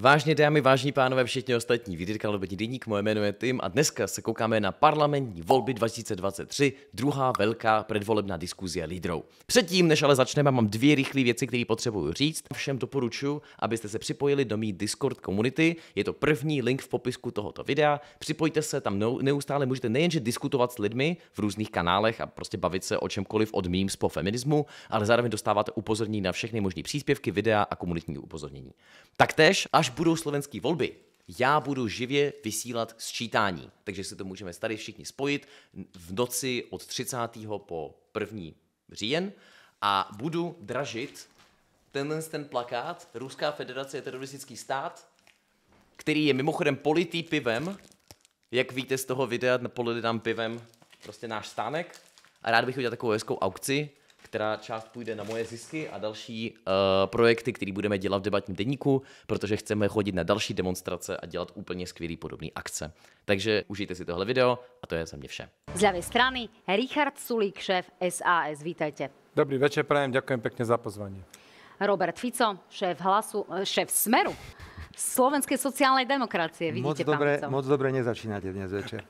Vážně dámy, vážní pánové, všichni ostatní, vítejte Kalobení denník, moje jméno je Tim a dneska se koukáme na parlamentní volby 2023, druhá velká predvolebná diskuzia lídrou. Předtím, než ale začneme, mám dvě rychlé věci, které potřebuju říct. Všem doporučuji, abyste se připojili do mý Discord komunity, je to první link v popisku tohoto videa. Připojte se, tam neustále můžete nejenže diskutovat s lidmi v různých kanálech a prostě bavit se o čemkoliv od mým po feminismu, ale zároveň dostáváte upozornění na všechny možné příspěvky, videa a komunitní upozornění. Taktéž, až až budou slovenské volby, já budu živě vysílat sčítání. Takže si to můžeme tady všichni spojit v noci od 30. po 1. říjen a budu dražit tenhle ten plakát Ruská federace je teroristický stát, který je mimochodem politý pivem, jak víte z toho videa, polili nám pivem prostě náš stánek a rád bych udělal takovou hezkou aukci, která část půjde na moje zisky a další uh, projekty, které budeme dělat v debatním denníku, protože chceme chodit na další demonstrace a dělat úplně skvělý podobný akce. Takže užijte si tohle video a to je za mě vše. Z levé strany Richard Sulík, šéf SAS. Vítajte. Dobrý večer, prajem, ďakujem pekne za pozvanie. Robert Fico, šéf hlasu, šéf Smeru, Slovenskej sociálnej demokracie. Vidíte, moc, dobre, moc dobre nezačínate dnes večer.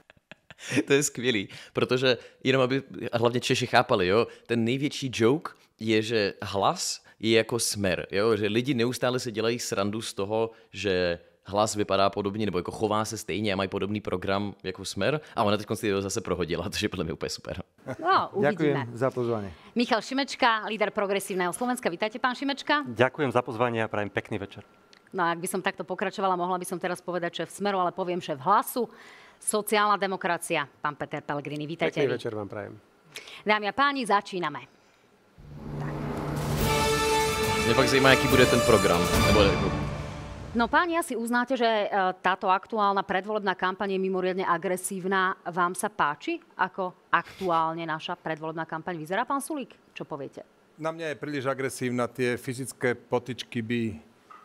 to je skvělý, protože jenom aby hlavně Češi chápali, jo, ten největší joke je, že hlas je jako smer, jo, že lidi neustále se dělají srandu z toho, že hlas vypadá podobně, nebo jako chová se stejně a mají podobný program jako Smer. A ona teď si to zase prohodila, což je podle mě úplně super. No, uvidíme. Ďakujem za pozvanie. Michal Šimečka, líder progresívneho Slovenska. Vítajte, pán Šimečka. Ďakujem za pozvanie a prajem pekný večer. No a ak by som takto pokračovala, mohla by som teraz povedať v Smeru, ale poviem v Hlasu sociálna demokracia. Pán Peter Pellegrini, vítajte. Pekný vy. večer vám prajem. Dámy a páni, začíname. Mne pak zaujíma, aký bude ten program. Nebo No páni, asi uznáte, že eh, táto aktuálna predvolebná kampaň je mimoriadne agresívna. Vám sa páči, ako aktuálne naša predvolebná kampaň vyzerá, pán Sulík? Čo poviete? Na mňa je príliš agresívna. Tie fyzické potičky by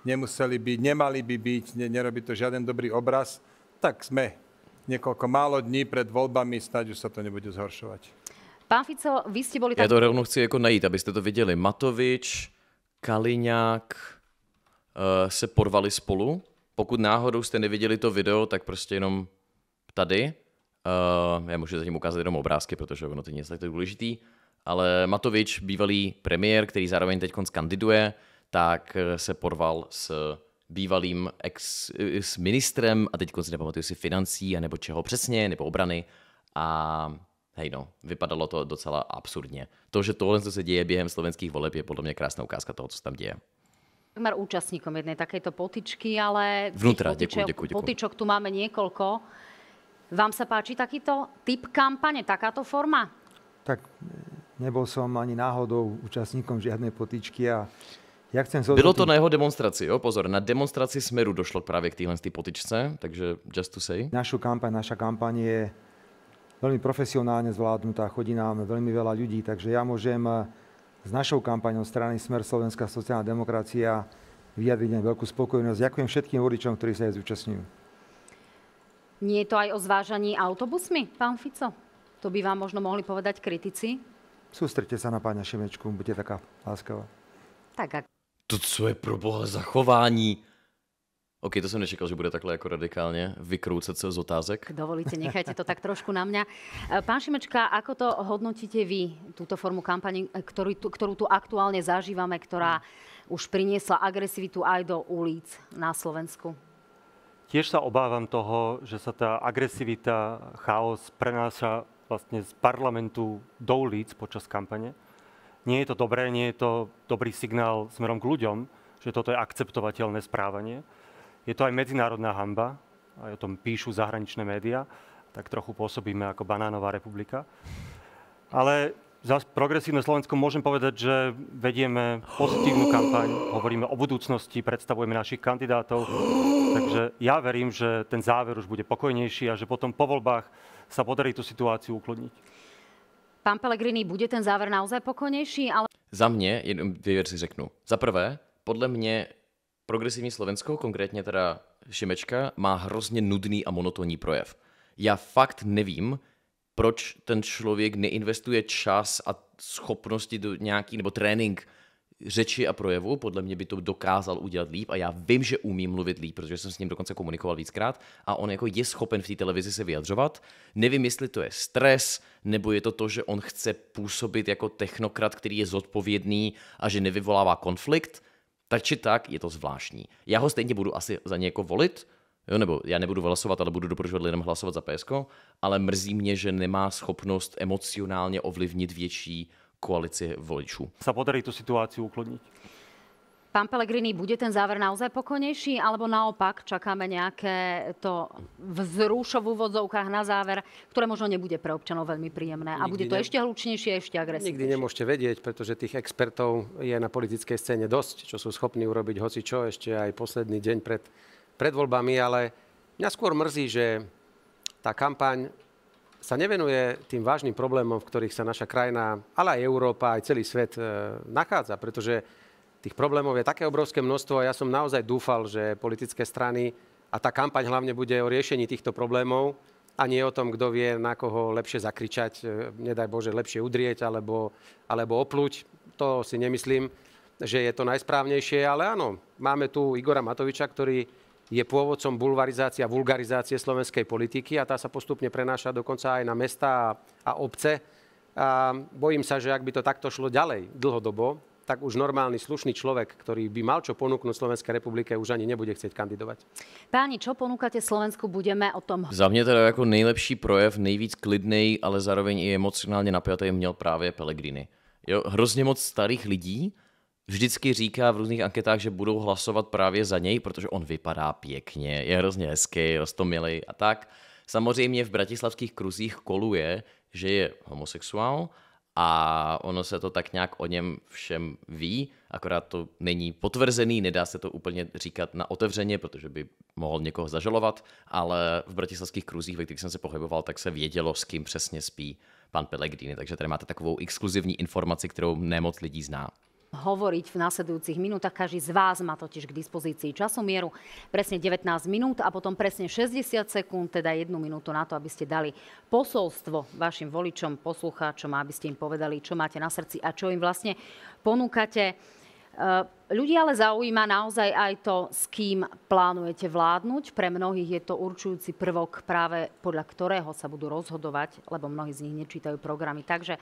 nemuseli byť, nemali by byť, nerobí to žiaden dobrý obraz. Tak sme niekoľko málo dní pred voľbami, snáď už sa to nebude zhoršovať. Pán Fico, vy ste boli... Tam... to rovnou chci jako najít, abyste to viděli. Matovič, Kaliňák uh, se porvali spolu. Pokud náhodou jste neviděli to video, tak prostě jenom tady. Uh, já můžu zatím ukázat jenom obrázky, protože ono to je tak dôležitý. Ale Matovič, bývalý premiér, který zároveň teď kandiduje, tak e, se porval s bývalým ex, s ministrem a teď si nepamatuju si financí a nebo čeho přesně, nebo obrany a hej no, vypadalo to docela absurdně. To, že tohle, co se děje během slovenských voleb, je podle mě krásná ukázka toho, co se tam děje. Mar účastníkom jednej takejto potičky, ale Vnútra, potičok, ďakujem, potičok tu máme niekoľko. Vám sa páči takýto typ kampane, takáto forma? Tak e, nebol som ani náhodou účastníkom žiadnej potičky a ja chcem zozvotiť... Bylo to na jeho demonstrácii, jo? Pozor, na demonstrácii Smeru došlo práve k týhle potičce, takže just to say. Našu kampaň, naša kampaň je veľmi profesionálne zvládnutá, chodí nám veľmi veľa ľudí, takže ja môžem eh, s našou kampaňou strany Smer Slovenská sociálna demokracia vyjadriť aj veľkú spokojnosť. Ďakujem všetkým voličom, ktorí sa aj zúčastňujú. Nie je to aj o zvážaní autobusmi, pán Fico? To by vám možno mohli povedať kritici. Sústrite sa na pána Šimečku, buďte taká láskavá. Tak ako to co je pro boha zachování? OK, to som nečekal, že bude takhle jako radikálne vykrúcať sa z otázek. Dovolíte, nechajte to tak trošku na mňa. Eh, pán Šimečka, ako to hodnotíte vy, túto formu kampani, ktorú, ktorú tu aktuálne zažívame, ktorá už priniesla agresivitu aj do ulic na Slovensku? Tiež sa obávam toho, že sa tá agresivita, chaos prenáša vlastne z parlamentu do ulic počas kampane nie je to dobré, nie je to dobrý signál smerom k ľuďom, že toto je akceptovateľné správanie. Je to aj medzinárodná hamba, aj o tom píšu zahraničné médiá, tak trochu pôsobíme ako banánová republika. Ale za progresívne Slovensko môžem povedať, že vedieme pozitívnu kampaň, hovoríme o budúcnosti, predstavujeme našich kandidátov, takže ja verím, že ten záver už bude pokojnejší a že potom po voľbách sa podarí tú situáciu ukludniť. Pán Pellegrini, bude ten záver naozaj pokojnejší? Ale... Za mě jednou dvě věci řeknu. Za prvé, podle mě progresivní Slovensko, konkrétně teda Šimečka, má hrozně nudný a monotónní projev. Já fakt nevím, proč ten člověk neinvestuje čas a schopnosti do nějaký, nebo trénink řeči a projevu, podle mě by to dokázal udělat líp a já vím, že umím mluvit líp, protože jsem s ním dokonce komunikoval víckrát a on jako je schopen v té televizi se vyjadřovat. Nevím, jestli to je stres, nebo je to to, že on chce působit jako technokrat, který je zodpovědný a že nevyvolává konflikt. Tak či tak, je to zvláštní. Já ho stejně budu asi za jako volit, Jo, nebo já nebudu hlasovat, ale budu doporučovat lidem hlasovat za PSK, ale mrzí mě, že nemá schopnost emocionálně ovlivnit větší koalície voličov. Sa podarí tú situáciu uklodniť? Pán Pelegrini, bude ten záver naozaj pokojnejší, alebo naopak čakáme nejaké to vzrušo v úvodzovkách na záver, ktoré možno nebude pre občanov veľmi príjemné a bude to ne... ešte hlučnejšie, ešte agresívnejšie? Nikdy nemôžete vedieť, pretože tých expertov je na politickej scéne dosť, čo sú schopní urobiť hoci čo, ešte aj posledný deň pred, pred voľbami, ale mňa skôr mrzí, že tá kampaň sa nevenuje tým vážnym problémom, v ktorých sa naša krajina, ale aj Európa, aj celý svet e, nachádza, pretože tých problémov je také obrovské množstvo a ja som naozaj dúfal, že politické strany a tá kampaň hlavne bude o riešení týchto problémov a nie o tom, kto vie na koho lepšie zakričať, e, nedaj Bože, lepšie udrieť alebo, alebo opluť. To si nemyslím, že je to najsprávnejšie, ale áno, máme tu Igora Matoviča, ktorý je pôvodcom bulvarizácia, vulgarizácie slovenskej politiky a tá sa postupne prenáša dokonca aj na mesta a obce. A bojím sa, že ak by to takto šlo ďalej dlhodobo, tak už normálny slušný človek, ktorý by mal čo ponúknuť Slovenskej republike, už ani nebude chcieť kandidovať. Páni, čo ponúkate Slovensku, budeme o tom. Za mě teda ako nejlepší projev, nejvíc klidnej, ale zároveň i emocionálne napiatý měl právě Pelegriny. Jo, hrozně moc starých lidí, vždycky říká v různých anketách, že budou hlasovat právě za něj, protože on vypadá pěkně, je hrozně hezký, rostomilý a tak. Samozřejmě v bratislavských kruzích koluje, že je homosexuál a ono se to tak nějak o něm všem ví, akorát to není potvrzený, nedá se to úplně říkat na otevřeně, protože by mohl někoho zažalovat, ale v bratislavských kruzích, ve kterých jsem se pohyboval, tak se vědělo, s kým přesně spí pan Pellegrini, takže tady máte takovou exkluzivní informaci, kterou nemoc lidí zná hovoriť v následujúcich minútach. Každý z vás má totiž k dispozícii časomieru presne 19 minút a potom presne 60 sekúnd, teda jednu minútu na to, aby ste dali posolstvo vašim voličom, poslucháčom, aby ste im povedali, čo máte na srdci a čo im vlastne ponúkate. E, ľudí ale zaujíma naozaj aj to, s kým plánujete vládnuť. Pre mnohých je to určujúci prvok práve podľa ktorého sa budú rozhodovať, lebo mnohí z nich nečítajú programy. Takže,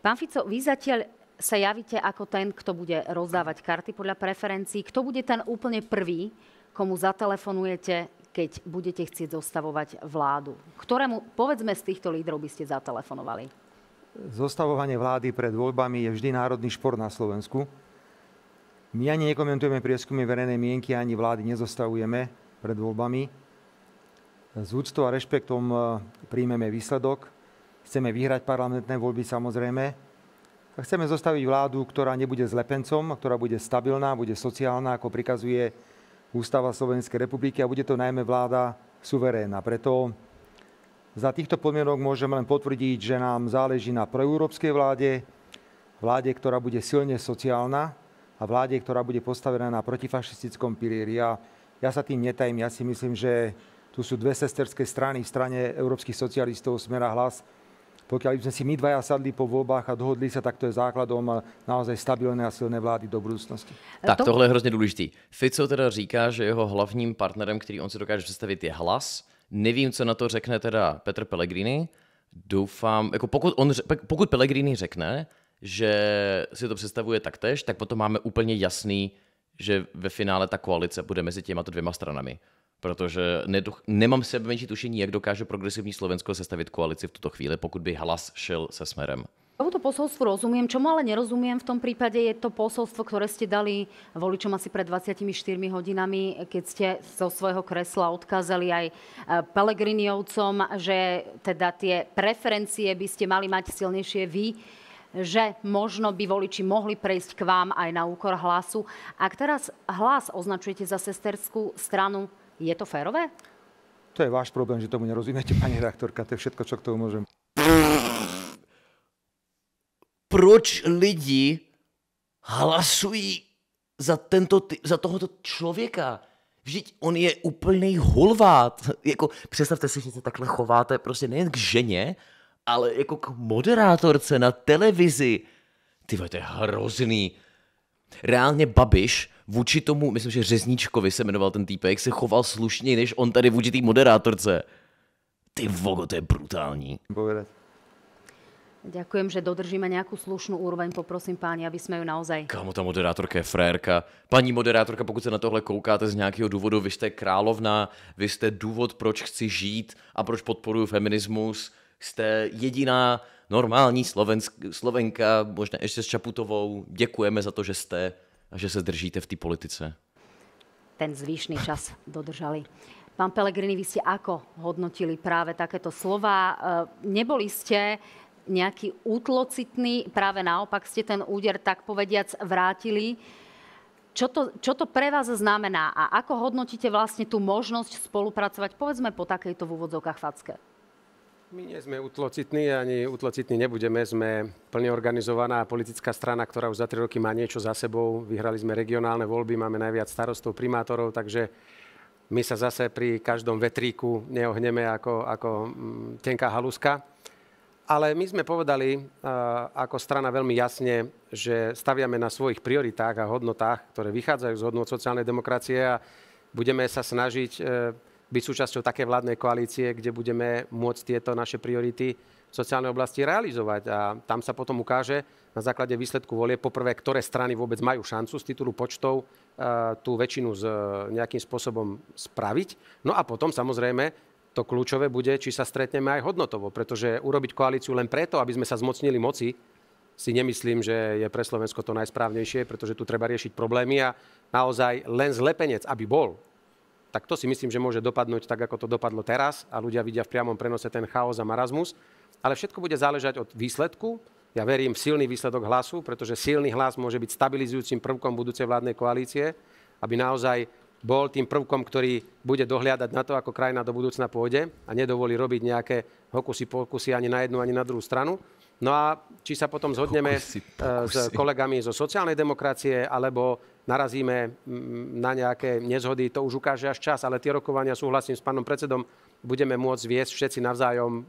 pán Fico, vy zatiaľ sa javíte ako ten, kto bude rozdávať karty podľa preferencií? Kto bude ten úplne prvý, komu zatelefonujete, keď budete chcieť zostavovať vládu? Ktorému, povedzme, z týchto lídrov by ste zatelefonovali? Zostavovanie vlády pred voľbami je vždy národný šport na Slovensku. My ani nekomentujeme prieskumy verejnej mienky, ani vlády nezostavujeme pred voľbami. S úctou a rešpektom eh, príjmeme výsledok. Chceme vyhrať parlamentné voľby samozrejme, Chceme zostaviť vládu, ktorá nebude zlepencom, ktorá bude stabilná, bude sociálna, ako prikazuje Ústava Slovenskej republiky a bude to najmä vláda suverénna. Preto za týchto podmienok môžem len potvrdiť, že nám záleží na proeurópskej vláde, vláde, ktorá bude silne sociálna a vláde, ktorá bude postavená na protifašistickom pilieri. A ja sa tým netajím, ja si myslím, že tu sú dve sesterské strany v strane európskych socialistov Smera hlas pokiaľ by sme si my dvaja sadli po voľbách a dohodli sa, tak to je základom naozaj stabilné a silné vlády do budoucnosti. Tak tohle je hrozně důležitý. Fico teda říká, že jeho hlavním partnerem, který on si dokáže představit, je hlas. Nevím, co na to řekne teda Petr Pellegrini. Doufám, jako pokud, on, pokud Pellegrini řekne, že si to představuje taktéž, tak potom máme úplně jasný, že ve finále ta koalice bude mezi těma dvěma stranami protože neduch, nemám sebe menší tušení, jak dokáže progresivní Slovensko sestavit koalici v tuto chvíli, pokud by hlas šel se smerem. Tomuto posolstvu rozumiem, čomu ale nerozumiem v tom prípade je to posolstvo, ktoré ste dali voličom asi pred 24 hodinami, keď ste zo svojho kresla odkázali aj eh, Pelegriniovcom, že teda tie preferencie by ste mali mať silnejšie vy že možno by voliči mohli prejsť k vám aj na úkor hlasu. Ak teraz hlas označujete za sesterskú stranu, je to férové? To je váš problém, že tomu nerozumiete, pani reaktorka, To je všetko, čo k tomu môžem. Proč lidi hlasují za, tento, za tohoto člověka? Vždyť on je úplný hulvát. Jako, představte si, že se takhle chováte prostě nejen k ženě, ale jako k moderátorce na televizi. Ty to je hrozný. Reálně Babiš vůči tomu, myslím, že Řezničkovi se jmenoval ten týpek, se choval slušně než on tady vůči té moderátorce. Ty vogo, to je brutální. Povedať. Ďakujem, že dodržíme nejakú slušnú úroveň. Poprosím páni, aby sme ju naozaj... Kámo, tá moderátorka je frérka. Paní moderátorka, pokud se na tohle koukáte z nějakého důvodu, vy jste královna, vy jste důvod, proč chci žít a proč podporujú feminismus. Jste jediná normální Slovensk- Slovenka, možná ještě s Čaputovou. Děkujeme za to, že jste. A že se držíte v té politice? Ten zvyšný čas dodržali. Pán Pelegrini, vy ste ako hodnotili práve takéto slova? E, neboli ste nejaký útlocitný, práve naopak ste ten úder, tak povediac, vrátili. Čo to, čo to pre vás znamená a ako hodnotíte vlastne tú možnosť spolupracovať, povedzme po takejto v úvodzovkách facke? My nie sme utlocitní, ani utlocitní nebudeme. Sme plne organizovaná politická strana, ktorá už za tri roky má niečo za sebou. Vyhrali sme regionálne voľby, máme najviac starostov, primátorov, takže my sa zase pri každom vetríku neohneme ako, ako mm, tenká haluska. Ale my sme povedali ako strana veľmi jasne, že staviame na svojich prioritách a hodnotách, ktoré vychádzajú z hodnot sociálnej demokracie a budeme sa snažiť e, byť súčasťou také vládnej koalície, kde budeme môcť tieto naše priority v sociálnej oblasti realizovať. A tam sa potom ukáže na základe výsledku volie poprvé, ktoré strany vôbec majú šancu z titulu počtov eh, tú väčšinu z, eh, nejakým spôsobom spraviť. No a potom samozrejme to kľúčové bude, či sa stretneme aj hodnotovo, pretože urobiť koalíciu len preto, aby sme sa zmocnili moci, si nemyslím, že je pre Slovensko to najsprávnejšie, pretože tu treba riešiť problémy a naozaj len zlepenec, aby bol, tak to si myslím, že môže dopadnúť tak, ako to dopadlo teraz a ľudia vidia v priamom prenose ten chaos a marazmus. Ale všetko bude záležať od výsledku. Ja verím v silný výsledok hlasu, pretože silný hlas môže byť stabilizujúcim prvkom budúcej vládnej koalície, aby naozaj bol tým prvkom, ktorý bude dohliadať na to, ako krajina do budúcna pôjde a nedovolí robiť nejaké hokusy, pokusy ani na jednu, ani na druhú stranu. No a či sa potom zhodneme eh, s kolegami zo sociálnej demokracie alebo narazíme na nejaké nezhody, to už ukáže až čas, ale tie rokovania, súhlasím s pánom predsedom, budeme môcť viesť všetci navzájom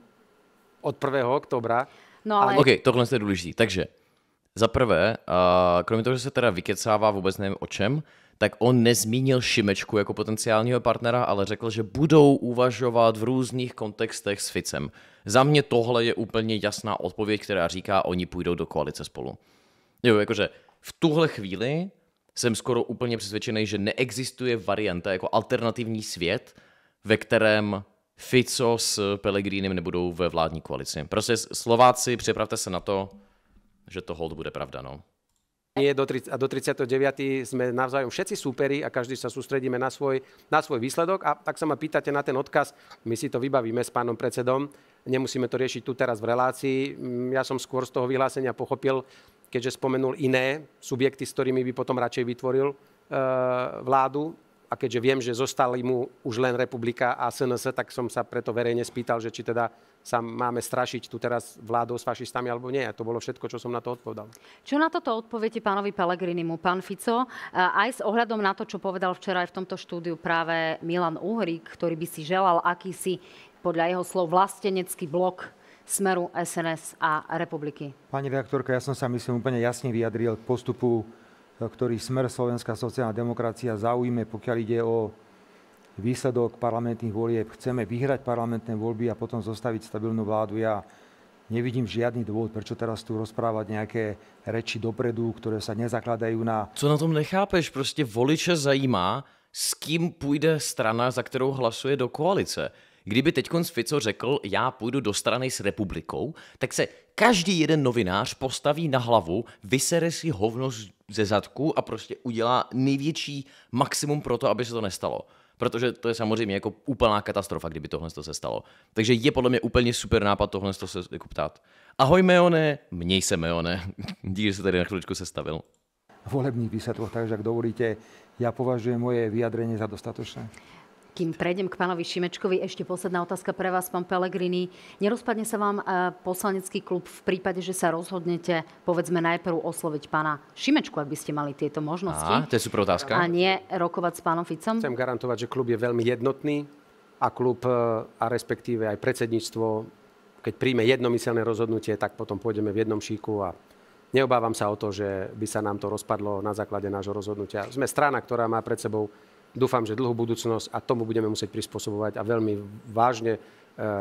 od 1. oktobra. No ale... OK, tohle je důležitý. Takže za prvé, kromě toho, že se teda vykecává vôbec neviem o čem, tak on nezmínil Šimečku jako potenciálního partnera, ale řekl, že budou uvažovat v různých kontextech s Ficem. Za mě tohle je úplně jasná odpověď, která říká, oni půjdou do koalice spolu. Jo, jakože v tuhle chvíli jsem skoro úplně přesvědčený, že neexistuje varianta jako alternativní svět, ve kterém Fico s Pelegrínem nebudou ve vládní koalici. Prostě Slováci, připravte se na to, že to hold bude pravda, no. Nie, do a do 39. sme navzájom všetci súperi a každý sa sústredíme na svoj, na svoj výsledok. A tak sa ma pýtate na ten odkaz, my si to vybavíme s pánom predsedom. Nemusíme to riešiť tu teraz v relácii. Mm, ja som skôr z toho vyhlásenia pochopil, keďže spomenul iné subjekty, s ktorými by potom radšej vytvoril e, vládu, a keďže viem, že zostali mu už len republika a SNS, tak som sa preto verejne spýtal, že či teda sa máme strašiť tu teraz vládou s fašistami alebo nie. A to bolo všetko, čo som na to odpovedal. Čo na toto odpoviete pánovi Pelegrinimu? Pán Fico, e, aj s ohľadom na to, čo povedal včera aj v tomto štúdiu práve Milan Uhrík, ktorý by si želal akýsi podľa jeho slov vlastenecký blok Smeru, SNS a republiky. Pani reaktorka, ja som sa myslím úplne jasne vyjadril k postupu, e, ktorý Smer Slovenská sociálna demokracia zaujíme, pokiaľ ide o výsledok parlamentných volieb. Chceme vyhrať parlamentné voľby a potom zostaviť stabilnú vládu. Ja nevidím žiadny dôvod, prečo teraz tu rozprávať nejaké reči dopredu, ktoré sa nezakladajú na... Co na tom nechápeš? Proste voliče zajímá, s kým půjde strana, za kterou hlasuje do koalice. Kdyby teď Fico řekl, já půjdu do strany s republikou, tak se každý jeden novinář postaví na hlavu, vysere si hovno ze zadku a prostě udělá největší maximum pro to, aby se to nestalo protože to je samozřejmě jako úplná katastrofa, kdyby tohle se stalo. Takže je podle mě úplně super nápad tohle se jako ptát. Ahoj Meone, měj se Meone. Díky, že se tady na chvíličku sestavil. Volební výsledok, takže jak dovolíte, já považuji moje vyjadrení za dostatočné. Kým prejdem k pánovi Šimečkovi, ešte posledná otázka pre vás, pán Pelegrini. Nerozpadne sa vám e, poslanecký klub v prípade, že sa rozhodnete, povedzme, najprv osloviť pána Šimečku, ak by ste mali tieto možnosti. Á, to je super otázka. A nie rokovať s pánom Ficom? Chcem garantovať, že klub je veľmi jednotný a klub e, a respektíve aj predsedníctvo, keď príjme jednomyselné rozhodnutie, tak potom pôjdeme v jednom šíku a neobávam sa o to, že by sa nám to rozpadlo na základe nášho rozhodnutia. Sme strana, ktorá má pred sebou dúfam, že dlhú budúcnosť a tomu budeme musieť prispôsobovať a veľmi vážne e,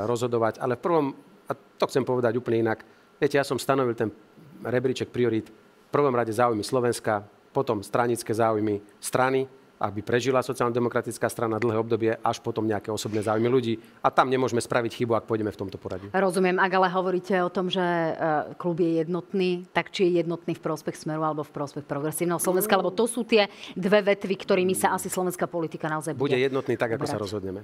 rozhodovať. Ale v prvom, a to chcem povedať úplne inak, viete, ja som stanovil ten rebríček priorít v prvom rade záujmy Slovenska, potom stranické záujmy strany, aby prežila sociálno-demokratická strana dlhé obdobie, až potom nejaké osobné záujmy ľudí. A tam nemôžeme spraviť chybu, ak pôjdeme v tomto poradí. Rozumiem, ak ale hovoríte o tom, že e, klub je jednotný, tak či je jednotný v prospech Smeru alebo v prospech progresívneho Slovenska, lebo to sú tie dve vetvy, ktorými sa asi slovenská politika naozaj bude. Bude jednotný tak, ako brať. sa rozhodneme.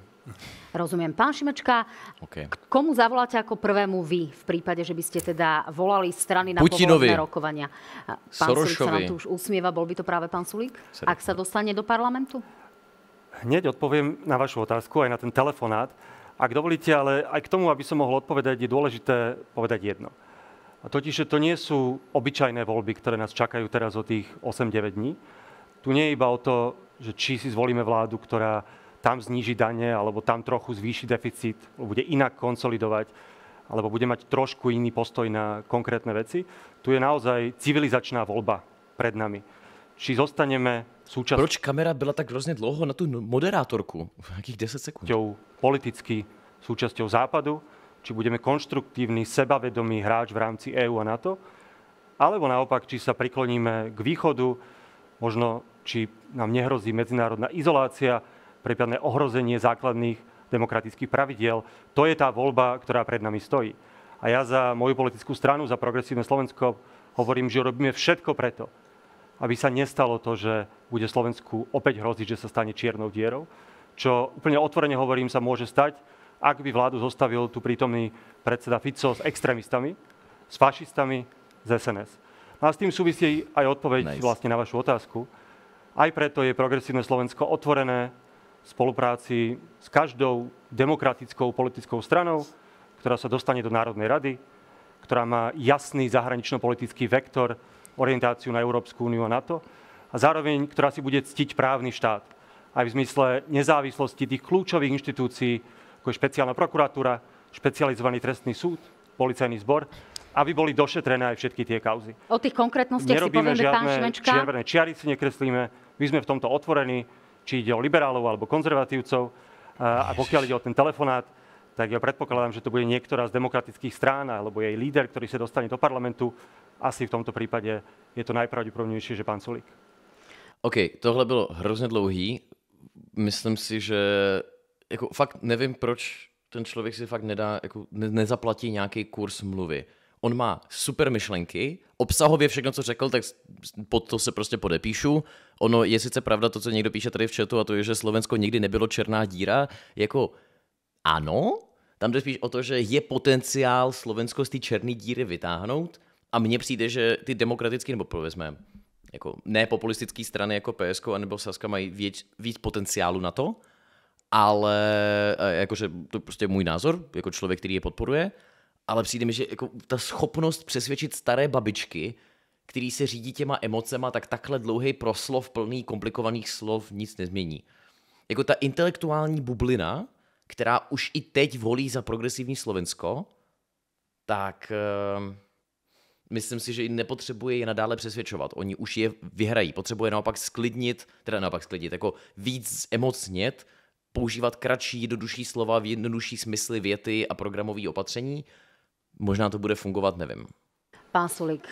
Rozumiem. Pán Šimečka, okay. komu zavoláte ako prvému vy v prípade, že by ste teda volali strany na Putinovi. rokovania? Pán Sorošovi. Sulik sa nám tu už usmieva, bol by to práve pán Sulík, ak sa dostane do parlamentu parlamentu? Hneď odpoviem na vašu otázku, aj na ten telefonát. Ak dovolíte, ale aj k tomu, aby som mohol odpovedať, je dôležité povedať jedno. A totiž, že to nie sú obyčajné voľby, ktoré nás čakajú teraz o tých 8-9 dní. Tu nie je iba o to, že či si zvolíme vládu, ktorá tam zníži dane, alebo tam trochu zvýši deficit, alebo bude inak konsolidovať, alebo bude mať trošku iný postoj na konkrétne veci. Tu je naozaj civilizačná voľba pred nami. Či zostaneme Súčasť... Proč kamera byla tak hrozně dlouho na tu moderátorku? Jakých 10 sekund? Politicky súčasťou Západu, či budeme konštruktívny, sebavedomý hráč v rámci EÚ a NATO, alebo naopak, či sa prikloníme k východu, možno či nám nehrozí medzinárodná izolácia, prípadne ohrozenie základných demokratických pravidiel. To je tá voľba, ktorá pred nami stojí. A ja za moju politickú stranu, za progresívne Slovensko, hovorím, že robíme všetko preto, aby sa nestalo to, že bude Slovensku opäť hroziť, že sa stane čiernou dierou, čo úplne otvorene hovorím sa môže stať, ak by vládu zostavil tu prítomný predseda Fico s extrémistami, s fašistami z SNS. No a s tým súvisí aj odpoveď nice. vlastne na vašu otázku. Aj preto je progresívne Slovensko otvorené v spolupráci s každou demokratickou politickou stranou, ktorá sa dostane do Národnej rady, ktorá má jasný zahranično-politický vektor, orientáciu na Európsku úniu a NATO a zároveň, ktorá si bude ctiť právny štát aj v zmysle nezávislosti tých kľúčových inštitúcií, ako je špeciálna prokuratúra, špecializovaný trestný súd, policajný zbor, aby boli došetrené aj všetky tie kauzy. O tých konkrétnostiach Nerobíme si povieme, pán Šimečka. Červené čiary si nekreslíme, my sme v tomto otvorení, či ide o liberálov alebo konzervatívcov. A pokiaľ ide o ten telefonát, tak ja predpokladám, že to bude niektorá z demokratických strán alebo jej líder, ktorý sa dostane do parlamentu asi v tomto prípade je to najpravdepodobnejšie, že pán Sulík. OK, tohle bylo hrozně dlouhý. Myslím si, že jako fakt nevím, proč ten člověk si fakt nedá, jako ne, nezaplatí nějaký kurz mluvy. On má super myšlenky, obsahově všechno, co řekl, tak pod to se prostě podepíšu. Ono je sice pravda to, co někdo píše tady v chatu, a to je, že Slovensko nikdy nebylo černá díra. Jako ano, tam jde spíš o to, že je potenciál Slovensko z té černé díry vytáhnout, a mně přijde, že ty demokratické, nebo povězme, jako ne populistické strany jako PSK nebo Saska mají víc, víc potenciálu na to, ale e, jakože to je prostě můj názor, jako člověk, který je podporuje, ale přijde mi, že jako ta schopnost přesvědčit staré babičky, který se řídí těma emocema, tak takhle dlouhý proslov plný komplikovaných slov nic nezmění. Jako ta intelektuální bublina, která už i teď volí za progresivní Slovensko, tak e, myslím si, že i nepotřebuje je nadále přesvědčovat. Oni už je vyhrají. Potřebuje naopak sklidnit, teda naopak sklidnit, jako víc emocnit, používat kratší, jednodušší slova, v jednodušší smysly věty a programové opatření. Možná to bude fungovat, nevím. Pán Sulik,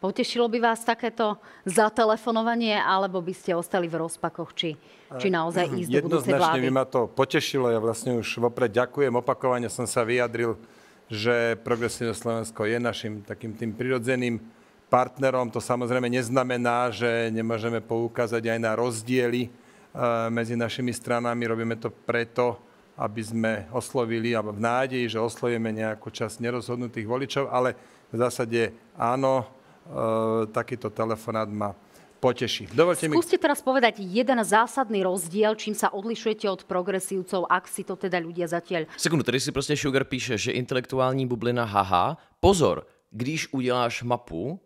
potešilo by vás takéto zatelefonovanie, alebo by ste ostali v rozpakoch, či, či naozaj eh, ísť do budúcej vlády? Jednoznačne by ma to potešilo. Ja vlastne už vopred ďakujem. Opakovane som sa vyjadril že Progresívne Slovensko je našim takým tým prirodzeným partnerom. To samozrejme neznamená, že nemôžeme poukázať aj na rozdiely e, medzi našimi stranami. Robíme to preto, aby sme oslovili, alebo v nádeji, že oslovíme nejakú časť nerozhodnutých voličov, ale v zásade áno, e, takýto telefonát má poteší. Dovolte mi... Skúste teraz povedať jeden zásadný rozdiel, čím sa odlišujete od progresívcov, ak si to teda ľudia zatiaľ... Sekundu, tady si prostě Sugar píše, že intelektuální bublina haha. Pozor, když uděláš mapu,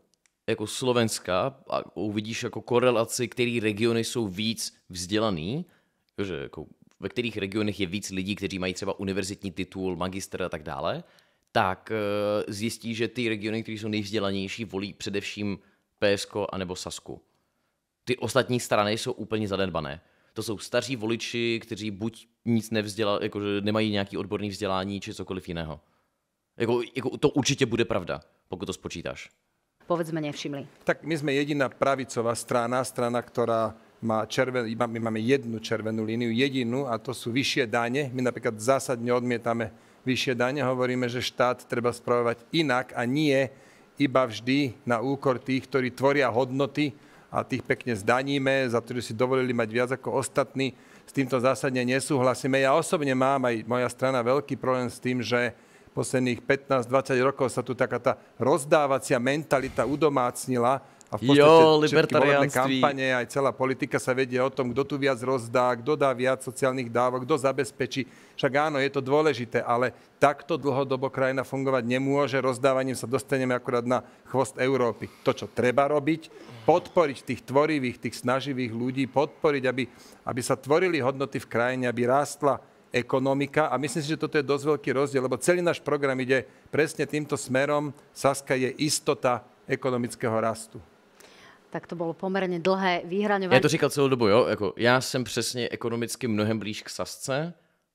jako Slovenska a uvidíš jako korelaci, které regiony jsou víc vzdělaný, že jako ve kterých regionech je víc lidí, kteří mají třeba univerzitní titul, magister a tak dále, tak eh, zjistí, že ty regiony, které jsou nejvzdělanější, volí především PSK anebo Sasku. Ty ostatní strany jsou úplně zanedbané. To jsou staří voliči, kteří buď nic nevzdělali, jakože nemají nějaký odborný vzdělání, či cokoliv jiného. Jako, jako to určitě bude pravda, pokud to spočítáš. Povedzme, nevšimli. Tak my jsme jediná pravicová strana, strana, která má červen, my máme jednu červenú líniu, jedinú, a to sú vyššie dane. My napríklad zásadne odmietame vyššie dane, hovoríme, že štát treba spravovať inak a nie iba vždy na úkor tých, ktorí tvoria hodnoty, a tých pekne zdaníme, za to, že si dovolili mať viac ako ostatní. S týmto zásadne nesúhlasíme. Ja osobne mám aj moja strana veľký problém s tým, že posledných 15-20 rokov sa tu taká tá rozdávacia mentalita udomácnila, a v podstate jo, libertariánství. kampane, aj celá politika sa vedie o tom, kto tu viac rozdá, kto dá viac sociálnych dávok, kto zabezpečí. Však áno, je to dôležité, ale takto dlhodobo krajina fungovať nemôže. Rozdávaním sa dostaneme akurát na chvost Európy. To, čo treba robiť, podporiť tých tvorivých, tých snaživých ľudí, podporiť, aby, aby sa tvorili hodnoty v krajine, aby rástla ekonomika a myslím si, že toto je dosť veľký rozdiel, lebo celý náš program ide presne týmto smerom. Saska je istota ekonomického rastu tak to bylo poměrně dlhé vyhraňování. Já to říkal celou dobu, jo? Jako, já jsem přesně ekonomicky mnohem blíž k Sasce,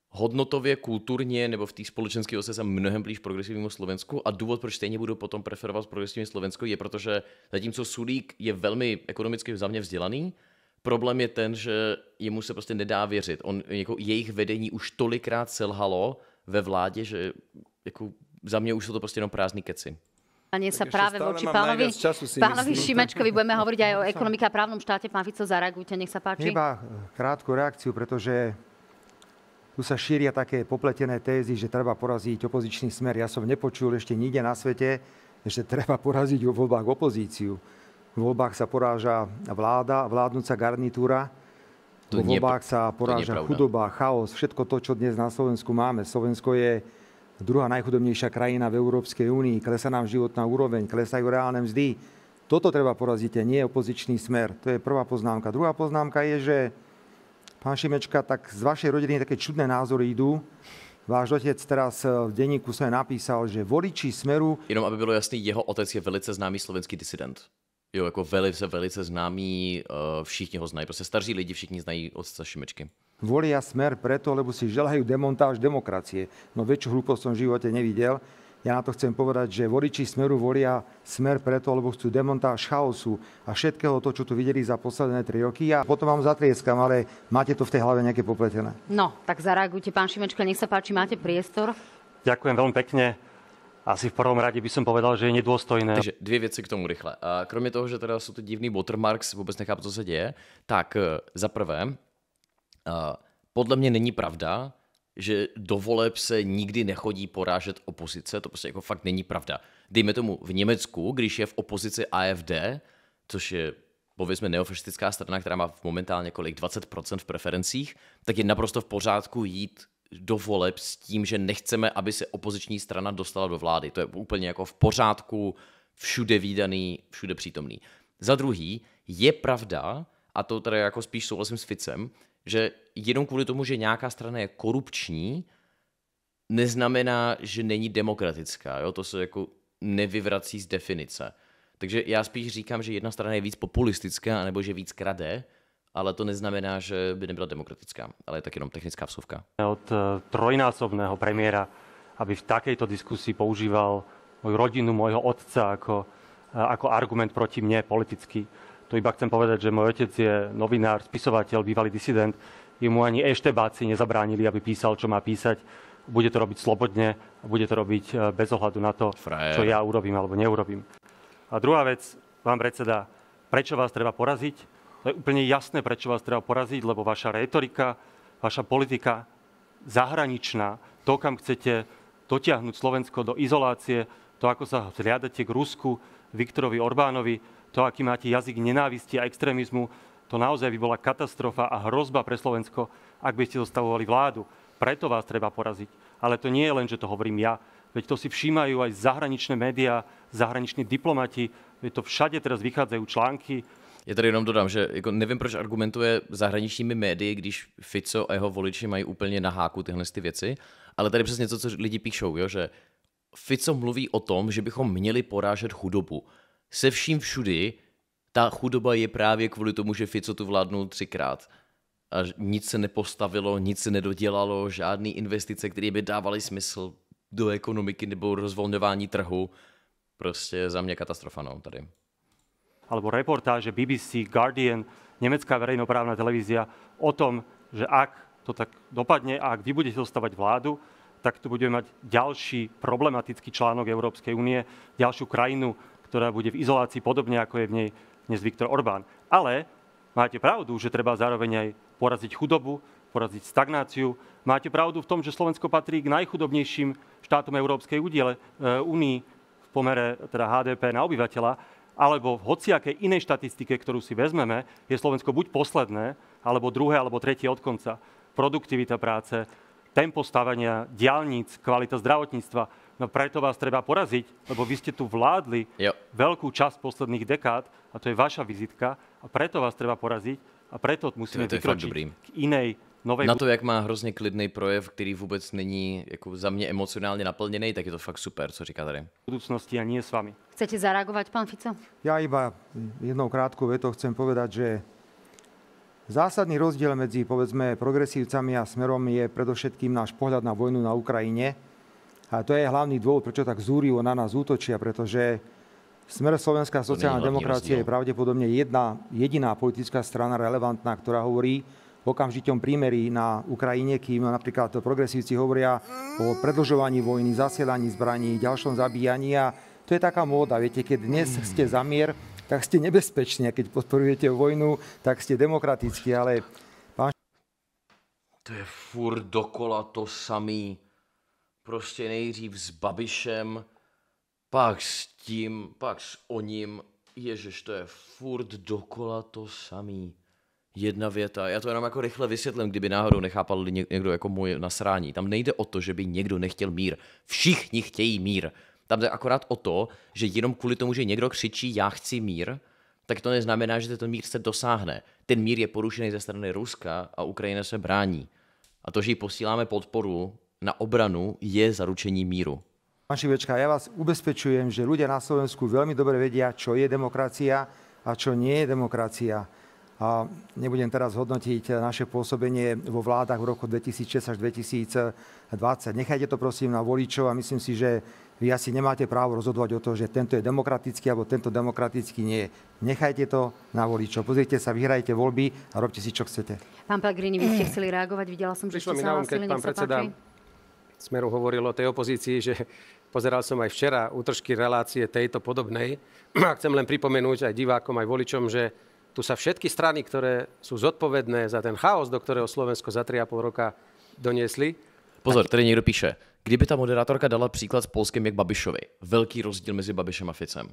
hodnotově, kulturně nebo v té společenské ose jsem mnohem blíž progresivnímu Slovensku a důvod, proč stejně budu potom preferovat progresivní Slovensko, je protože zatímco Sulík je velmi ekonomicky za mě vzdělaný, problém je ten, že jemu se prostě nedá věřit. On, jako, jejich vedení už tolikrát selhalo ve vládě, že jako, za mě už jsou to prostě jenom prázdný keci. Pane sa práve voči pánovi, času, pánovi myslím, Šimečkovi. Budeme hovoriť aj o ekonomike a právnom štáte. Pán Fico, zareagujte, nech sa páči. Iba krátku reakciu, pretože tu sa šíria také popletené tézy, že treba poraziť opozičný smer. Ja som nepočul ešte nikde na svete, že treba poraziť vo voľbách opozíciu. V voľbách sa poráža vláda, vládnúca garnitúra. V voľbách sa poráža chudoba, chaos, všetko to, čo dnes na Slovensku máme. Slovensko je druhá najchudobnejšia krajina v Európskej únii, klesá nám životná úroveň, klesajú reálne mzdy. Toto treba poraziť a nie opozičný smer. To je prvá poznámka. Druhá poznámka je, že pán Šimečka, tak z vašej rodiny také čudné názory idú. Váš otec teraz eh, v denníku sa napísal, že voliči Smeru... Jenom aby bylo jasný, jeho otec je velice známý slovenský disident. Jo, jako velice, velice známy, eh, všichni ho znají. Prostě starší lidi všichni znají otca Šimečky volia smer preto, lebo si želajú demontáž demokracie. No väčšiu hlúposť som v živote nevidel. Ja na to chcem povedať, že voliči smeru volia smer preto, lebo chcú demontáž chaosu a všetkého to, čo tu videli za posledné tri roky. A potom vám zatrieskam, ale máte to v tej hlave nejaké popletené. No, tak zareagujte, pán Šimečka, nech sa páči, máte priestor. Ďakujem veľmi pekne. Asi v prvom rade by som povedal, že je nedôstojné. Takže dvě veci k tomu rýchle. Kromě toho, že teda sú to divný watermarks, vôbec nechápu, co sa deje, tak e, za prvé, podle mě není pravda, že do voleb se nikdy nechodí porážet opozice, to prostě jako fakt není pravda. Dejme tomu v Německu, když je v opozici AFD, což je povězme neofašistická strana, která má momentálně kolik 20% v preferencích, tak je naprosto v pořádku jít do voleb s tím, že nechceme, aby se opoziční strana dostala do vlády. To je úplně jako v pořádku, všude výdaný, všude přítomný. Za druhý, je pravda, a to teda jako spíš souhlasím s Ficem, že jenom kvůli tomu, že nějaká strana je korupční, neznamená, že není demokratická. Jo? To se jako nevyvrací z definice. Takže já spíš říkám, že jedna strana je víc populistická, nebo že víc krade, ale to neznamená, že by nebyla demokratická, ale je tak jenom technická vsuvka. Od eh, trojnásobného premiéra, aby v takejto diskusii používal moju rodinu, môjho otca ako, eh, ako argument proti mne politicky to iba chcem povedať, že môj otec je novinár, spisovateľ, bývalý disident. Jemu ani eštebáci nezabránili, aby písal, čo má písať. Bude to robiť slobodne a bude to robiť e, bez ohľadu na to, Frajer. čo ja urobím alebo neurobím. A druhá vec, vám predseda, prečo vás treba poraziť? To je úplne jasné, prečo vás treba poraziť, lebo vaša retorika, vaša politika zahraničná, to, kam chcete dotiahnuť Slovensko do izolácie, to, ako sa hliadate k Rusku, Viktorovi Orbánovi, to, aký máte jazyk nenávisti a extrémizmu, to naozaj by bola katastrofa a hrozba pre Slovensko, ak by ste zostavovali vládu. Preto vás treba poraziť. Ale to nie je len, že to hovorím ja. Veď to si všímajú aj zahraničné médiá, zahraniční diplomati. Veď to všade teraz vychádzajú články, Ja tady jenom dodám, že jako nevím, proč argumentuje zahraničními médii, když Fico a jeho voliči mají úplně na háku tyhle ty věci, ale tady přesně to, co lidi píšou, jo, že Fico mluví o tom, že bychom měli porážet chudobu se vším všudy ta chudoba je právě kvůli tomu, že Fico tu vládnul třikrát. A nic se nepostavilo, nic se nedodělalo, žádný investice, které by dávaly smysl do ekonomiky nebo rozvolňování trhu. Prostě za mě katastrofa no, tady. Alebo reportáže BBC, Guardian, nemecká verejnoprávna televízia o tom, že ak to tak dopadne a ak vy budete zostávať vládu, tak tu budeme mať ďalší problematický článok Európskej únie, ďalšiu krajinu, ktorá bude v izolácii podobne, ako je v nej dnes Viktor Orbán. Ale máte pravdu, že treba zároveň aj poraziť chudobu, poraziť stagnáciu. Máte pravdu v tom, že Slovensko patrí k najchudobnejším štátom Európskej e, únii v pomere teda HDP na obyvateľa, alebo v hociakej inej štatistike, ktorú si vezmeme, je Slovensko buď posledné, alebo druhé, alebo tretie od konca. Produktivita práce, tempo stavania, diálnic, kvalita zdravotníctva, No preto vás treba poraziť, lebo vy ste tu vládli jo. veľkú časť posledných dekád a to je vaša vizitka a preto vás treba poraziť a preto musíme to vykročiť k inej novej. Na to, jak má hrozne klidný projev, ktorý vôbec není jako za mňa emocionálne naplnený, tak je to fakt super, co říká tady. budúcnosti a nie s vami. Chcete zareagovať, pán Fico? Ja iba jednou krátkou vetou chcem povedať, že zásadný rozdiel medzi, povedzme, progresívcami a smerom je predovšetkým náš pohľad na vojnu na Ukrajine, a to je hlavný dôvod, prečo tak zúrivo na nás útočia, pretože Smer Slovenská sociálna demokracia je pravdepodobne jedna jediná politická strana relevantná, ktorá hovorí v okamžitom prímeri na Ukrajine, kým napríklad progresívci hovoria o predlžovaní vojny, zasielaní zbraní, ďalšom zabíjaní a to je taká móda. Viete, keď dnes ste za mier, tak ste nebezpeční a keď podporujete vojnu, tak ste demokratickí, ale pán... To je furt dokola to samý prostě nejdřív s Babišem, pak s tím, pak s oním. Ježeš, to je furt dokola to samý. Jedna věta. Já to jenom jako rychle vysvětlím, kdyby náhodou nechápal někdo jako můj nasrání. Tam nejde o to, že by někdo nechtěl mír. Všichni chtějí mír. Tam jde akorát o to, že jenom kvůli tomu, že někdo křičí já chci mír, tak to neznamená, že ten mír se dosáhne. Ten mír je porušený ze strany Ruska a Ukrajina se brání. A to, že jí posíláme podporu na obranu je zaručení míru. Pán Šivečka, ja vás ubezpečujem, že ľudia na Slovensku veľmi dobre vedia, čo je demokracia a čo nie je demokracia. A nebudem teraz hodnotiť naše pôsobenie vo vládach v roku 2006 až 2020. Nechajte to prosím na voličov a myslím si, že vy asi nemáte právo rozhodovať o to, že tento je demokratický alebo tento demokratický nie Nechajte to na voličov. Pozrite sa, vyhrajte voľby a robte si, čo chcete. Pán Pellegrini, vy ste chceli reagovať. Videla som, že ste sa um, hlasili. Nech sa páči. Smeru hovoril o tej opozícii, že pozeral som aj včera útržky relácie tejto podobnej. A chcem len pripomenúť aj divákom, aj voličom, že tu sa všetky strany, ktoré sú zodpovedné za ten chaos, do ktorého Slovensko za 3,5 roka doniesli. Pozor, tady někdo píše, kdyby ta moderátorka dala příklad s Polskem jak Babišovi, velký rozdíl mezi Babišem a Ficem.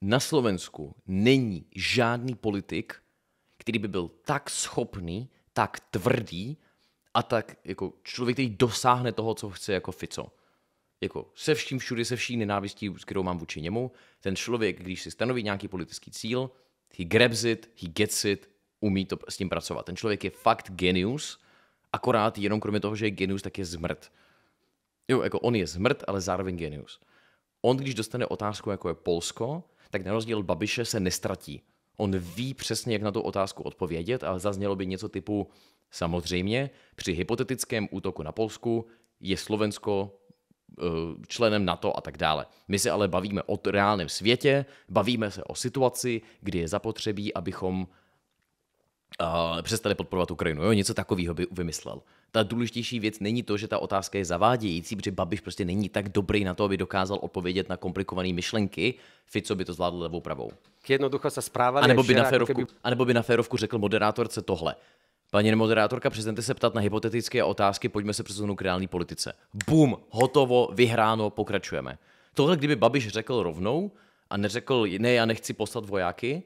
Na Slovensku není žádný politik, který by byl tak schopný, tak tvrdý, a tak jako člověk, který dosáhne toho, co chce jako Fico. Jako se vším všude, se vší nenávistí, kterou mám vůči němu, ten člověk, když si stanoví nějaký politický cíl, he grabs it, he gets it, umí to s tím pracovat. Ten člověk je fakt genius, akorát jenom kromě toho, že je genius, tak je zmrt. Jo, jako on je zmrt, ale zároveň genius. On, když dostane otázku, jako je Polsko, tak na rozdíl Babiše se nestratí. On ví přesně, jak na tu otázku odpovědět, ale zaznělo by něco typu, Samozřejmě, při hypotetickém útoku na Polsku je Slovensko e, členem NATO a tak dále. My se ale bavíme o reálném světě, bavíme se o situaci, kdy je zapotřebí, abychom uh, přestali podporovat Ukrajinu. Jo, něco takového by vymyslel. Ta důležitější věc není to, že ta otázka je zavádějící, protože Babiš prostě není tak dobrý na to, aby dokázal odpovědět na komplikované myšlenky. Fico by to zvládl levou pravou. Jednoducho se správali. A nebo by, na férovku, keby... nebo by na férovku řekl moderátorce tohle. Paní moderátorka, přestaňte se ptat na hypotetické otázky, pojďme se přesunout k reální politice. Bum, hotovo, vyhráno, pokračujeme. Tohle kdyby Babiš řekl rovnou a neřekl, ne, já nechci poslat vojáky,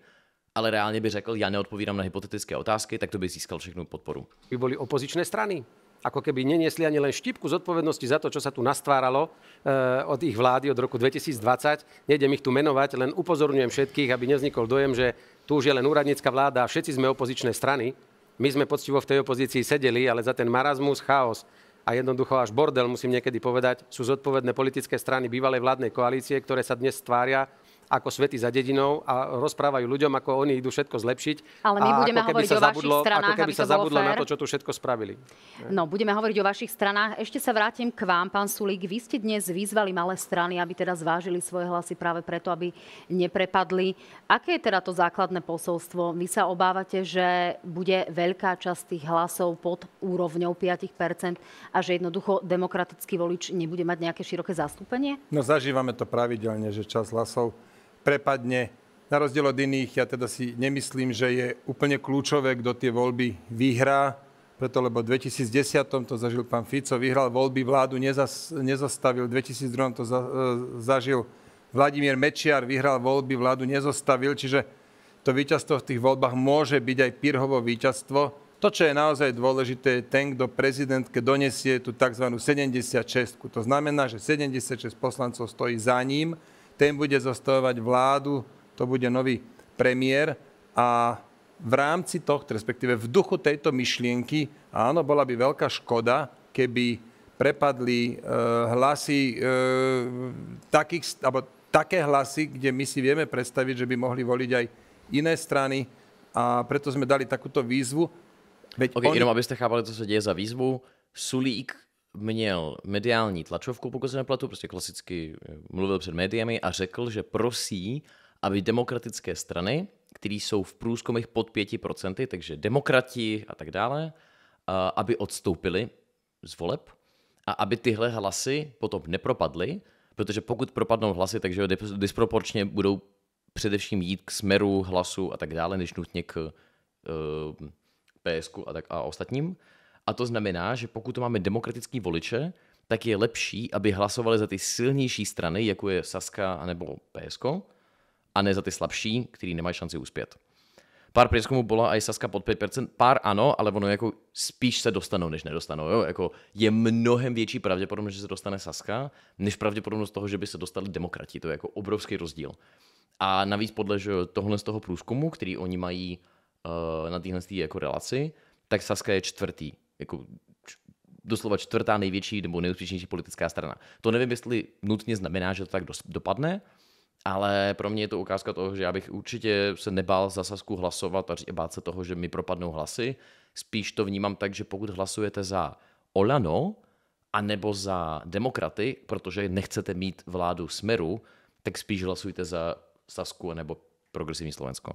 ale reálně by řekl, já neodpovídám na hypotetické otázky, tak to by získal všechnu podporu. By boli opozičné strany ako keby neniesli ani len štipku zodpovednosti za to, čo sa tu nastváralo eh, od ich vlády od roku 2020. Nejdem ich tu menovať, len upozorňujem všetkých, aby nevznikol dojem, že tu už je len úradnícka vláda a všetci sme opozičné strany. My sme poctivo v tej opozícii sedeli, ale za ten marazmus, chaos a jednoducho až bordel, musím niekedy povedať, sú zodpovedné politické strany bývalej vládnej koalície, ktoré sa dnes stvária, ako svety za dedinou a rozprávajú ľuďom, ako oni idú všetko zlepšiť. Ale my a budeme ako keby hovoriť sa o zabudlo, vašich stranách, ako keby sa zabudlo na to, čo tu všetko spravili. No, budeme hovoriť o vašich stranách. Ešte sa vrátim k vám, pán Sulík. Vy ste dnes vyzvali malé strany, aby teda zvážili svoje hlasy práve preto, aby neprepadli. Aké je teda to základné posolstvo? Vy sa obávate, že bude veľká časť tých hlasov pod úrovňou 5% a že jednoducho demokratický volič nebude mať nejaké široké zastúpenie? No zažívame to pravidelne, že čas hlasov prepadne. Na rozdiel od iných, ja teda si nemyslím, že je úplne kľúčové, kto tie voľby vyhrá, preto lebo v 2010 to zažil pán Fico, vyhral voľby, vládu nezas, nezostavil, v 2002 to za, e, zažil Vladimír Mečiar, vyhral voľby, vládu nezostavil, čiže to víťazstvo v tých voľbách môže byť aj Pirhovo víťazstvo. To, čo je naozaj dôležité, je ten, kto prezidentke donesie tú tzv. 76. To znamená, že 76 poslancov stojí za ním ten bude zostavovať vládu, to bude nový premiér a v rámci tohto, respektíve v duchu tejto myšlienky, áno, bola by veľká škoda, keby prepadli e, hlasy e, takých, alebo také hlasy, kde my si vieme predstaviť, že by mohli voliť aj iné strany a preto sme dali takúto výzvu. Veď okay, oni... Jenom chápali, co sa deje za výzvu, Sulík měl mediální tlačovku, pokud se neplatu, prostě klasicky eh, mluvil před médiami a řekl, že prosí, aby demokratické strany, které jsou v průzkumech pod 5%, takže demokrati a tak dále, aby odstoupili z voleb a aby tyhle hlasy potom nepropadly, protože pokud propadnou hlasy, takže disproporčně budou především jít k smeru hlasu a tak dále, než nutně k uh, eh, PSku a, tak, a ostatním. A to znamená, že pokud to máme demokratický voliče, tak je lepší, aby hlasovali za ty silnější strany, jako je Saska nebo PSK, a ne za ty slabší, který nemají šanci uspět. Pár prieskumu bola aj Saska pod 5%, pár ano, ale ono jako spíš se dostanou, než nedostanou. Jo? Jako je mnohem větší pravdepodobnosť, že se dostane Saska, než pravděpodobnost toho, že by se dostali demokrati. To je jako obrovský rozdíl. A navíc podle tohle z toho průzkumu, který oni mají uh, na týhle relaci, tak Saska je čtvrtý jako doslova čtvrtá největší nebo nejúspěšnější politická strana. To nevím, jestli nutně znamená, že to tak dopadne, ale pro mě je to ukázka toho, že já bych určitě se nebál za Sasku hlasovat a bát se toho, že mi propadnou hlasy. Spíš to vnímám tak, že pokud hlasujete za Olano, anebo za demokraty, protože nechcete mít vládu Smeru, tak spíš hlasujte za Sasku nebo Progresivní Slovensko.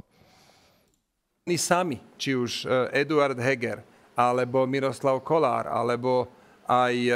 Sami, či už eh, Eduard Heger, alebo Miroslav Kolár, alebo aj e,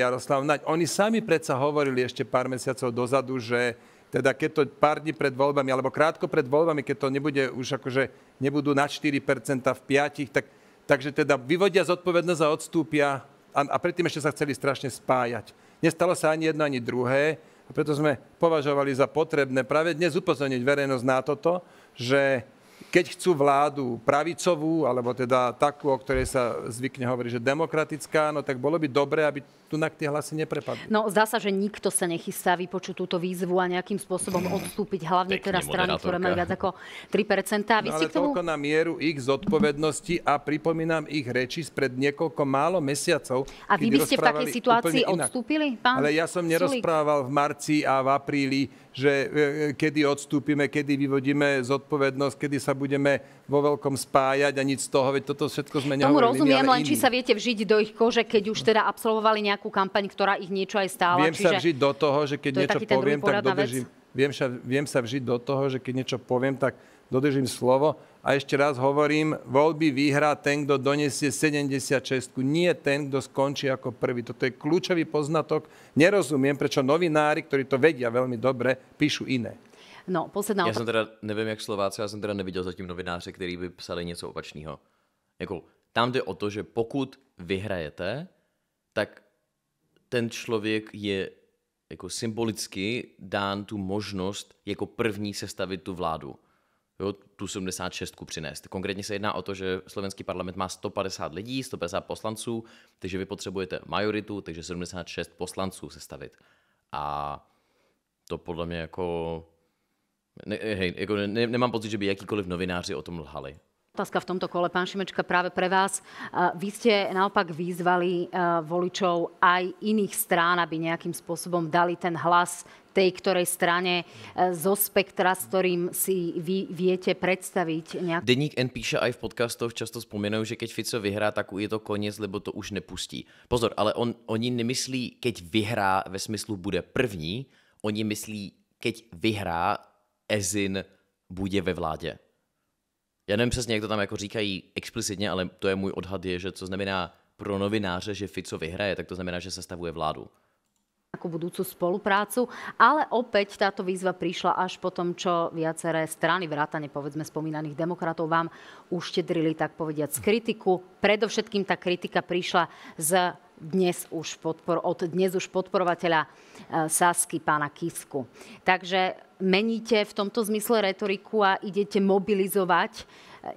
Jaroslav Naď. Oni sami predsa hovorili ešte pár mesiacov dozadu, že teda keď to pár dní pred voľbami, alebo krátko pred voľbami, keď to nebude už akože, nebudú na 4% v 5%, tak, takže teda vyvodia zodpovednosť a odstúpia a, a predtým ešte sa chceli strašne spájať. Nestalo sa ani jedno, ani druhé a preto sme považovali za potrebné práve dnes upozorniť verejnosť na toto, že keď chcú vládu pravicovú, alebo teda takú, o ktorej sa zvykne hovoriť, že demokratická, no tak bolo by dobre, aby tu na tie hlasy neprepadli. No zdá sa, že nikto sa nechystá vypočuť túto výzvu a nejakým spôsobom mm. odstúpiť, hlavne Pekne teraz strany, ktoré majú viac ako 3%. no, ale tomu... toľko na mieru ich zodpovednosti a pripomínam ich reči spred niekoľko málo mesiacov. A vy by ste v takej situácii odstúpili, pán Ale ja som nerozprával v marci a v apríli, že e, e, kedy odstúpime, kedy vyvodíme zodpovednosť, kedy sa budeme vo veľkom spájať a nič z toho, veď toto všetko sme nehovorili. Tomu rozumiem, len iný. či sa viete vžiť do ich kože, keď už teda absolvovali nejaké nejakú kampaň, ktorá ich niečo aj stála. Viem Čiže sa vžiť do toho, že keď to niečo poviem, tak dodržím. Viem sa, viem sa vžiť do toho, že keď niečo poviem, tak dodržím slovo. A ešte raz hovorím, voľby vyhrá ten, kto donesie 76, nie ten, kto skončí ako prvý. Toto je kľúčový poznatok. Nerozumiem, prečo novinári, ktorí to vedia veľmi dobre, píšu iné. No, posledná Já jsem teda, nevím jak Slováci, já jsem teda neviděl zatím novináře, který by psali něco opačného. Jako, tam jde o to, že pokud vyhrajete, tak ten člověk je jako symbolicky dán tu možnost jako první sestavit tu vládu. Jo, tu 76 přinést. Konkrétně se jedná o to, že slovenský parlament má 150 lidí, 150 poslanců, takže vy potřebujete majoritu, takže 76 poslanců sestavit. A to podle mě jako... Ne, hej, jako ne, nemám pocit, že by jakýkoliv novináři o tom lhali. Otázka v tomto kole, pán Šimečka, práve pre vás. Vy ste naopak vyzvali voličov aj iných strán, aby nejakým spôsobom dali ten hlas tej ktorej strane e, zo spektra, s ktorým si vy viete predstaviť nejak... Deník N píše aj v podcastoch často spomenujú, že keď Fico vyhrá, tak je to koniec, lebo to už nepustí. Pozor, ale on, oni nemyslí, keď vyhrá ve smyslu bude první, oni myslí, keď vyhrá, Ezin bude ve vládě. Já nevím přesně, jak to tam jako říkají explicitně, ale to je můj odhad, je, že co znamená pro novináře, že Fico vyhraje, tak to znamená, že sestavuje vládu ako budúcu spoluprácu, ale opäť táto výzva prišla až po tom, čo viaceré strany vrátane povedzme spomínaných demokratov vám uštedrili, tak povediať, z kritiku. Predovšetkým tá kritika prišla z dnes už, podpor, od dnes už podporovateľa e, Sasky, pána Kisku. Takže meníte v tomto zmysle retoriku a idete mobilizovať e,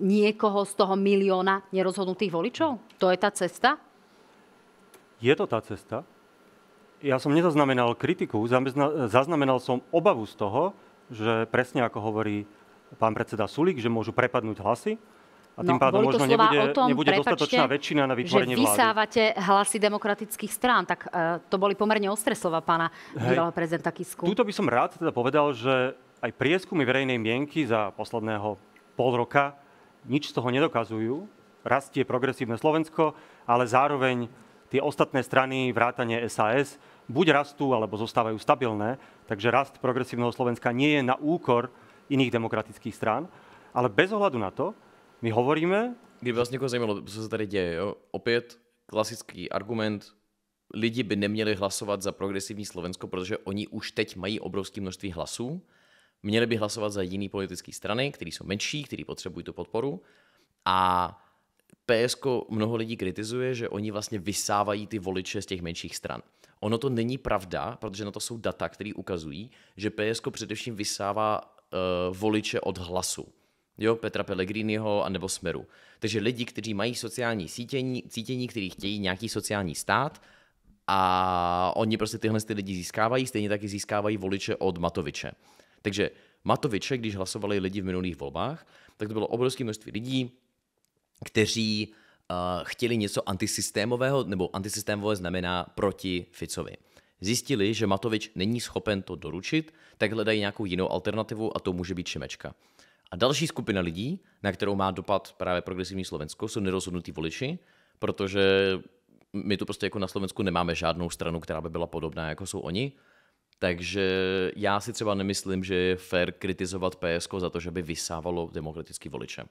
niekoho z toho milióna nerozhodnutých voličov? To je tá cesta? Je to tá cesta. Ja som nezaznamenal kritiku, zaznamenal som obavu z toho, že presne ako hovorí pán predseda Sulík, že môžu prepadnúť hlasy, a tým no, pádom možno nebude, tom, nebude prepačte, dostatočná väčšina na vytvorenie vlády. vysávate hlasy demokratických strán, tak uh, to boli pomerne ostré slova pána bývalého prezidenta Kisku. Tuto by som rád teda povedal, že aj prieskumy verejnej mienky za posledného pol roka nič z toho nedokazujú. Rastie progresívne Slovensko, ale zároveň tie ostatné strany, vrátanie SAS, buď rastú, alebo zostávajú stabilné. Takže rast progresívneho Slovenska nie je na úkor iných demokratických strán. Ale bez ohľadu na to, my hovoríme? Kdyby vás někoho zajímalo, co se tady děje, jo? opět klasický argument, lidi by neměli hlasovat za progresivní Slovensko, protože oni už teď mají obrovské množství hlasů, měli by hlasovat za jiný politické strany, které jsou menší, které potřebují tu podporu a PSK mnoho lidí kritizuje, že oni vlastně vysávají ty voliče z těch menších stran. Ono to není pravda, protože na to jsou data, které ukazují, že PSK především vysává uh, voliče od hlasu jo, Petra Pellegriniho a nebo Smeru. Takže lidi, kteří mají sociální cítění, cítění, kteří chtějí nějaký sociální stát a oni prostě tyhle ty lidi získávají, stejně taky získávají voliče od Matoviče. Takže Matoviče, když hlasovali lidi v minulých volbách, tak to bylo obrovské množství lidí, kteří uh, chtěli něco antisystémového, nebo antisystémové znamená proti Ficovi. Zjistili, že Matovič není schopen to doručit, tak hledají nějakou jinou alternativu a to může být Šimečka. A další skupina lidí, na kterou má dopad právě progresivní Slovensko, jsou nerozhodnutí voliči, protože my tu prostě jako na Slovensku nemáme žádnou stranu, která by byla podobná, jako jsou oni. Takže já si třeba nemyslím, že je fér kritizovat PSK za to, že by vysávalo demokratický voliče.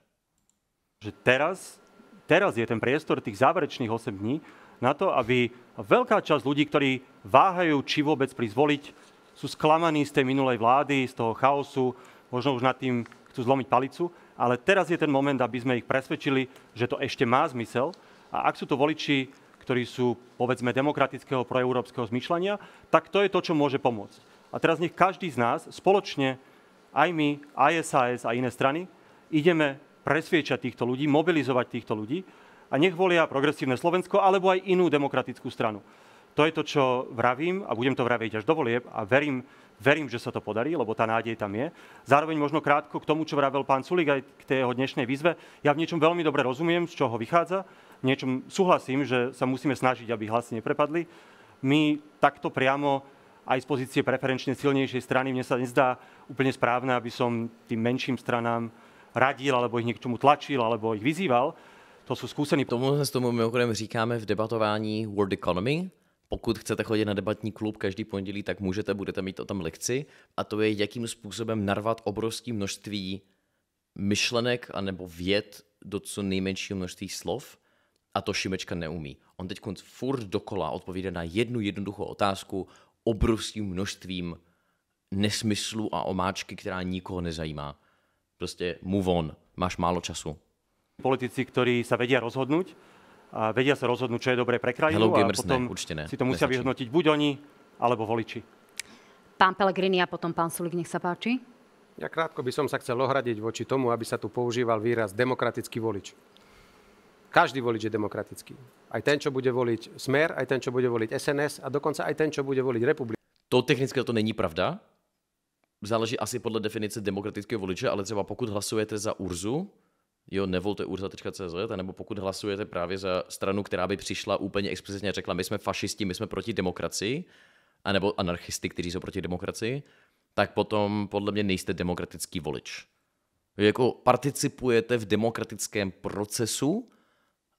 Že teraz, teraz je ten priestor tých záverečných 8 dní na to, aby veľká časť ľudí, ktorí váhajú, či vôbec prizvoliť, sú sklamaní z tej minulej vlády, z toho chaosu, možno už nad tým chcú zlomiť palicu, ale teraz je ten moment, aby sme ich presvedčili, že to ešte má zmysel. A ak sú to voliči, ktorí sú, povedzme, demokratického, proeurópskeho zmyšľania, tak to je to, čo môže pomôcť. A teraz nech každý z nás spoločne, aj my, aj SAS a iné strany, ideme presviečať týchto ľudí, mobilizovať týchto ľudí a nech volia progresívne Slovensko alebo aj inú demokratickú stranu. To je to, čo vravím a budem to vraviť až do volieb a verím, Verím, že sa to podarí, lebo tá nádej tam je. Zároveň možno krátko k tomu, čo vravel pán Sulik aj k tej jeho dnešnej výzve. Ja v niečom veľmi dobre rozumiem, z čoho vychádza. V niečom súhlasím, že sa musíme snažiť, aby hlasy neprepadli. My takto priamo aj z pozície preferenčne silnejšej strany, mne sa nezdá úplne správne, aby som tým menším stranám radil, alebo ich niekčomu tlačil, alebo ich vyzýval. To sú skúsení. Tomu, s tomu my okrem říkáme v debatování World Economy, Pokud chcete chodit na debatní klub každý pondělí, tak můžete, budete mít o tom lekci. A to je, jakým způsobem narvat obrovské množství myšlenek anebo věd do co nejmenšího množství slov. A to Šimečka neumí. On teď furt dokola odpovídá na jednu jednoduchou otázku obrovským množstvím nesmyslu a omáčky, která nikoho nezajímá. Prostě move on, máš málo času. Politici, ktorí sa vedia rozhodnúť, a vedia sa rozhodnúť, čo je dobré pre krajinu Hello, a potom ne, určite ne. si to musia nezačím. vyhodnotiť buď oni, alebo voliči. Pán Pelegrini a potom pán Sulik, nech sa páči. Ja krátko by som sa chcel ohradiť voči tomu, aby sa tu používal výraz demokratický volič. Každý volič je demokratický. Aj ten, čo bude voliť Smer, aj ten, čo bude voliť SNS a dokonce aj ten, čo bude voliť Republiku. To technicky to není pravda. Záleží asi podle definice demokratického voliče, ale třeba pokud hlasujete za Urzu, jo, nevolte urza.cz, nebo pokud hlasujete právě za stranu, která by přišla úplně explicitně a řekla, my jsme fašisti, my jsme proti demokracii, anebo anarchisty, kteří jsou proti demokracii, tak potom podle mě nejste demokratický volič. Vy jako participujete v demokratickém procesu,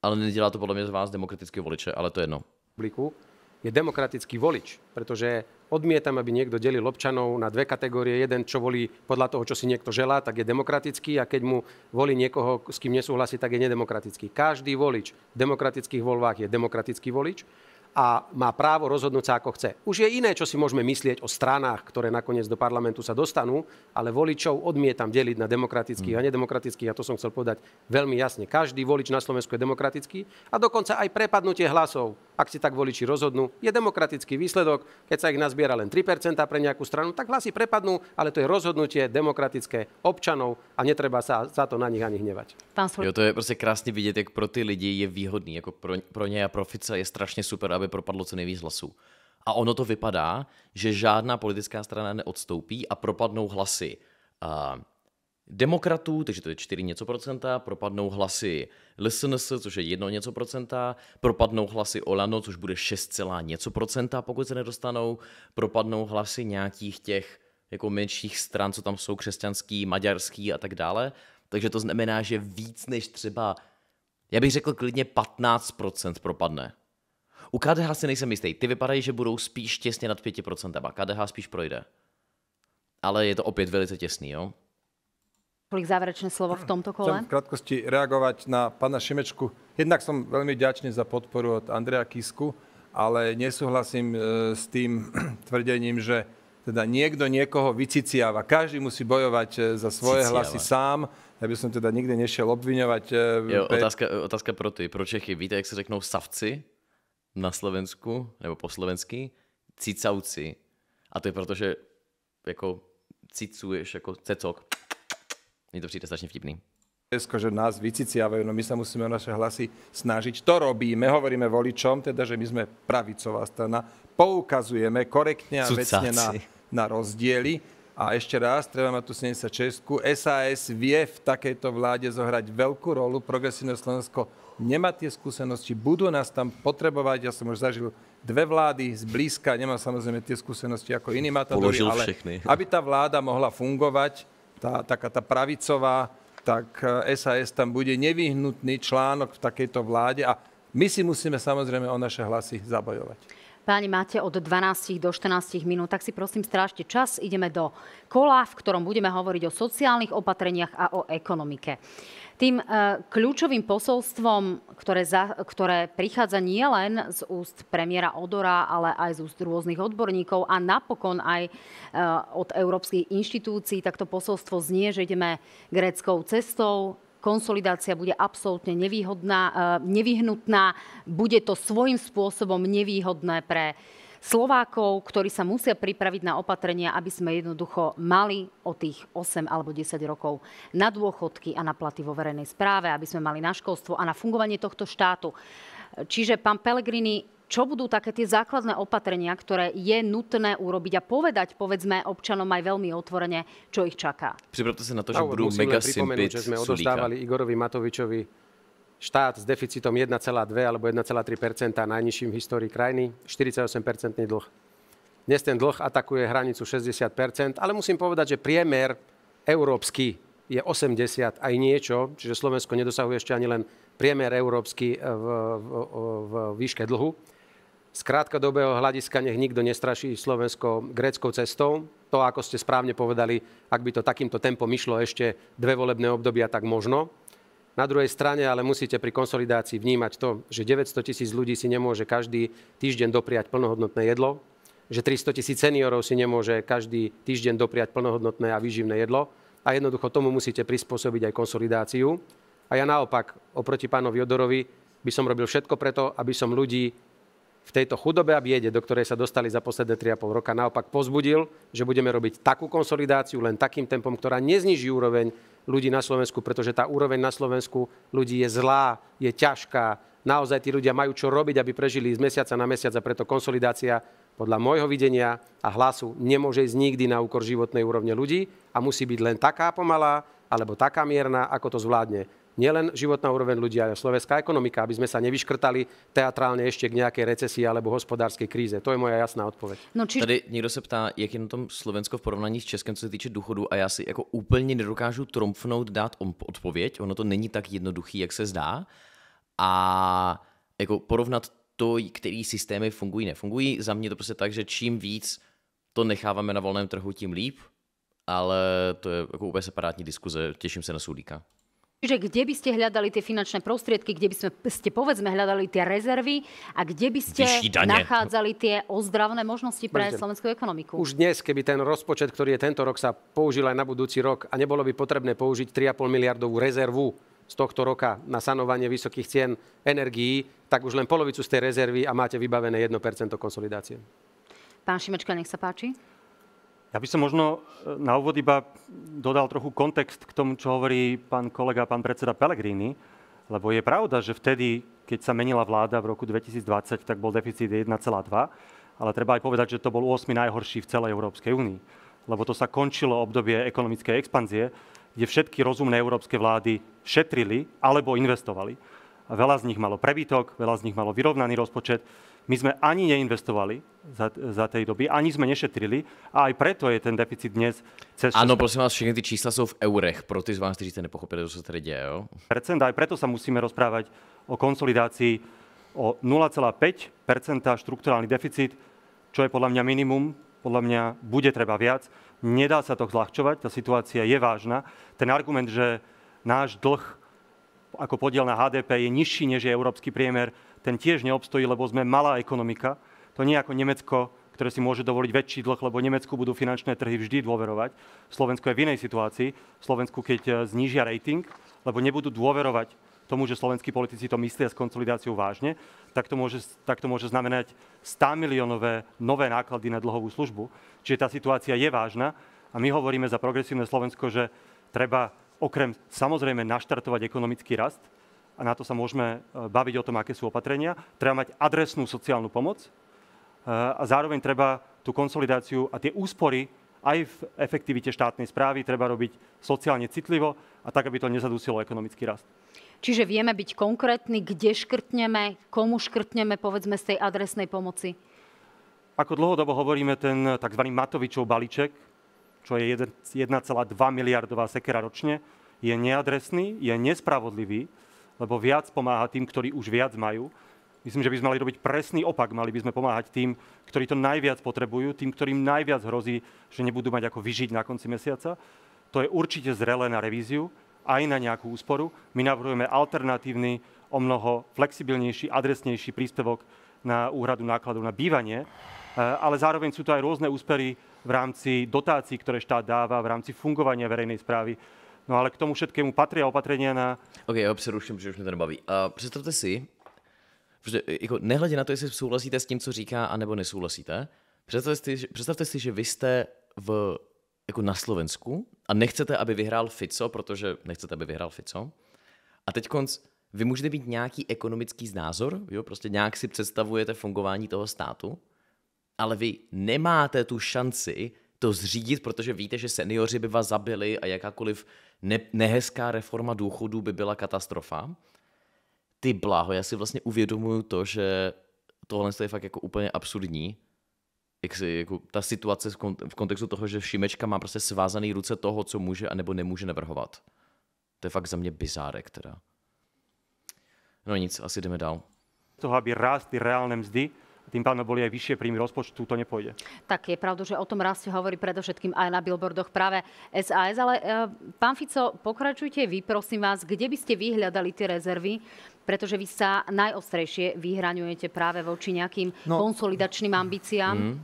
ale nedělá to podle mě z vás demokratické voliče, ale to je jedno. Bliku je demokratický volič, pretože odmietam, aby niekto delil občanov na dve kategórie. Jeden, čo volí podľa toho, čo si niekto želá, tak je demokratický a keď mu volí niekoho, s kým nesúhlasí, tak je nedemokratický. Každý volič v demokratických voľbách je demokratický volič a má právo rozhodnúť sa, ako chce. Už je iné, čo si môžeme myslieť o stranách, ktoré nakoniec do parlamentu sa dostanú, ale voličov odmietam deliť na demokratických a mm. nedemokratických, a to som chcel povedať veľmi jasne. Každý volič na Slovensku je demokratický a dokonca aj prepadnutie hlasov ak si tak voliči rozhodnú. Je demokratický výsledok, keď sa ich nazbiera len 3% pre nejakú stranu, tak hlasy prepadnú, ale to je rozhodnutie demokratické občanov a netreba sa za to na nich ani hnevať. Jo, to je prostě krásně vidět, jak pro ty lidi je výhodný, jako pro, pro ně a pro Fica je strašně super, aby propadlo co nejvíc hlasů. A ono to vypadá, že žádná politická strana neodstoupí a propadnou hlasy uh, demokratů, takže to je 4 něco procenta, propadnou hlasy LSNS, což je 1 něco procenta, propadnou hlasy Olano, což bude 6, něco procenta, pokud se nedostanou, propadnou hlasy nějakých těch jako menších stran, co tam jsou křesťanský, maďarský a tak dále. Takže to znamená, že víc než třeba, já bych řekl klidně 15% propadne. U KDH si nejsem jistý. Ty vypadají, že budou spíš těsně nad 5%. KDH spíš projde. Ale je to opět velice těsný, jo? Kolik záverečné slovo v tomto kole. Chcem v krátkosti reagovať na pána Šimečku. Jednak som veľmi ďačný za podporu od Andreja Kisku, ale nesúhlasím e, s tým tvrdením, že teda niekto niekoho vyciciava. Každý musí bojovať e, za svoje Ciciava. hlasy sám. Ja by som teda nikdy nešiel obviňovať. E, jo, pe... otázka, otázka pro ty, pro Čechy. Víte, jak se řeknou savci na Slovensku, nebo po slovenský? Cicavci. A to je proto, že jako cicuješ jako cecok Mně to príde strašne vtipný. Česko, že nás vyciciavajú, no my sa musíme o naše hlasy snažiť. To robíme, hovoríme voličom, teda, že my sme pravicová strana, poukazujeme korektne a Cucáci. vecne na, na rozdiely. A ešte raz, treba mať tu 76. SAS vie v takejto vláde zohrať veľkú rolu. Progresívne Slovensko nemá tie skúsenosti, budú nás tam potrebovať. Ja som už zažil dve vlády zblízka, nemám samozrejme tie skúsenosti ako iní matadori, ale aby tá vláda mohla fungovať, tá, taká tá pravicová, tak SAS eh, tam bude nevyhnutný článok v takejto vláde a my si musíme samozrejme o naše hlasy zabojovať. Páni, máte od 12 do 14 minút, tak si prosím strážte čas. Ideme do kola, v ktorom budeme hovoriť o sociálnych opatreniach a o ekonomike. Tým eh, kľúčovým posolstvom, ktoré, za, ktoré prichádza nielen z úst premiéra Odora, ale aj z úst rôznych odborníkov a napokon aj eh, od európskych inštitúcií, tak to posolstvo znie, že ideme gréckou cestou, konsolidácia bude absolútne nevýhodná eh, nevyhnutná, bude to svojím spôsobom nevýhodné pre Slovákov, ktorí sa musia pripraviť na opatrenia, aby sme jednoducho mali o tých 8 alebo 10 rokov na dôchodky a na platy vo verejnej správe, aby sme mali na školstvo a na fungovanie tohto štátu. Čiže pán Pelegrini, čo budú také tie základné opatrenia, ktoré je nutné urobiť a povedať, povedzme, občanom aj veľmi otvorene, čo ich čaká. Pripravte sa na to, že no, budú mega že sme odostávali Igorovi Matovičovi štát s deficitom 1,2 alebo 1,3 najnižším v histórii krajiny, 48-percentný dlh. Dnes ten dlh atakuje hranicu 60 ale musím povedať, že priemer európsky je 80 aj niečo, čiže Slovensko nedosahuje ešte ani len priemer európsky e, v, v, v výške dlhu. Z krátkodobého hľadiska nech nikto nestraší Slovensko gréckou cestou. To, ako ste správne povedali, ak by to takýmto tempom išlo ešte dve volebné obdobia, tak možno. Na druhej strane ale musíte pri konsolidácii vnímať to, že 900 tisíc ľudí si nemôže každý týždeň dopriať plnohodnotné jedlo, že 300 tisíc seniorov si nemôže každý týždeň dopriať plnohodnotné a výživné jedlo a jednoducho tomu musíte prispôsobiť aj konsolidáciu. A ja naopak, oproti pánovi Jodorovi, by som robil všetko preto, aby som ľudí v tejto chudobe a biede, do ktorej sa dostali za posledné 3,5 roka, naopak pozbudil, že budeme robiť takú konsolidáciu len takým tempom, ktorá nezniží úroveň ľudí na Slovensku, pretože tá úroveň na Slovensku ľudí je zlá, je ťažká. Naozaj tí ľudia majú čo robiť, aby prežili z mesiaca na mesiac a preto konsolidácia podľa môjho videnia a hlasu nemôže ísť nikdy na úkor životnej úrovne ľudí a musí byť len taká pomalá alebo taká mierna, ako to zvládne nielen životná úroveň ľudí, ale slovenská ekonomika, aby sme sa nevyškrtali teatrálne ešte k nejakej recesii alebo hospodárskej kríze. To je moja jasná odpověď. No, či... Tady někdo se ptá, jak je na tom Slovensko v porovnání s Českem, co se týče důchodu a já si jako úplně nedokážu tromfnout dát odpověď. Ono to není tak jednoduchý, jak se zdá. A jako porovnat to, který systémy fungují, nefungují. Za mě to prostě tak, že čím víc to necháváme na volném trhu, tím líp ale to je jako úplně separátní diskuze, těším se na Sulíka. Čiže kde by ste hľadali tie finančné prostriedky, kde by sme, ste povedzme hľadali tie rezervy a kde by ste nachádzali tie ozdravné možnosti pre Budete. slovenskú ekonomiku? Už dnes, keby ten rozpočet, ktorý je tento rok, sa použil aj na budúci rok a nebolo by potrebné použiť 3,5 miliardovú rezervu z tohto roka na sanovanie vysokých cien energií, tak už len polovicu z tej rezervy a máte vybavené 1% konsolidácie. Pán Šimečka, nech sa páči. Ja by som možno e, na úvod iba dodal trochu kontext k tomu, čo hovorí pán kolega, pán predseda Pellegrini, lebo je pravda, že vtedy, keď sa menila vláda v roku 2020, tak bol deficit 1,2, ale treba aj povedať, že to bol 8. najhorší v celej Európskej únii, lebo to sa končilo obdobie ekonomickej expanzie, kde všetky rozumné európske vlády šetrili alebo investovali. A veľa z nich malo prebytok, veľa z nich malo vyrovnaný rozpočet, my sme ani neinvestovali za, za tej doby, ani sme nešetrili a aj preto je ten deficit dnes cez... Áno, prosím vás, všechny ty čísla sú v eurech, pro tých z vás, ktorí ste nepochopili, čo sa teda deje. Jo? Percent, aj preto sa musíme rozprávať o konsolidácii o 0,5 štruktúrálny deficit, čo je podľa mňa minimum, podľa mňa bude treba viac. Nedá sa to zľahčovať, tá situácia je vážna. Ten argument, že náš dlh ako podiel na HDP je nižší, než je európsky priemer, ten tiež neobstojí, lebo sme malá ekonomika. To nie ako Nemecko, ktoré si môže dovoliť väčší dlh, lebo Nemecku budú finančné trhy vždy dôverovať. Slovensko je v inej situácii. Slovensku, keď eh, znížia rating, lebo nebudú dôverovať tomu, že slovenskí politici to myslia s konsolidáciou vážne, tak to môže, tak to môže znamenať 100 miliónové nové náklady na dlhovú službu. Čiže tá situácia je vážna a my hovoríme za progresívne Slovensko, že treba okrem samozrejme naštartovať ekonomický rast, a na to sa môžeme e, baviť o tom, aké sú opatrenia. Treba mať adresnú sociálnu pomoc e, a zároveň treba tú konsolidáciu a tie úspory aj v efektivite štátnej správy treba robiť sociálne citlivo a tak, aby to nezadusilo ekonomický rast. Čiže vieme byť konkrétni, kde škrtneme, komu škrtneme, povedzme, z tej adresnej pomoci? Ako dlhodobo hovoríme, ten tzv. Matovičov balíček, čo je 1,2 miliardová sekera ročne, je neadresný, je nespravodlivý lebo viac pomáha tým, ktorí už viac majú. Myslím, že by sme mali robiť presný opak. Mali by sme pomáhať tým, ktorí to najviac potrebujú, tým, ktorým najviac hrozí, že nebudú mať ako vyžiť na konci mesiaca. To je určite zrelé na revíziu, aj na nejakú úsporu. My navrhujeme alternatívny, o mnoho flexibilnejší, adresnejší príspevok na úhradu nákladov na bývanie, e, ale zároveň sú to aj rôzne úspery v rámci dotácií, ktoré štát dáva, v rámci fungovania verejnej správy, No ale k tomu všetkému patria opatrenia na... OK, ja ho přeruším, už mi to nebaví. Uh, představte si, že, e, jako, nehledě na to, jestli souhlasíte s tím, co říká, anebo nesouhlasíte, představte si, představte si že vy jste v, jako na Slovensku a nechcete, aby vyhrál Fico, protože nechcete, aby vyhrál Fico. A teď konc, vy můžete mít nějaký ekonomický znázor, jo? prostě nějak si představujete fungování toho státu, ale vy nemáte tu šanci to zřídit, protože víte, že seniori by vás zabili a jakákoliv ne, nehezká reforma důchodů by byla katastrofa. Ty bláho, já si vlastně uvědomuju to, že tohle je fakt jako úplně absurdní, jak si, jako ta situace v kontextu toho, že Šimečka má prostě svázaný ruce toho, co může a nebo nemůže navrhovat. To je fakt za mě bizárek teda. No nic, asi jdeme dál. Toho, aby rástly reálné mzdy, tým pádom boli aj vyššie príjmy rozpočtu, to nepôjde. Tak je pravda, že o tom si hovorí predovšetkým aj na billboardoch práve SAS, ale e, pán Fico, pokračujte vy, prosím vás, kde by ste vyhľadali tie rezervy, pretože vy sa najostrejšie vyhraňujete práve voči nejakým no. konsolidačným ambíciám. Mm.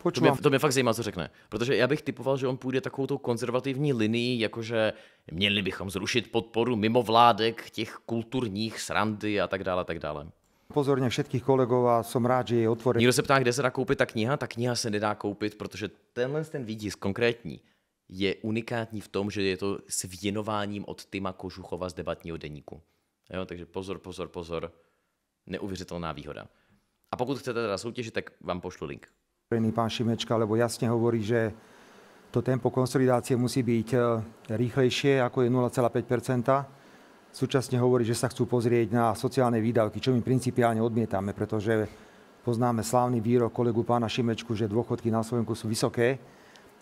To mě, to mě fakt zajímá, co řekne. Protože já bych typoval, že on půjde takovou tou konzervativní linií, jakože měli bychom zrušit podporu mimo vládek těch kulturních srandy a tak dále, a tak dále pozorně všetkých kolegov a jsem rád, že je otvorený. Někdo se ptá, kde se dá koupit ta kniha. Ta kniha se nedá koupit, protože tenhle ten výtisk konkrétní je unikátní v tom, že je to s věnováním od Tima Kožuchova z debatního deníku. Jo, takže pozor, pozor, pozor. Neuvěřitelná výhoda. A pokud chcete teda soutěžit, tak vám pošlu link. Pán Šimečka, lebo jasne hovorí, že to tempo konsolidácie musí byť eh, rýchlejšie ako je 0,5 súčasne hovorí, že sa chcú pozrieť na sociálne výdavky, čo my principiálne odmietame, pretože poznáme slávny výrok kolegu pána Šimečku, že dôchodky na Slovensku sú vysoké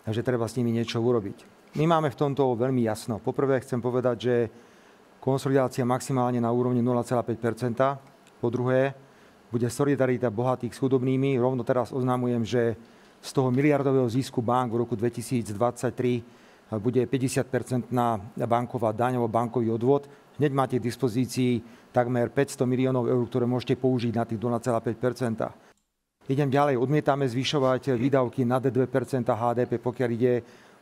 a že treba s nimi niečo urobiť. My máme v tomto veľmi jasno. Poprvé chcem povedať, že konsolidácia maximálne na úrovni 0,5 Po druhé, bude solidarita bohatých s chudobnými. Rovno teraz oznamujem, že z toho miliardového zisku bank v roku 2023 bude 50-percentná banková daň alebo bankový odvod hneď máte k dispozícii takmer 500 miliónov eur, ktoré môžete použiť na tých 2,5%. Idem ďalej, odmietame zvyšovať výdavky nad 2 HDP, pokiaľ ide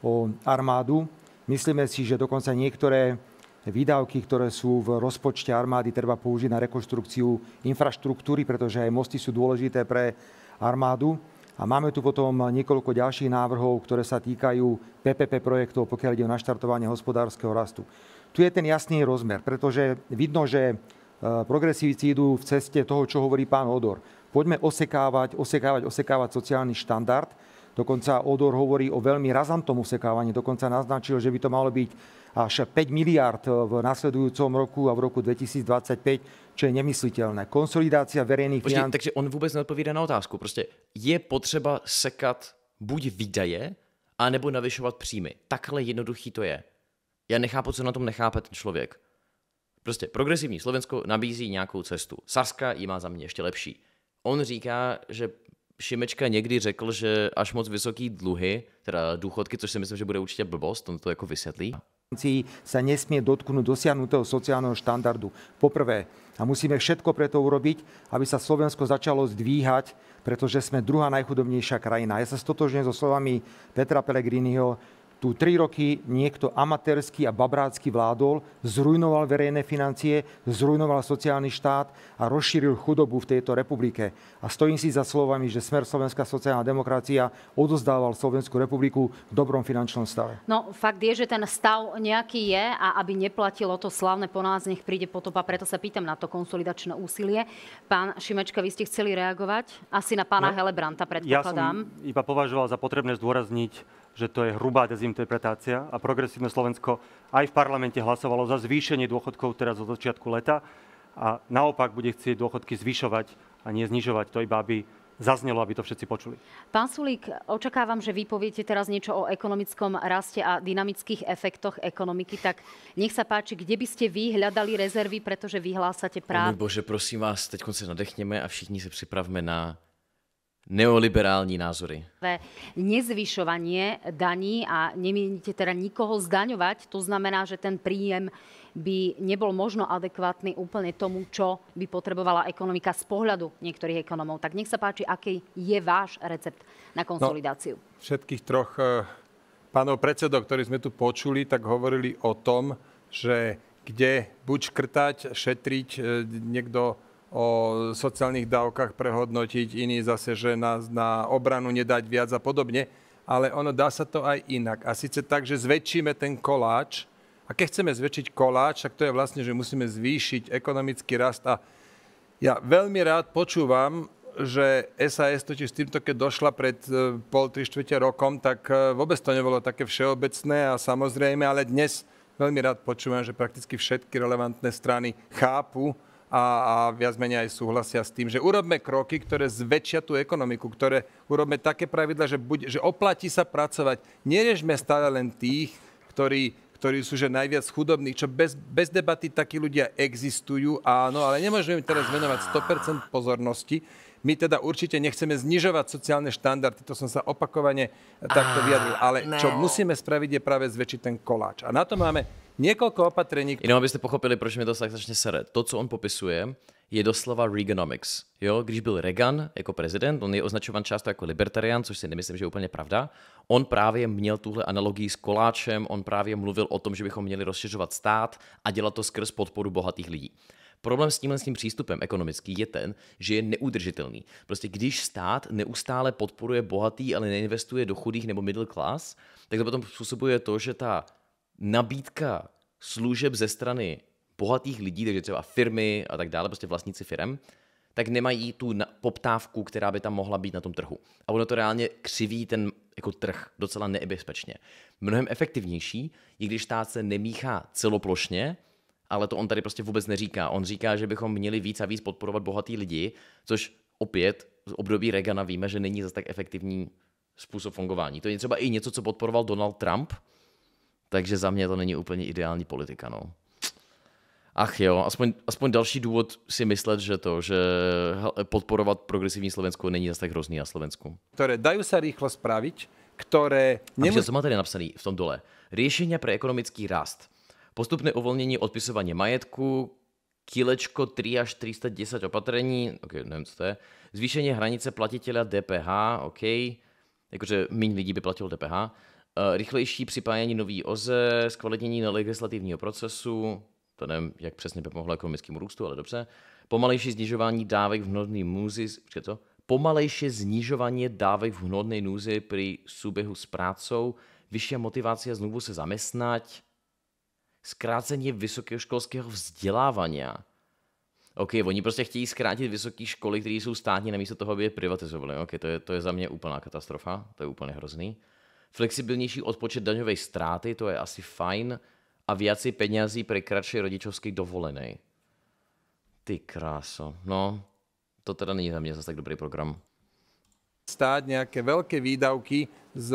o armádu. Myslíme si, že dokonca niektoré výdavky, ktoré sú v rozpočte armády, treba použiť na rekonštrukciu infraštruktúry, pretože aj mosty sú dôležité pre armádu. A máme tu potom niekoľko ďalších návrhov, ktoré sa týkajú PPP projektov, pokiaľ ide o naštartovanie hospodárskeho rastu tu je ten jasný rozmer, pretože vidno, že e, progresívci idú v ceste toho, čo hovorí pán Odor. Poďme osekávať, osekávať, osekávať sociálny štandard. Dokonca Odor hovorí o veľmi razantom osekávaní. Dokonca naznačil, že by to malo byť až 5 miliard e, v nasledujúcom roku a v roku 2025, čo je nemyslitelné. Konsolidácia verejných Počkej, financí... Takže on vôbec neodpovíde na otázku. Prostě je potřeba sekat buď výdaje, anebo navyšovat příjmy. Takhle jednoduchý to je. Já nechápu, co na tom nechápe ten člověk. Prostě progresivní Slovensko nabízí nějakou cestu. Saska ji má za mě ještě lepší. On říká, že Šimečka někdy řekl, že až moc vysoký dluhy, teda důchodky, což si myslím, že bude určitě blbost, on to jako vysvětlí. sa nesmie dotknúť dosiahnutého sociálneho štandardu. Poprvé, a musíme všetko preto urobiť, aby sa Slovensko začalo zdvíhať, pretože sme druhá najchudobnejšia krajina. Ja sa stotožňujem so slovami Petra Pellegriniho, tu tri roky niekto amatérsky a babrácky vládol, zrujnoval verejné financie, zrujnoval sociálny štát a rozšíril chudobu v tejto republike. A stojím si za slovami, že Smer Slovenská sociálna demokracia odozdával Slovenskú republiku v dobrom finančnom stave. No fakt je, že ten stav nejaký je a aby neplatilo to slavné po nás, nech príde potopa, preto sa pýtam na to konsolidačné úsilie. Pán Šimečka, vy ste chceli reagovať asi na pána no, Helebranta, predpokladám. Ja som iba považoval za potrebné zdôrazniť že to je hrubá dezinterpretácia a progresívne Slovensko aj v parlamente hlasovalo za zvýšenie dôchodkov teraz od začiatku leta a naopak bude chcieť dôchodky zvyšovať a nie znižovať to iba, aby zaznelo, aby to všetci počuli. Pán Sulík, očakávam, že vy poviete teraz niečo o ekonomickom raste a dynamických efektoch ekonomiky, tak nech sa páči, kde by ste vy hľadali rezervy, pretože vyhlásate práve... Bože, prosím vás, teď sa nadechneme a všichni sa pripravme na neoliberální názory. Nezvyšovanie daní a nemienite teda nikoho zdaňovať, to znamená, že ten príjem by nebol možno adekvátny úplne tomu, čo by potrebovala ekonomika z pohľadu niektorých ekonomov. Tak nech sa páči, aký je váš recept na no, konsolidáciu? No, všetkých troch eh, pánov predsedov, ktorí sme tu počuli, tak hovorili o tom, že kde buď škrtať, šetriť, eh, niekto o sociálnych dávkach prehodnotiť, iný zase, že na, na obranu nedať viac a podobne. Ale ono dá sa to aj inak. A síce tak, že zväčšíme ten koláč. A keď chceme zväčšiť koláč, tak to je vlastne, že musíme zvýšiť ekonomický rast. A ja veľmi rád počúvam, že SAS totiž s týmto, keď došla pred e, pol, tri štvrte rokom, tak e, vôbec to nebolo také všeobecné a samozrejme, ale dnes veľmi rád počúvam, že prakticky všetky relevantné strany chápu, a, a viac menej aj súhlasia s tým, že urobme kroky, ktoré zväčšia tú ekonomiku, ktoré urobme také pravidla, že, buď, že oplatí sa pracovať. Nerežme stále len tých, ktorí, ktorí sú že najviac chudobní, čo bez, bez debaty takí ľudia existujú, áno, ale nemôžeme im teraz venovať 100% pozornosti. My teda určite nechceme znižovať sociálne štandardy, to som sa opakovane takto vyjadril, ale čo ah, no. musíme spraviť je práve zväčšiť ten koláč. A na to máme niekoľko opatrení. Jenom ste pochopili, proč mi to tak začne sere. To, co on popisuje, je doslova Reaganomics. Jo, když byl Reagan jako prezident, on je označovan často jako libertarián, což si nemyslím, že je úplně pravda. On právě měl tuhle analogii s koláčem, on právě mluvil o tom, že bychom měli rozšiřovat stát a dělat to skrz podporu bohatých lidí. Problém s tímhle s tím přístupem ekonomický je ten, že je neudržitelný. Prostě když stát neustále podporuje bohatý, ale neinvestuje do chudých nebo middle class, tak to potom způsobuje to, že ta nabídka služeb ze strany bohatých lidí, takže třeba firmy a tak dále, prostě vlastníci firm, tak nemají tu poptávku, která by tam mohla být na tom trhu. A ono to reálně křiví ten jako trh docela nebezpečně. Mnohem efektivnější je, když stát se nemíchá celoplošně, ale to on tady prostě vůbec neříká. On říká, že bychom měli víc a víc podporovat bohatý lidi, což opět z období Reagana víme, že není zase tak efektivní způsob fungování. To je třeba i něco, co podporoval Donald Trump, Takže za mě to není úplně ideální politika. No. Ach jo, aspoň, aspoň další důvod si myslet, že to, že podporovat progresivní Slovensko není zase tak hrozný na Slovensku. Které dají se rýchlo spravit, které. Nemus... A má tady napsaný v tom dole? Riešenia pro ekonomický rast. Postupné uvolnění odpisování majetku, kilečko 3 až 310 opatrení, ok, nevím, co to je, Zvýšení hranice platitele DPH, ok, jakože méně lidí by platilo DPH, Eh, rychlejší připájení nový OZE, zkvalitnění legislativního procesu, to nevím, jak přesně by pomohlo ekonomickému růstu, ale dobře. Pomalejší znižování dávek v hnodný núzi, počkej to, pomalejšie znižovanie dávek v hmotnej núzi pri súbehu s prácou, vyššia motivácia znovu sa zamestnať, skrácenie vysokoškolského vzdelávania. OK, oni prostě chtějí zkrátit vysoké školy, které jsou státní, namísto toho, aby je privatizovali. OK, to je, to je za mě úplná katastrofa, to je úplně hrozný. Flexibilnější odpočet daňovej stráty, to je asi fajn. A viacej peňazí pre kratšej rodičovskej dovolenej. Ty kráso. No, to teda není za mňa zase tak dobrý program. Stáť nejaké veľké výdavky z,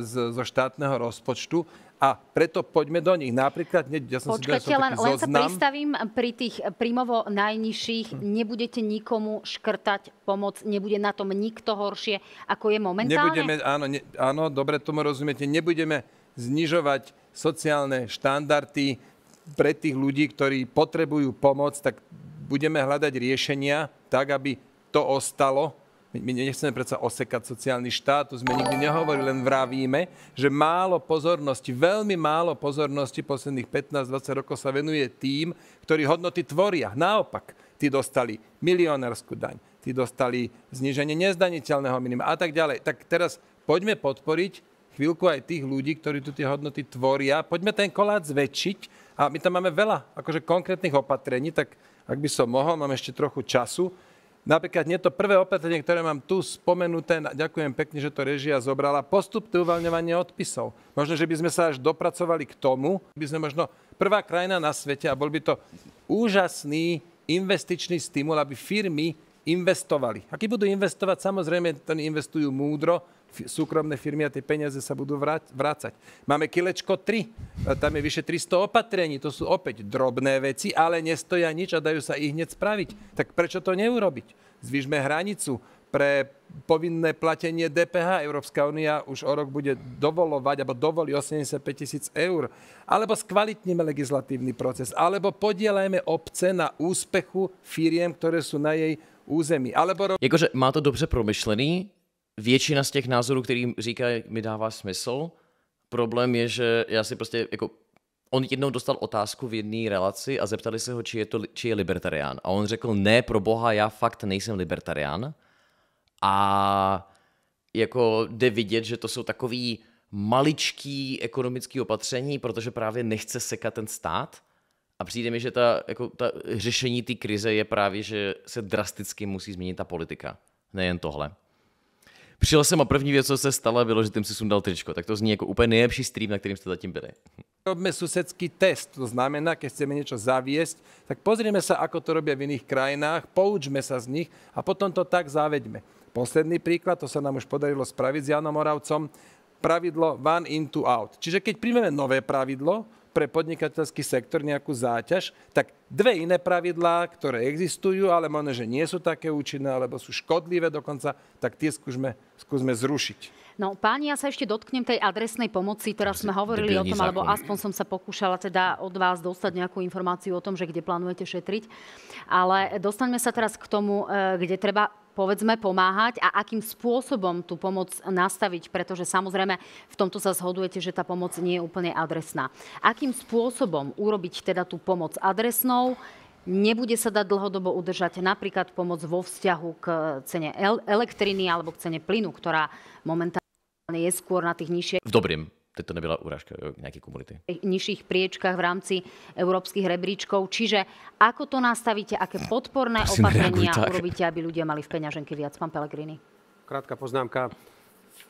z, zo štátneho rozpočtu a preto poďme do nich. Napríklad, ne, ja som Počkajte, si dal, len, len sa pristavím pri tých príjmovo najnižších. Hm. Nebudete nikomu škrtať pomoc, nebude na tom nikto horšie, ako je momentálne? Nebudeme, áno, ne, áno, dobre tomu rozumiete. Nebudeme znižovať sociálne štandardy pre tých ľudí, ktorí potrebujú pomoc, tak budeme hľadať riešenia tak, aby to ostalo my, nechceme predsa osekať sociálny štátus, sme nikdy nehovorili, len vravíme, že málo pozornosti, veľmi málo pozornosti posledných 15-20 rokov sa venuje tým, ktorí hodnoty tvoria. Naopak, tí dostali milionárskú daň, tí dostali zniženie nezdaniteľného minima a tak ďalej. Tak teraz poďme podporiť chvíľku aj tých ľudí, ktorí tu tie hodnoty tvoria. Poďme ten kolát zväčšiť a my tam máme veľa akože konkrétnych opatrení, tak ak by som mohol, mám ešte trochu času, Napríklad nie to prvé opatrenie, ktoré mám tu spomenuté, ďakujem pekne, že to režia zobrala, postupné uvaľňovanie odpisov. Možno, že by sme sa až dopracovali k tomu, by sme možno prvá krajina na svete a bol by to úžasný investičný stimul, aby firmy investovali. A keď budú investovať, samozrejme, to investujú múdro, súkromné firmy a tie peniaze sa budú vrácať. Máme kilečko 3, e, tam je vyše 300 opatrení, to sú opäť drobné veci, ale nestoja nič a dajú sa ich hneď spraviť. Tak prečo to neurobiť? Zvýšme hranicu pre povinné platenie DPH. Európska únia už o rok bude dovolovať alebo dovolí 85 tisíc eur. Alebo skvalitníme legislatívny proces. Alebo podielajme obce na úspechu firiem, ktoré sú na jej území. Alebo... Jakože má to dobře promyšlený, většina z těch názorů, který říká, mi dává smysl. Problém je, že já si prostě jako on jednou dostal otázku v jedné relaci a zeptali se ho, či je, to, či je libertarián. A on řekl, ne, pro boha, já fakt nejsem libertarián. A jako jde vidět, že to jsou takový maličký ekonomický opatření, protože právě nechce sekat ten stát. A přijde mi, že ta, jako, ta řešení té krize je právě, že se drasticky musí změnit ta politika. Nejen tohle. Přijel jsem a první věc, co se stala, bylo, že jsem si sundal tričko. Tak to zní jako úplně nejlepší stream, na kterým jste zatím byli. Robíme susedský test, to znamená, keď chceme niečo zaviesť, tak pozrieme sa, ako to robia v iných krajinách, poučme sa z nich a potom to tak zaveďme. Posledný príklad, to sa nám už podarilo spraviť s Janom Moravcom: pravidlo one in, two out. Čiže keď príjmeme nové pravidlo, pre podnikateľský sektor nejakú záťaž, tak dve iné pravidlá, ktoré existujú, ale možno, že nie sú také účinné, alebo sú škodlivé dokonca, tak tie skúsme, skúsme zrušiť. No páni, ja sa ešte dotknem tej adresnej pomoci. Teraz sme hovorili o tom, alebo aspoň som sa pokúšala teda od vás dostať nejakú informáciu o tom, že kde plánujete šetriť. Ale dostaňme sa teraz k tomu, e, kde treba povedzme, pomáhať a akým spôsobom tú pomoc nastaviť, pretože samozrejme v tomto sa zhodujete, že tá pomoc nie je úplne adresná. Akým spôsobom urobiť teda tú pomoc adresnou, nebude sa dať dlhodobo udržať napríklad pomoc vo vzťahu k cene elektriny alebo k cene plynu, ktorá momentálne je skôr na tých nižších. V dobrým to nebyla úražka nejakej komunity. V Nižších priečkách v rámci európskych rebríčkov. Čiže ako to nastavíte, aké podporné Prosím, opatrenia urobíte, aby ľudia mali v peňaženke viac? Pán Pellegrini. Krátka poznámka.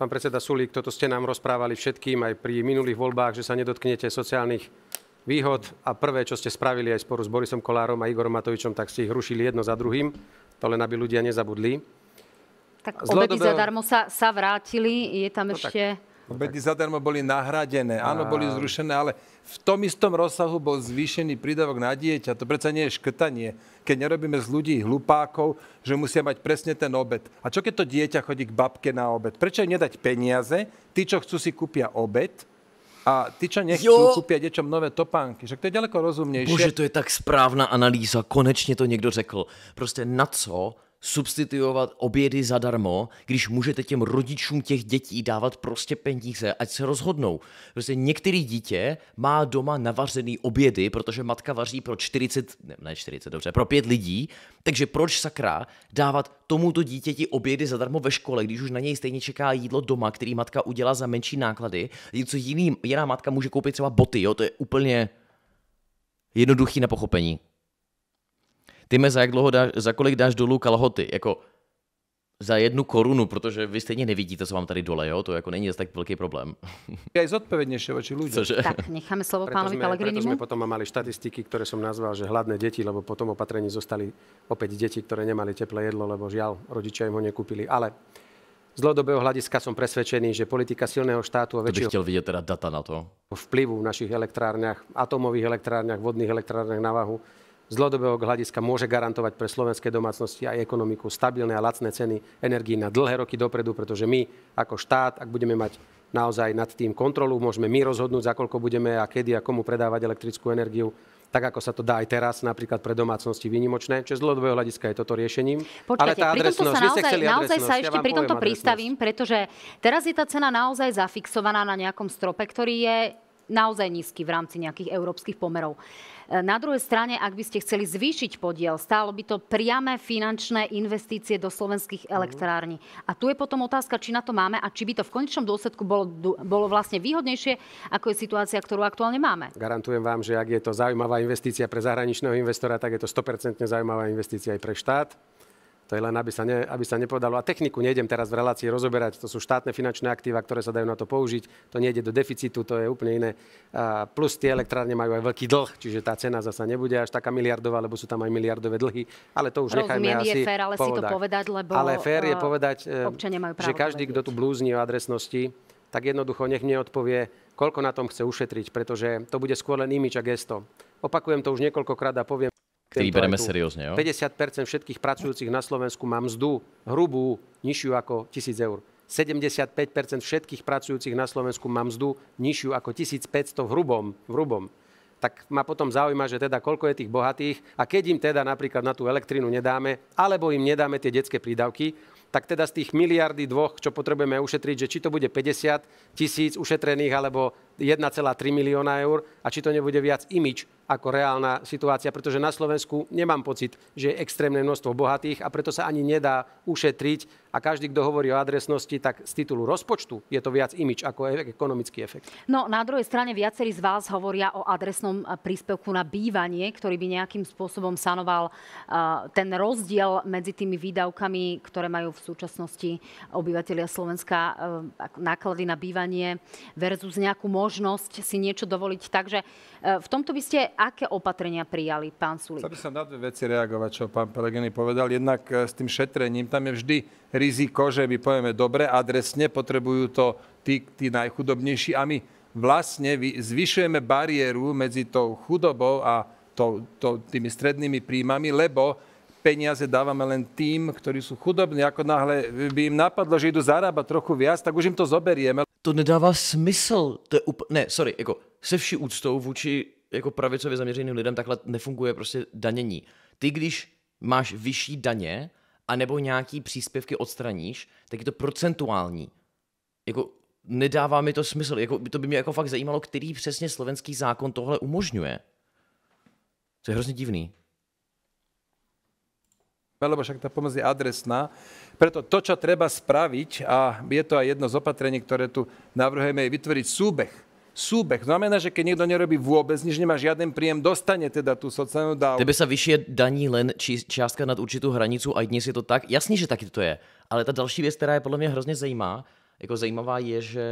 Pán predseda Sulík, toto ste nám rozprávali všetkým aj pri minulých voľbách, že sa nedotknete sociálnych výhod a prvé, čo ste spravili aj sporu s Borisom Kolárom a Igorom Matovičom, tak ste ich rušili jedno za druhým. To len aby ľudia nezabudli. Tak obedy zadarmo sa, sa vrátili. Je tam no ešte... Tak Obedy zadarmo boli nahradené, áno, boli zrušené, ale v tom istom rozsahu bol zvýšený prídavok na dieťa. To predsa nie je škrtanie, keď nerobíme z ľudí hlupákov, že musia mať presne ten obed. A čo keď to dieťa chodí k babke na obed? Prečo im nedať peniaze? Tí, čo chcú, si kúpia obed, a ty, čo nechcú, jo. kúpia deťom nové topánky. Že to je ďaleko rozumnejšie. Bože, to je tak správna analýza. Konečne to niekto řekl. Proste na co substituovat obědy zadarmo, když můžete těm rodičům těch dětí dávat prostě peníze, ať se rozhodnou. Prostě některý dítě má doma navařený obědy, protože matka vaří pro 40, ne, ne 40, dobře, pro 5 lidí, takže proč sakra dávat tomuto dítěti obědy zadarmo ve škole, když už na něj stejně čeká jídlo doma, který matka udělá za menší náklady, něco jiný, jiná matka může koupit třeba boty, jo, to je úplně jednoduchý na pochopení ty mez, za, jak dlouho dáš, za kolik dáš dolů kalhoty, jako za jednu korunu, protože vy stejně nevidíte, co vám tady dole, jo? To jako není zase tak velký problém. Je zodpovědnější zodpovednejšie voči Cože? Tak, necháme slovo preto pánovi Pellegrinimu. Preto jsme potom mali statistiky, které jsem nazval, že hladné deti, lebo po tom opatrení zostali opäť deti, ktoré nemali teplé jedlo, lebo žiaľ, rodičia im ho nekúpili. Ale z dlhodobého hľadiska som presvedčený, že politika silného štátu a väčšieho... To by chcel vidieť teda data na to. ...vplyvu v našich elektrárniach, atomových elektrárniach, vodných elektrárniach na váhu z dlhodobého hľadiska môže garantovať pre slovenské domácnosti aj ekonomiku stabilné a lacné ceny energii na dlhé roky dopredu, pretože my ako štát, ak budeme mať naozaj nad tým kontrolu, môžeme my rozhodnúť, za koľko budeme a kedy a komu predávať elektrickú energiu, tak ako sa to dá aj teraz, napríklad pre domácnosti výnimočné, Čiže z dlhodobého hľadiska je toto riešením. Počkajte, Ale tá pri tomto sa naozaj, naozaj sa ešte ja pri tomto pristavím, pretože teraz je tá cena naozaj zafixovaná na nejakom strope, ktorý je naozaj nízky v rámci nejakých európskych pomerov. E, na druhej strane, ak by ste chceli zvýšiť podiel, stálo by to priame finančné investície do slovenských mhm. elektrární. A tu je potom otázka, či na to máme a či by to v konečnom dôsledku bolo, bolo vlastne výhodnejšie, ako je situácia, ktorú aktuálne máme. Garantujem vám, že ak je to zaujímavá investícia pre zahraničného investora, tak je to 100% zaujímavá investícia aj pre štát to je len, aby sa, ne, aby sa nepovedalo. A techniku nejdem teraz v relácii rozoberať. To sú štátne finančné aktíva, ktoré sa dajú na to použiť. To nejde do deficitu, to je úplne iné. A plus tie elektrárne majú aj veľký dlh, čiže tá cena zasa nebude až taká miliardová, lebo sú tam aj miliardové dlhy. Ale to už Rozumiem, nechajme je asi fér, ale pohodách. si to povedať, lebo ale fér je e, povedať, e, že každý, kto tu blúzni o adresnosti, tak jednoducho nech mne odpovie, koľko na tom chce ušetriť, pretože to bude skôr len imič a gesto. Opakujem to už niekoľkokrát a poviem ktorý bereme seriózne. Jo? 50% všetkých pracujúcich na Slovensku má mzdu hrubú, nižšiu ako 1000 eur. 75% všetkých pracujúcich na Slovensku má mzdu nižšiu ako 1500 v hrubom. V hrubom tak ma potom zaujíma, že teda koľko je tých bohatých a keď im teda napríklad na tú elektrínu nedáme, alebo im nedáme tie detské prídavky, tak teda z tých miliardy dvoch, čo potrebujeme ušetriť, že či to bude 50 tisíc ušetrených alebo 1,3 milióna eur a či to nebude viac imič ako reálna situácia, pretože na Slovensku nemám pocit, že je extrémne množstvo bohatých a preto sa ani nedá ušetriť a každý, kto hovorí o adresnosti, tak z titulu rozpočtu je to viac imič ako e-, ekonomický efekt. No na druhej strane viacerí z vás hovoria o adresnom príspevku na bývanie, ktorý by nejakým spôsobom sanoval ten rozdiel medzi tými výdavkami, ktoré majú v súčasnosti obyvateľia Slovenska náklady na bývanie versus nejakú možnosť možnosť si niečo dovoliť. Takže e, v tomto by ste aké opatrenia prijali, pán Sulík? Chcel by som na dve veci reagovať, čo pán Pelegeny povedal. Jednak e, s tým šetrením, tam je vždy riziko, že my povieme dobre, adresne, potrebujú to tí, tí najchudobnejší a my vlastne zvyšujeme bariéru medzi tou chudobou a to, to, tými strednými príjmami, lebo peniaze dávame len tým, ktorí sú chudobní. Ako náhle by im napadlo, že idú zarábať trochu viac, tak už im to zoberieme, to nedává smysl. To je up- Ne, sorry, jako se vší úctou vůči jako pravicově zaměřeným lidem takhle nefunguje prostě danění. Ty, když máš vyšší daně, anebo nějaký příspěvky odstraníš, tak je to procentuální. Jako nedává mi to smysl. Jako, to by mě jako fakt zajímalo, který přesně slovenský zákon tohle umožňuje. To je hrozně divný lebo však tá pomoc je adresná. Preto to, čo treba spraviť, a je to aj jedno z opatrení, ktoré tu navrhujeme, je vytvoriť súbeh súbeh. Znamená, že keď niekto nerobí vôbec nič, nemá žiaden príjem, dostane teda tú sociálnu dávku. Tebe sa vyššie daní len či částka nad určitou hranicu, aj dnes je to tak. Jasne, že taky to je. Ale ta další věc, která je podľa mě hrozně zajímá, jako zajímavá je, že...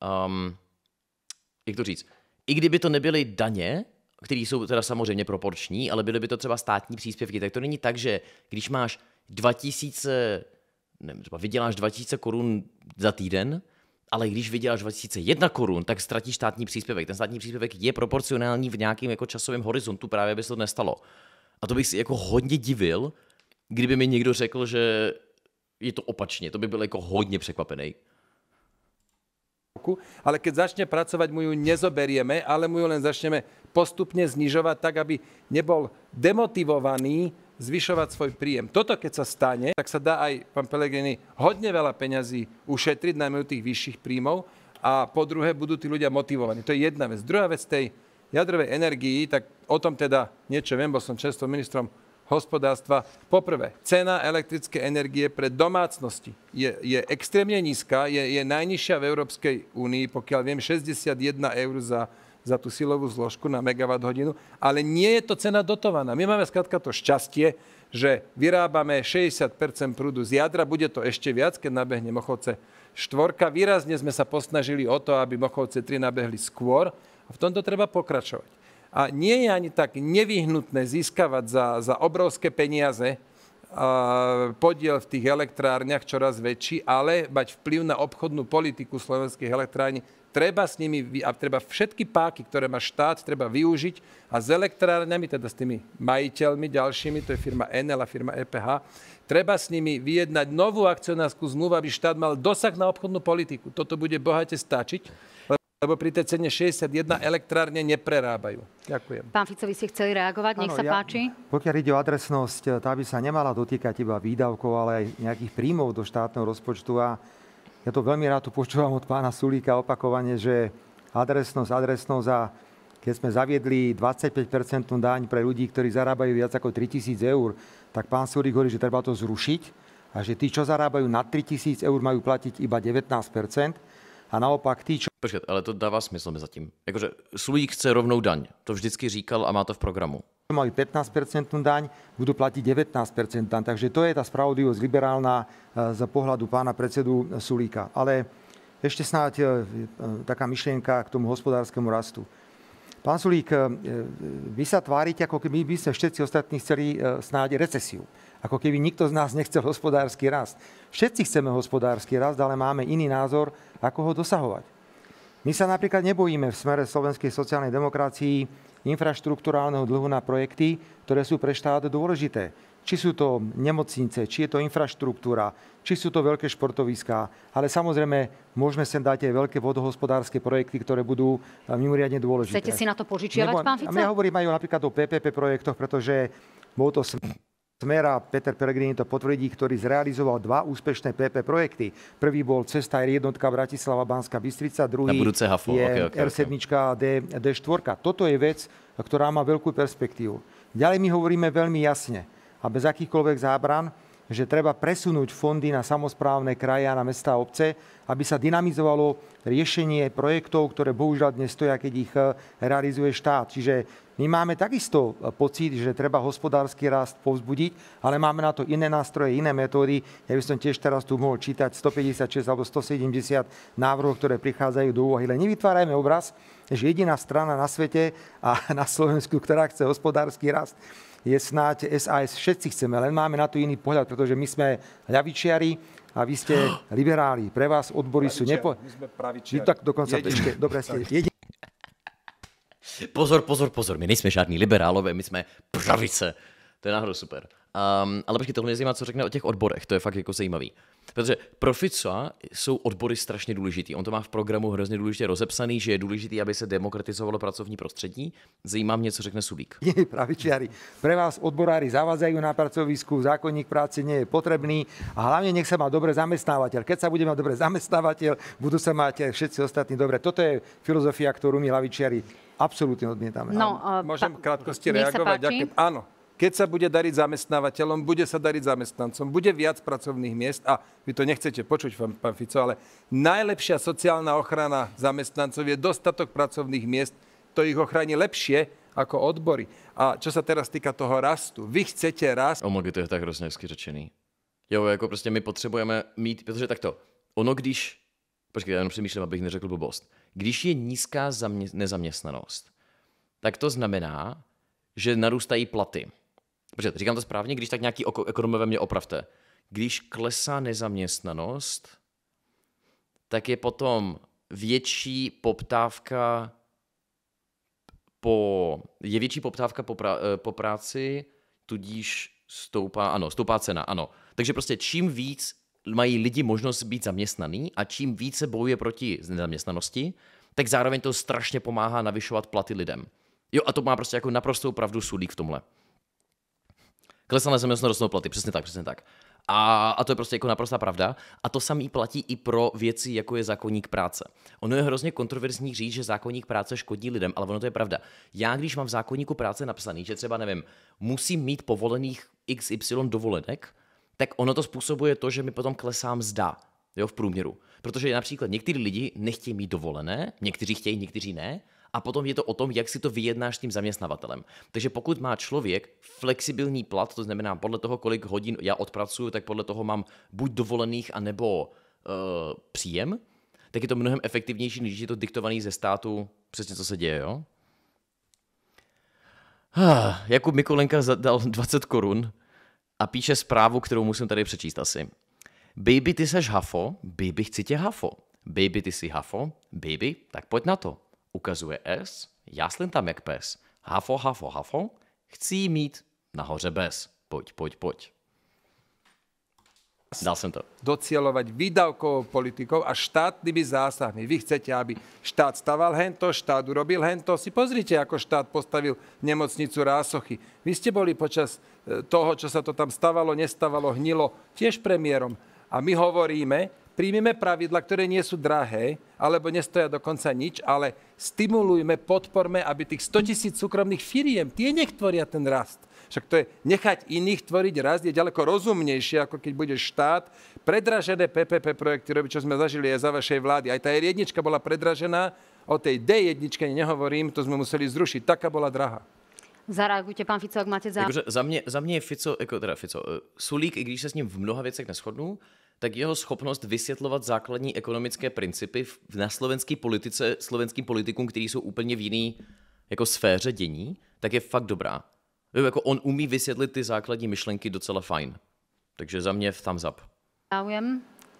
Um, jak to říct? I kdyby to nebyly daně, který jsou teda samozřejmě proporční, ale byly by to třeba státní příspěvky, tak to není tak, že když máš 2000, nevím, třeba vyděláš 2000 korun za týden, ale když vyděláš 2001 korun, tak ztratíš státní příspěvek. Ten státní příspěvek je proporcionální v nějakém jako časovém horizontu, právě by se to nestalo. A to bych si jako hodně divil, kdyby mi někdo řekl, že je to opačně. To by byl jako hodně překvapený roku, ale keď začne pracovať, mu ju nezoberieme, ale mu ju len začneme postupne znižovať, tak aby nebol demotivovaný zvyšovať svoj príjem. Toto keď sa stane, tak sa dá aj, pán Pelegrini, hodne veľa peňazí ušetriť, najmä u tých vyšších príjmov a po druhé budú tí ľudia motivovaní. To je jedna vec. Druhá vec tej jadrovej energii, tak o tom teda niečo viem, bol som často ministrom hospodárstva. Poprvé, cena elektrické energie pre domácnosti je, je extrémne nízka, je, je najnižšia v Európskej únii, pokiaľ viem, 61 eur za, za tú silovú zložku na megawatt hodinu, ale nie je to cena dotovaná. My máme skladka to šťastie, že vyrábame 60% prúdu z jadra, bude to ešte viac, keď nabehne Mochovce štvorka. Výrazne sme sa posnažili o to, aby Mochovce 3 nabehli skôr a v tomto treba pokračovať a nie je ani tak nevyhnutné získavať za, za obrovské peniaze podiel v tých elektrárniach čoraz väčší, ale mať vplyv na obchodnú politiku slovenských elektrární. Treba s nimi, a treba všetky páky, ktoré má štát, treba využiť a s elektrárňami, teda s tými majiteľmi ďalšími, to je firma Enel a firma EPH, treba s nimi vyjednať novú akcionárskú zmluvu, aby štát mal dosah na obchodnú politiku. Toto bude bohate stačiť lebo pri tej cene 61 elektrárne neprerábajú. Ďakujem. Pán Fico, vy ste chceli reagovať, nech ano, sa ja, páči. Pokiaľ ide o adresnosť, e, tá by sa nemala dotýkať iba výdavkov, ale aj nejakých príjmov do štátneho rozpočtu. A ja to veľmi rád tu počúvam od pána Sulíka opakovane, že adresnosť, adresnosť a keď sme zaviedli 25 daň pre ľudí, ktorí zarábajú viac ako 3000 eur, tak pán Sulík hovorí, že treba to zrušiť a že tí, čo zarábajú nad 3000 eur, majú platiť iba 19 a naopak ty, čo... Počkat, ale to dává smysl mi zatím. Jakože Sulík chce rovnou daň. To vždycky říkal a má to v programu mali 15% daň, budú platiť 19% daň. Takže to je tá spravodlivosť liberálna eh, za pohľadu pána predsedu Sulíka. Ale ešte snáď eh, eh, taká myšlienka k tomu hospodárskému rastu. Pán Sulík, vy sa tvárite, ako keby by sme všetci ostatní chceli snáď recesiu. Ako keby nikto z nás nechcel hospodársky rast. Všetci chceme hospodársky rast, ale máme iný názor, ako ho dosahovať. My sa napríklad nebojíme v smere slovenskej sociálnej demokracii infraštruktúrálneho dlhu na projekty, ktoré sú pre štát dôležité. Či sú to nemocnice, či je to infraštruktúra, či sú to veľké športoviská, ale samozrejme môžeme sem dať aj veľké vodohospodárske projekty, ktoré budú eh, mimoriadne dôležité. Chcete si na to požičiavať, Nebo, pán Fico? Ja hovorím aj o, napríklad o PPP projektoch, pretože bol to smer, Smera Peter Peregrini to potvrdí, ktorý zrealizoval dva úspešné PP projekty. Prvý bol Cesta jednotka Bratislava Banská Bystrica, druhý hafo, je okay, okay, R7 D, D4. Toto je vec, ktorá má veľkú perspektívu. Ďalej my hovoríme veľmi jasne a bez akýchkoľvek zábran, že treba presunúť fondy na samozprávne kraje a na mesta a obce, aby sa dynamizovalo riešenie projektov, ktoré bohužiaľ dnes stoja, keď ich e, realizuje štát. Čiže my máme takisto e, pocit, že treba hospodársky rast povzbudiť, ale máme na to iné nástroje, iné metódy. Ja by som tiež teraz tu mohol čítať 156 alebo 170 návrhov, ktoré prichádzajú do úvahy. Len nevytvárajme obraz, že jediná strana na svete a na Slovensku, ktorá chce hospodársky rast, je snáď SAS. Všetci chceme, len máme na to iný pohľad, pretože my sme ľavičiari a vy ste liberáli. Pre vás odbory sú nepo... My sme pravičiari. No tak dokonca, ešte, dobre ste. Pozor, pozor, pozor, my nejsme žádní liberálové, my jsme pravice. To je náhodou super. Um, ale počkej, tohle mě zajímá, co řekne o těch odborech, to je fakt jako zajímavý. Protože pro Fica jsou odbory strašně důležitý. On to má v programu hrozně důležitě rozepsaný, že je důležitý, aby se demokratizovalo pracovní prostředí. Zajímá mě, co řekne Sulík. Nie, pravičiari, pre vás odborári zavádzajú na pracovisku, zákonník práce nie je potrebný a hlavne nech sa má dobre zamestnávateľ. Keď sa bude mať dobre zamestnávateľ, budú sa mať všetci ostatní dobre. Toto je filozofia, ktorú my lavičiari absolútne odmietame. No, Áno. Eh, Môžem v krátkosti reagovať? Ano. Áno, keď sa bude dariť zamestnávateľom, bude sa dariť zamestnancom, bude viac pracovných miest a vy to nechcete počuť, pán, Fico, ale najlepšia sociálna ochrana zamestnancov je dostatok pracovných miest, to ich ochráni lepšie ako odbory. A čo sa teraz týka toho rastu, vy chcete rast... Omluvy, to je tak hrozně řečený. Jo, ako proste my potřebujeme mít, pretože takto, ono když, počkej, ja jenom přemýšlím, abych neřekl blbost, když je nízká zamě, nezaměstnanost, tak to znamená, že narůstají platy. Protože říkám to správně, když tak nějaký ekonomové mě opravte. Když klesá nezaměstnanost, tak je potom větší poptávka po, je větší poptávka po, pra, eh, po práci, tudíž stoupá, ano, stoupá cena, ano. Takže prostě čím víc mají lidi možnost být zaměstnaný a čím více bojuje proti nezaměstnanosti, tak zároveň to strašně pomáhá navyšovat platy lidem. Jo, a to má prostě jako naprostou pravdu sudík v tomhle na zeměstnost rostou platy, přesně tak, přesně tak. A, a to je prostě jako naprostá pravda. A to samý platí i pro věci, jako je zákonník práce. Ono je hrozně kontroverzní říct, že zákonník práce škodí lidem, ale ono to je pravda. Já, když mám v zákonníku práce napsaný, že třeba nevím, musím mít povolených XY dovolenek, tak ono to způsobuje to, že mi potom klesám zda jo, v průměru. Protože například někteří lidi nechtějí mít dovolené, někteří chtějí, někteří ne, a potom je to o tom, jak si to vyjednáš s tím zaměstnavatelem. Takže pokud má člověk flexibilní plat, to znamená podle toho, kolik hodin já odpracuju, tak podle toho mám buď dovolených, anebo uh, příjem, tak je to mnohem efektivnější, než je to diktovaný ze státu přesně, co se děje, jo? Ah, Jakub Mikulenka zadal 20 korun a píše zprávu, kterou musím tady přečíst asi. Baby, ty seš hafo, baby, chci tě hafo. Baby, ty jsi hafo, baby, tak pojď na to ukazuje S, jaslím tam jak pes. Hafo, hafo, hafo, chci mít nahoře bez. Poď, poď, poď. Dal som to. Docielovať výdavkovou politikou a štátnymi zásahmi. Vy chcete, aby štát staval hento, štát urobil hento. Si pozrite, ako štát postavil nemocnicu Rásochy. Vy ste boli počas e, toho, čo sa to tam stavalo, nestavalo, hnilo, tiež premiérom. A my hovoríme, príjmime pravidla, ktoré nie sú drahé, alebo nestoja dokonca nič, ale stimulujme, podporme, aby tých 100 tisíc súkromných firiem, tie nech tvoria ten rast. Však to je nechať iných tvoriť rast je ďaleko rozumnejšie, ako keď bude štát predražené PPP projekty robiť, čo sme zažili aj za vašej vlády. Aj tá jednička bola predražená, o tej d jedničke nehovorím, to sme museli zrušiť, taká bola drahá. Zareagujte, pán Fico, jak máte zájem. Jakože za mě, za mě je Fico, jako teda Fico, eh, Sulík, i když se s ním v mnoha věcech neschodnu, tak jeho schopnost vysvětlovat základní ekonomické principy v na slovenské politice, slovenským politikům, který jsou úplně v jiný jako sféře dění, tak je fakt dobrá. Jako on umí vysvětlit ty základní myšlenky docela fajn. Takže za mě thumbs up.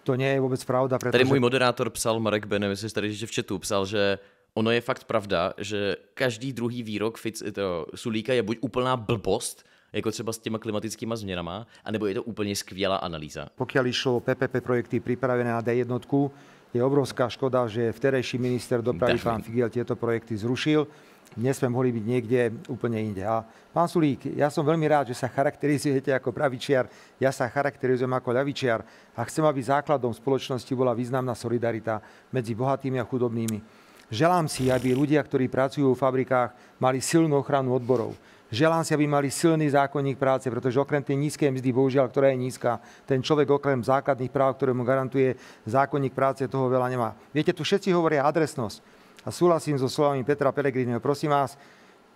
To nie je vůbec pravda. Pretože... Tady můj moderátor psal, Marek Bene, myslím, že tady že v četu psal, že ono je fakt pravda, že každý druhý výrok Fitz, eh, to, Sulíka je buď úplná blbost, jako třeba s těma klimatickýma změnama, anebo je to úplně skvělá analýza. Pokiaľ išlo o PPP projekty pripravené na D1, je obrovská škoda, že vterejší minister dopravy Definitely. pán Figiel tieto projekty zrušil. Dnes sme mohli byť niekde úplne inde. A pán Sulík, ja som veľmi rád, že sa charakterizujete ako pravičiar, ja sa charakterizujem ako ľavičiar a chcem, aby základom spoločnosti bola významná solidarita medzi bohatými a chudobnými. Želám si, aby ľudia, ktorí pracujú v fabrikách, mali silnú ochranu odborov. Želám si, aby mali silný zákonník práce, pretože okrem tej nízkej mzdy, bohužiaľ, ktorá je nízka, ten človek okrem základných práv, ktoré mu garantuje zákonník práce, toho veľa nemá. Viete, tu všetci hovoria adresnosť. A súhlasím so slovami Petra Pelegríneho. Prosím vás,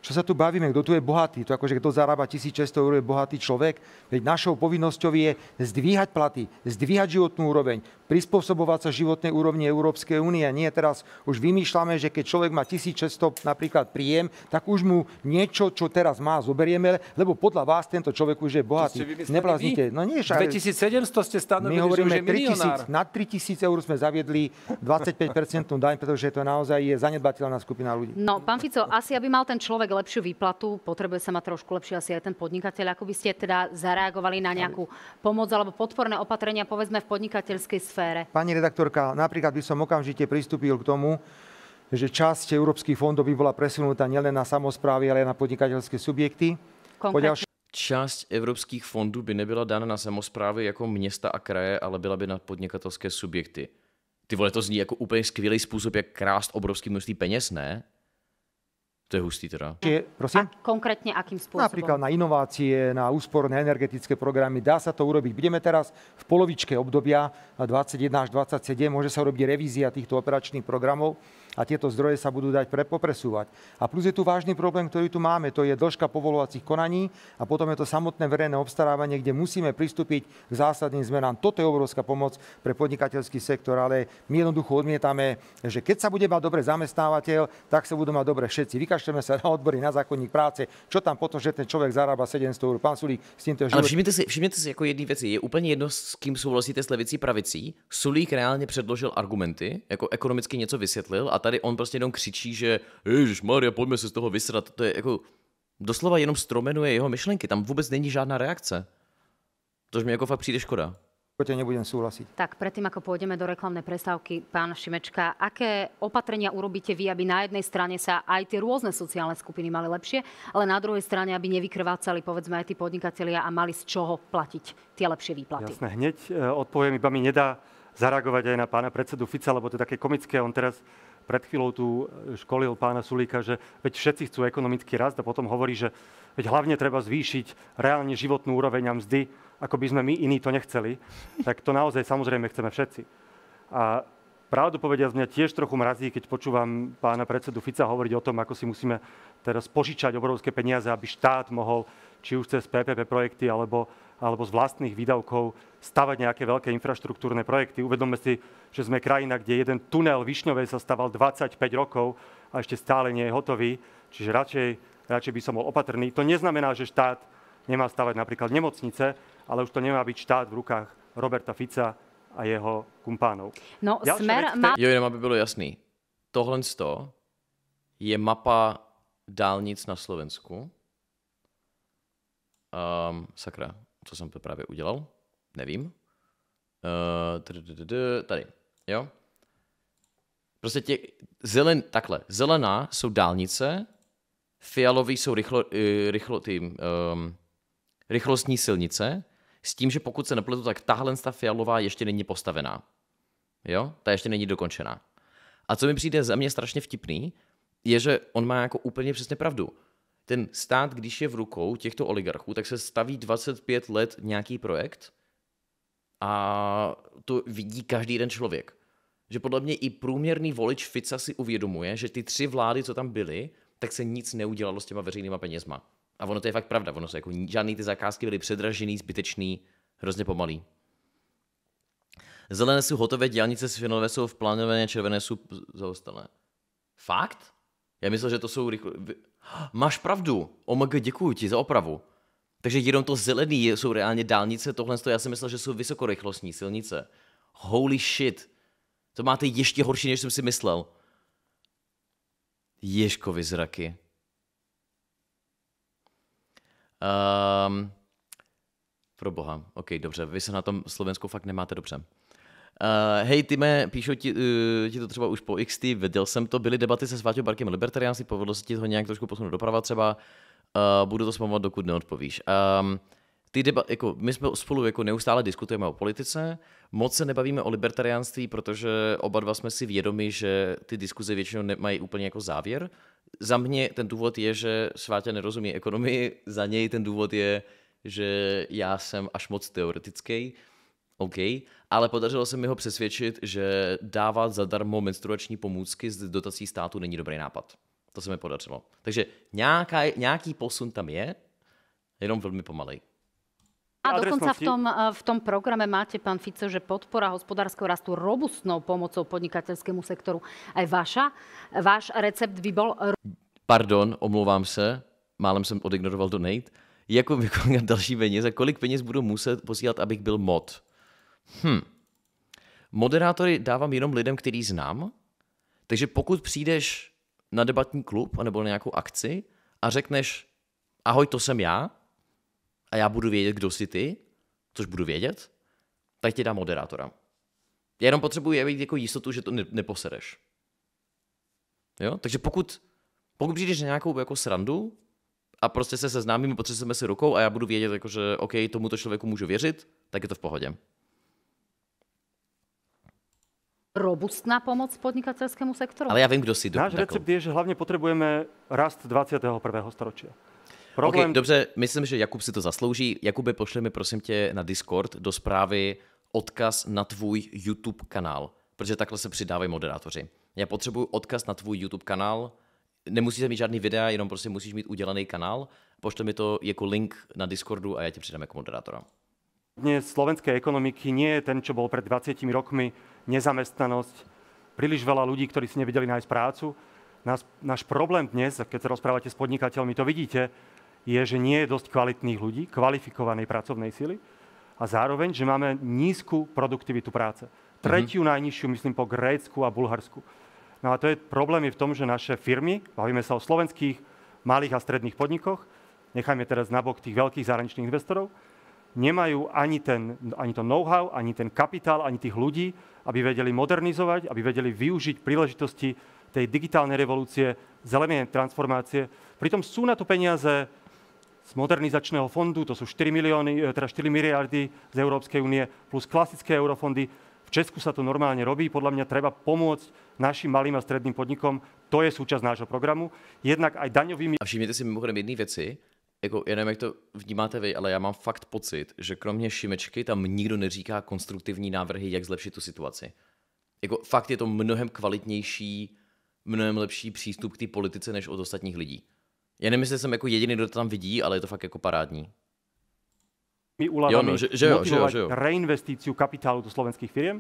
čo sa tu bavíme? Kto tu je bohatý? To akože kto zarába 1600 eur je bohatý človek. Veď našou povinnosťou je zdvíhať platy, zdvíhať životnú úroveň, prispôsobovať sa životnej úrovni Európskej únie. Nie teraz už vymýšľame, že keď človek má 1600 napríklad príjem, tak už mu niečo, čo teraz má, zoberieme, lebo podľa vás tento človek už je bohatý. Nepláznite. No nie, šak, 2700 ste stanovili, My hovoríme, že už je 3000, na 3000 eur sme zaviedli 25% daň, pretože to naozaj je zanedbateľná skupina ľudí. No, pán Fico, asi aby mal ten človek lepšiu výplatu, potrebuje sa mať trošku lepšie asi aj ten podnikateľ. Ako by ste teda zareagovali na nejakú pomoc alebo podporné opatrenia, povedzme, v podnikateľskej sfére? Pani redaktorka, napríklad by som okamžite pristúpil k tomu, že časť európskych fondov by bola presunutá nielen na samozprávy, ale aj na podnikateľské subjekty. Konkrétne část evropských fondů by nebyla dána na samozprávy jako města a kraje, ale byla by na podnikatelské subjekty. Ty vole, to zní jako úplně skvělý způsob, jak krást obrovský množství peněz, ne? To je hustý teda. Čiže, prosím? A konkrétne akým spôsobom? Napríklad na inovácie, na úsporné energetické programy. Dá sa to urobiť. Budeme teraz v polovičke obdobia 21 až 27. Môže sa urobiť revízia týchto operačných programov a tieto zdroje sa budú dať prepopresúvať. A plus je tu vážny problém, ktorý tu máme. To je dĺžka povolovacích konaní a potom je to samotné verejné obstarávanie, kde musíme pristúpiť k zásadným zmenám. Toto je obrovská pomoc pre podnikateľský sektor, ale my jednoducho odmietame, že keď sa bude mať dobre zamestnávateľ, tak sa budú mať dobre všetci. Vykaž kašleme sa na odbory, na zákonník práce, čo tam potom, že ten člověk zarába 700 eur. Pán Sulík, s týmto život... Ale všimněte si, všimněte si jako jedné věci, je úplně jedno, s kým souhlasíte s levicí pravicí. Sulík reálně předložil argumenty, ako ekonomicky něco vysvětlil a tady on prostě jenom křičí, že Ježíš Maria, pojďme se z toho vysrat. To je jako doslova jenom stromenuje jeho myšlenky, tam vůbec není žádná reakce. Tož mi jako fakt přijde škoda poďte, nebudem súhlasiť. Tak, predtým ako pôjdeme do reklamnej prestávky, pán Šimečka, aké opatrenia urobíte vy, aby na jednej strane sa aj tie rôzne sociálne skupiny mali lepšie, ale na druhej strane, aby nevykrvácali, povedzme, aj tí podnikatelia a mali z čoho platiť tie lepšie výplaty? Jasné, hneď e, odpoviem, iba mi nedá zareagovať aj na pána predsedu Fica, lebo to je také komické, on teraz pred chvíľou tu e, školil pána Sulíka, že veď všetci chcú ekonomický rast a potom hovorí, že veď hlavne treba zvýšiť reálne životnú úroveň a mzdy ako by sme my iní to nechceli, tak to naozaj samozrejme chceme všetci. A pravdu povediac mňa tiež trochu mrazí, keď počúvam pána predsedu Fica hovoriť o tom, ako si musíme teraz požičať obrovské peniaze, aby štát mohol či už cez PPP projekty alebo, alebo z vlastných výdavkov stavať nejaké veľké infraštruktúrne projekty. Uvedomme si, že sme krajina, kde jeden tunel Višňovej sa staval 25 rokov a ešte stále nie je hotový, čiže radšej, radšej by som bol opatrný. To neznamená, že štát nemá stavať napríklad nemocnice, ale už to nemá byť štát v rukách Roberta Fica a jeho kumpánov. No, Ďalšia smer... Vec, Jo, jenom aby bylo jasný. Tohle z toho je mapa dálnic na Slovensku. Um, sakra, co jsem to právě udělal? Nevím. Uh, tady, jo? Prostě tě, zelen, takhle, zelená jsou dálnice, fialový jsou rychlo, rychlo, ty, um, ehm, rychlostní silnice s tím, že pokud se nepletu, tak tahle ta fialová ještě není postavená. Jo? Ta ještě není dokončená. A co mi přijde za mě strašně vtipný, je, že on má jako úplně přesně pravdu. Ten stát, když je v rukou těchto oligarchů, tak se staví 25 let nějaký projekt a to vidí každý den člověk. Že podle mě i průměrný volič Fica si uvědomuje, že ty tři vlády, co tam byly, tak se nic neudělalo s těma veřejnýma penězma. A ono to je fakt pravda, ono se jako žádný ty zakázky byly předražený, zbytečný, hrozně pomalý. Zelené jsou hotové, dělnice s finové jsou v plánované, červené jsou zaostalé. Fakt? Já myslel, že to jsou rychle... Máš pravdu. OMG, děkuji ti za opravu. Takže jenom to zelený jsou reálně dálnice, tohle já jsem myslel, že jsou vysokorychlostní silnice. Holy shit. To máte ještě horší, než jsem si myslel. Ježkovi zraky. Um, pro boha, ok, dobře, vy se na tom Slovensku fakt nemáte dobře. Uh, hej, Time, píšu ti, uh, ti to třeba už po XT, viděl jsem to, byly debaty se Sváťou Barkem Libertariánci, povedlo se ti to nějak trošku posunout doprava třeba, uh, budu to spamovat, dokud neodpovíš. Um, ty deba, jako, my jsme spolu jako neustále diskutujeme o politice, moc se nebavíme o libertariánství, protože oba dva jsme si vědomi, že ty diskuze většinou nemají úplně jako závěr, za mě ten důvod je, že Sváťa nerozumí ekonomii, za něj ten důvod je, že já jsem až moc teoretický, OK, ale podařilo se mi ho přesvědčit, že dávat zadarmo menstruační pomůcky z dotací státu není dobrý nápad. To se mi podařilo. Takže nějaká, nějaký posun tam je, jenom velmi pomalej. A dokonca v tom, eh, v tom programe máte, pán Fico, že podpora hospodárskeho rastu robustnou pomocou podnikateľskému sektoru. Aj vaša, váš recept by bol... Pardon, omlouvám se, málem jsem odignoroval donate. Jako vykonat další peněz a kolik peněz budu muset posílat, abych byl mod? Hm. Moderátory dávám jenom lidem, který znám. Takže pokud přijdeš na debatní klub anebo na nějakou akci a řekneš, ahoj, to jsem já, a já budu vědět, kdo jsi ty, což budu vědět, tak ti dám moderátora. Já jenom potřebuji mít jako jistotu, že to ne- neposereš. Jo? Takže pokud, pokud přijdeš na nějakou jako srandu a prostě se seznámíme, potřebujeme si rukou a já budu vědět, jako, že OK, tomuto člověku můžu věřit, tak je to v pohodě. robustná pomoc podnikateľskému sektoru? Ale ja viem, kto si do, Náš recept je, že hlavne potrebujeme rast 21. storočia. Problém... Okay, dobře, myslím, že Jakub si to zaslouží. Jakube, pošli mi prosím tě na Discord do zprávy odkaz na tvůj YouTube kanál, protože takhle se přidávají moderátoři. Já potřebuju odkaz na tvůj YouTube kanál, nemusíš mít žádný videa, jenom prostě musíš mít udělaný kanál, Pošli mi to jako link na Discordu a já tě přidám jako moderátora. Dnes slovenské ekonomiky nie je ten, čo bol pred 20 rokmi, nezamestnanosť, príliš veľa ľudí, ktorí si nevedeli nájsť prácu. Náš, náš problém dnes, keď sa rozprávate s podnikateľmi, to vidíte, je, že nie je dosť kvalitných ľudí, kvalifikovanej pracovnej sily a zároveň, že máme nízku produktivitu práce. Tretiu mm-hmm. najnižšiu, myslím, po Grécku a Bulharsku. No a to je problém je v tom, že naše firmy, bavíme sa o slovenských malých a stredných podnikoch, nechajme teraz nabok tých veľkých zahraničných investorov, nemajú ani, ten, ani to know-how, ani ten kapitál, ani tých ľudí, aby vedeli modernizovať, aby vedeli využiť príležitosti tej digitálnej revolúcie, zelenej transformácie. Pritom sú na to peniaze, z modernizačného fondu, to sú 4, milióny, e, teda 4 miliardy z Európskej únie, plus klasické eurofondy. V Česku sa to normálne robí, podľa mňa treba pomôcť našim malým a stredným podnikom, to je súčasť nášho programu, jednak aj daňovými... A všimněte si mimochodem jedné věci, jako, ja neviem, jak to vnímáte vy, ale já mám fakt pocit, že kromě Šimečky tam nikdo neříká konstruktivní návrhy, jak zlepšit tu situaci. Jako, fakt je to mnohem kvalitnější, mnohem lepší přístup k té politice než od ostatních lidí. Já nemyslím, že jsem jako jediný, kdo to tam vidí, ale je to fakt jako parádní. My uľavami no, že, že že že reinvestíciu kapitálu do slovenských firiem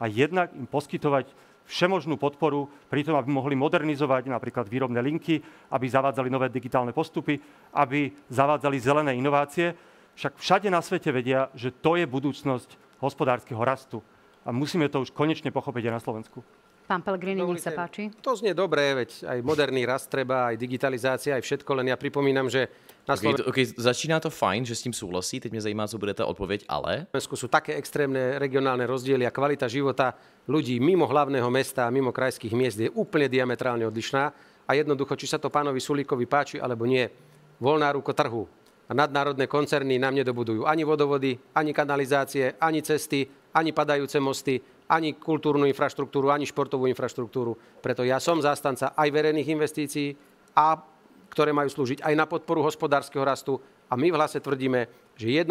a jednak im poskytovať všemožnú podporu pri tom, aby mohli modernizovať napríklad výrobné linky, aby zavádzali nové digitálne postupy, aby zavádzali zelené inovácie. Však všade na svete vedia, že to je budúcnosť hospodárskeho rastu. A musíme to už konečne pochopiť aj na Slovensku. Pán Pellegrini, nech sa páči. To znie dobre, veď aj moderný rast treba, aj digitalizácia, aj všetko, len ja pripomínam, že na Sloven... okay, okay, začíná to fajn, že s tím súhlasí, teď mňa zajímá, co bude tá odpoveď. ale... V Slovensku sú také extrémne regionálne rozdiely a kvalita života ľudí mimo hlavného mesta a mimo krajských miest je úplne diametrálne odlišná a jednoducho, či sa to pánovi Sulíkovi páči alebo nie, voľná ruko trhu a nadnárodné koncerny nám nedobudujú ani vodovody, ani kanalizácie, ani cesty, ani padajúce mosty, ani kultúrnu infraštruktúru, ani športovú infraštruktúru. Preto ja som zastanca aj verejných investícií, a ktoré majú slúžiť aj na podporu hospodárskeho rastu. A my v hlase tvrdíme, že 1%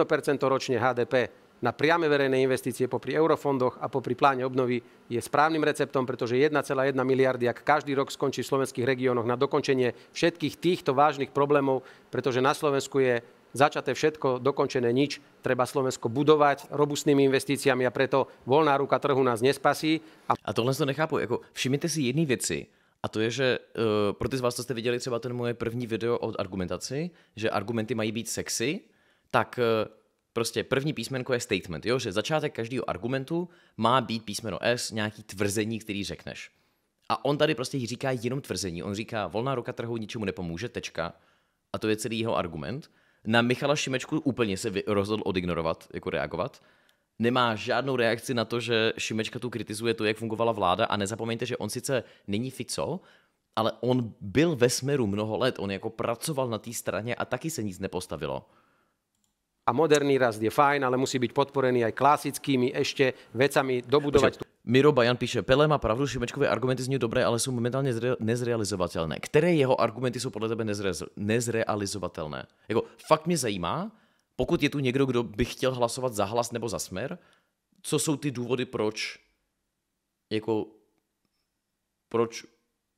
ročne HDP na priame verejné investície popri eurofondoch a popri pláne obnovy je správnym receptom, pretože 1,1 miliardy, ak každý rok skončí v slovenských regiónoch na dokončenie všetkých týchto vážnych problémov, pretože na Slovensku je začaté všetko, dokončené nič. Treba Slovensko budovať robustnými investíciami a preto voľná ruka trhu nás nespasí. A, a tohle to nechápu. Jako, všimněte si jedné věci. A to je, že uh, pro ty z vás, co jste viděli třeba ten moje první video o argumentaci, že argumenty mají být sexy, tak uh, prostě první písmenko je statement, jo? že začátek každého argumentu má být písmeno S, nějaký tvrzení, který řekneš. A on tady prostě říká jenom tvrzení. On říká, volná ruka trhu ničemu nepomůže, tečka. A to je celý jeho argument. Na Michala Šimečku úplně se rozhodl odignorovat, jako reagovat. Nemá žádnou reakci na to, že Šimečka tu kritizuje to, jak fungovala vláda a nezapomeňte, že on sice není Fico, ale on byl ve směru mnoho let, on jako pracoval na té straně a taky se nic nepostavilo a moderný rast je fajn, ale musí byť podporený aj klasickými ešte vecami dobudovať. Počkej, Miro Bajan píše, Pele má pravdu, Šimečkové argumenty zní dobré, ale sú momentálne zre- nezrealizovateľné. Které jeho argumenty jsou podľa tebe nezre- nezrealizovatelné? Jako, fakt mě zajímá, pokud je tu někdo, kdo by chtěl hlasovat za hlas nebo za smer, co jsou ty důvody, proč jako, proč,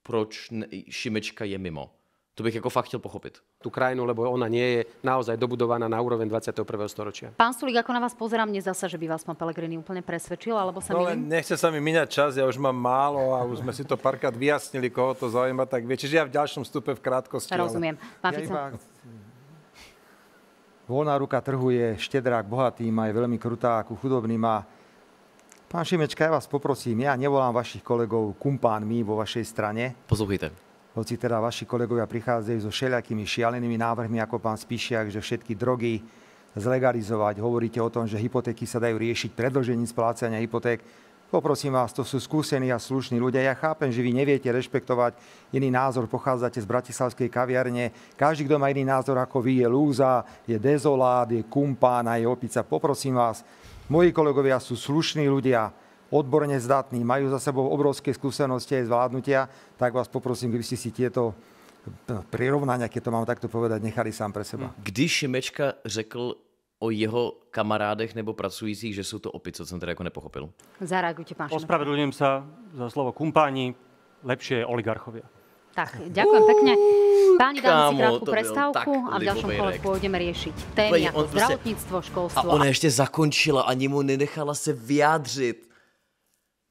proč ne, Šimečka je mimo? To bych jako fakt chtěl pochopit. Tú krajinu, lebo ona nie je naozaj dobudovaná na úroveň 21. storočia. Pán Sulík, ako na vás pozerám, zase, že by vás pán Pelegrini úplne presvedčil, alebo sa no, milím? nechce sa mi minať čas, ja už mám málo a už sme si to párkrát vyjasnili, koho to zaujíma, tak vie. Čiže ja v ďalšom stupe v krátkosti. Rozumiem. Pán ja iba... Voľná ruka trhu je štedrá k bohatým a je veľmi krutá ku chudobným a Pán Šimečka, ja vás poprosím, ja nevolám vašich kolegov kumpánmi vo vašej strane. Pozuchujte hoci teda vaši kolegovia prichádzajú so všelijakými šialenými návrhmi, ako pán Spišiak, že všetky drogy zlegalizovať, hovoríte o tom, že hypotéky sa dajú riešiť predlžením splácania hypoték. Poprosím vás, to sú skúsení a slušní ľudia. Ja chápem, že vy neviete rešpektovať iný názor, pochádzate z bratislavskej kaviarne. Každý, kto má iný názor ako vy, je lúza, je dezolát, je kumpána, je opica. Poprosím vás, moji kolegovia sú slušní ľudia, odborne zdatní, majú za sebou obrovské skúsenosti aj zvládnutia, tak vás poprosím, keby ste si tieto no, prirovnania, keď to mám takto povedať, nechali sám pre seba. Hm. Když Šimečka řekl o jeho kamarádech nebo pracujících, že jsou to opice, co jsem teda ako nepochopil. Zareagujte, pán Ospravedlňujem sa za slovo kumpáni, lepšie oligarchovia. Tak, ďakujem pekne. Páni, dáme si krátku prestávku a v ďalšom kole pôjdeme riešiť témy ako zdravotníctvo, školstvo. A ona ešte zakončila, ani mu nenechala se vyjádřit.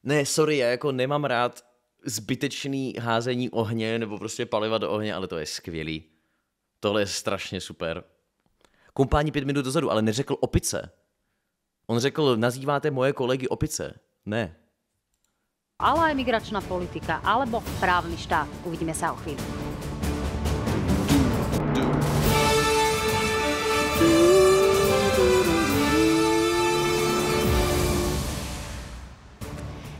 Ne, sorry, já jako nemám rád zbytečný házení ohně nebo prostě paliva do ohně, ale to je skvělý. Tohle je strašně super. Kumpání pět minut dozadu, ale neřekl opice. On řekl, nazýváte moje kolegy opice. Ne. Ale migračná politika, alebo právny štát. Uvidíme sa o chvíli. Du, du.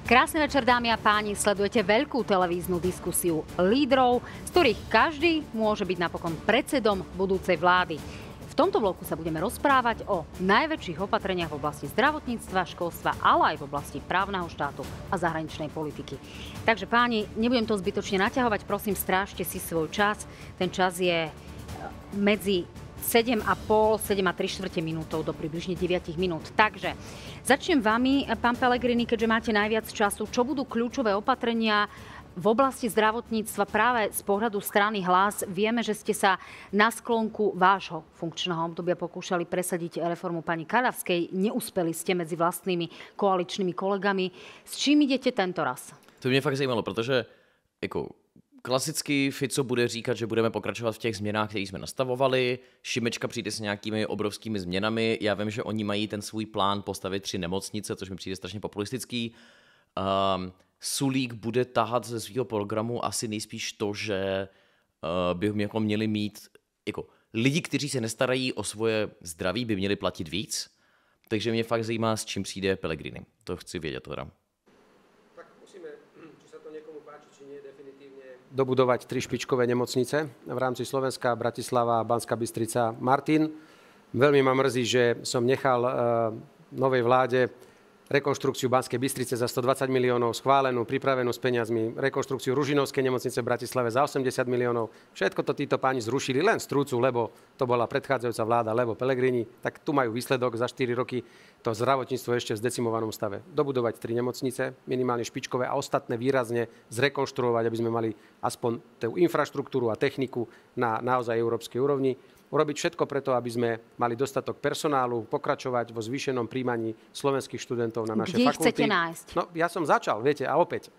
Krásny večer, dámy a páni. Sledujete veľkú televíznu diskusiu lídrov, z ktorých každý môže byť napokon predsedom budúcej vlády. V tomto bloku sa budeme rozprávať o najväčších opatreniach v oblasti zdravotníctva, školstva, ale aj v oblasti právneho štátu a zahraničnej politiky. Takže páni, nebudem to zbytočne naťahovať, prosím, strážte si svoj čas. Ten čas je eh, medzi 7,5, 7 a 3 štvrte minútov do približne 9 minút. Takže začnem vami, pán Pelegrini, keďže máte najviac času. Čo budú kľúčové opatrenia v oblasti zdravotníctva práve z pohľadu strany hlas vieme, že ste sa na sklonku vášho funkčného obdobia pokúšali presadiť reformu pani Kadavskej. Neúspeli ste medzi vlastnými koaličnými kolegami. S čím idete tento raz? To by mě fakt zaujímalo, pretože jako, klasicky Fico bude říkat, že budeme pokračovat v těch změnách, které jsme nastavovali. Šimečka přijde s nějakými obrovskými změnami. Já vím, že oni mají ten svůj plán postavit tři nemocnice, což mi přijde strašně populistický. Um, Sulík bude tahat ze svého programu asi nejspíš to, že uh, by jako měli mít jako lidi, kteří se nestarají o svoje zdraví, by měli platit víc. Takže mě fakt zajímá, s čím přijde Pelegrini. To chci vědět teda. dobudovať tri špičkové nemocnice v rámci Slovenska, Bratislava, Banská Bystrica, Martin. Veľmi ma mrzí, že som nechal eh, novej vláde rekonštrukciu Banskej Bystrice za 120 miliónov, schválenú, pripravenú s peniazmi, rekonštrukciu Ružinovskej nemocnice v Bratislave za 80 miliónov. Všetko to títo páni zrušili len strúcu, lebo to bola predchádzajúca vláda, lebo Pelegrini, tak tu majú výsledok za 4 roky to zdravotníctvo ešte v zdecimovanom stave. Dobudovať tri nemocnice, minimálne špičkové a ostatné výrazne zrekonštruovať, aby sme mali aspoň tú infraštruktúru a techniku na naozaj európskej úrovni urobiť všetko preto, aby sme mali dostatok personálu, pokračovať vo zvýšenom príjmaní slovenských študentov na naše Kde fakulty. chcete nájsť? No, ja som začal, viete, a opäť.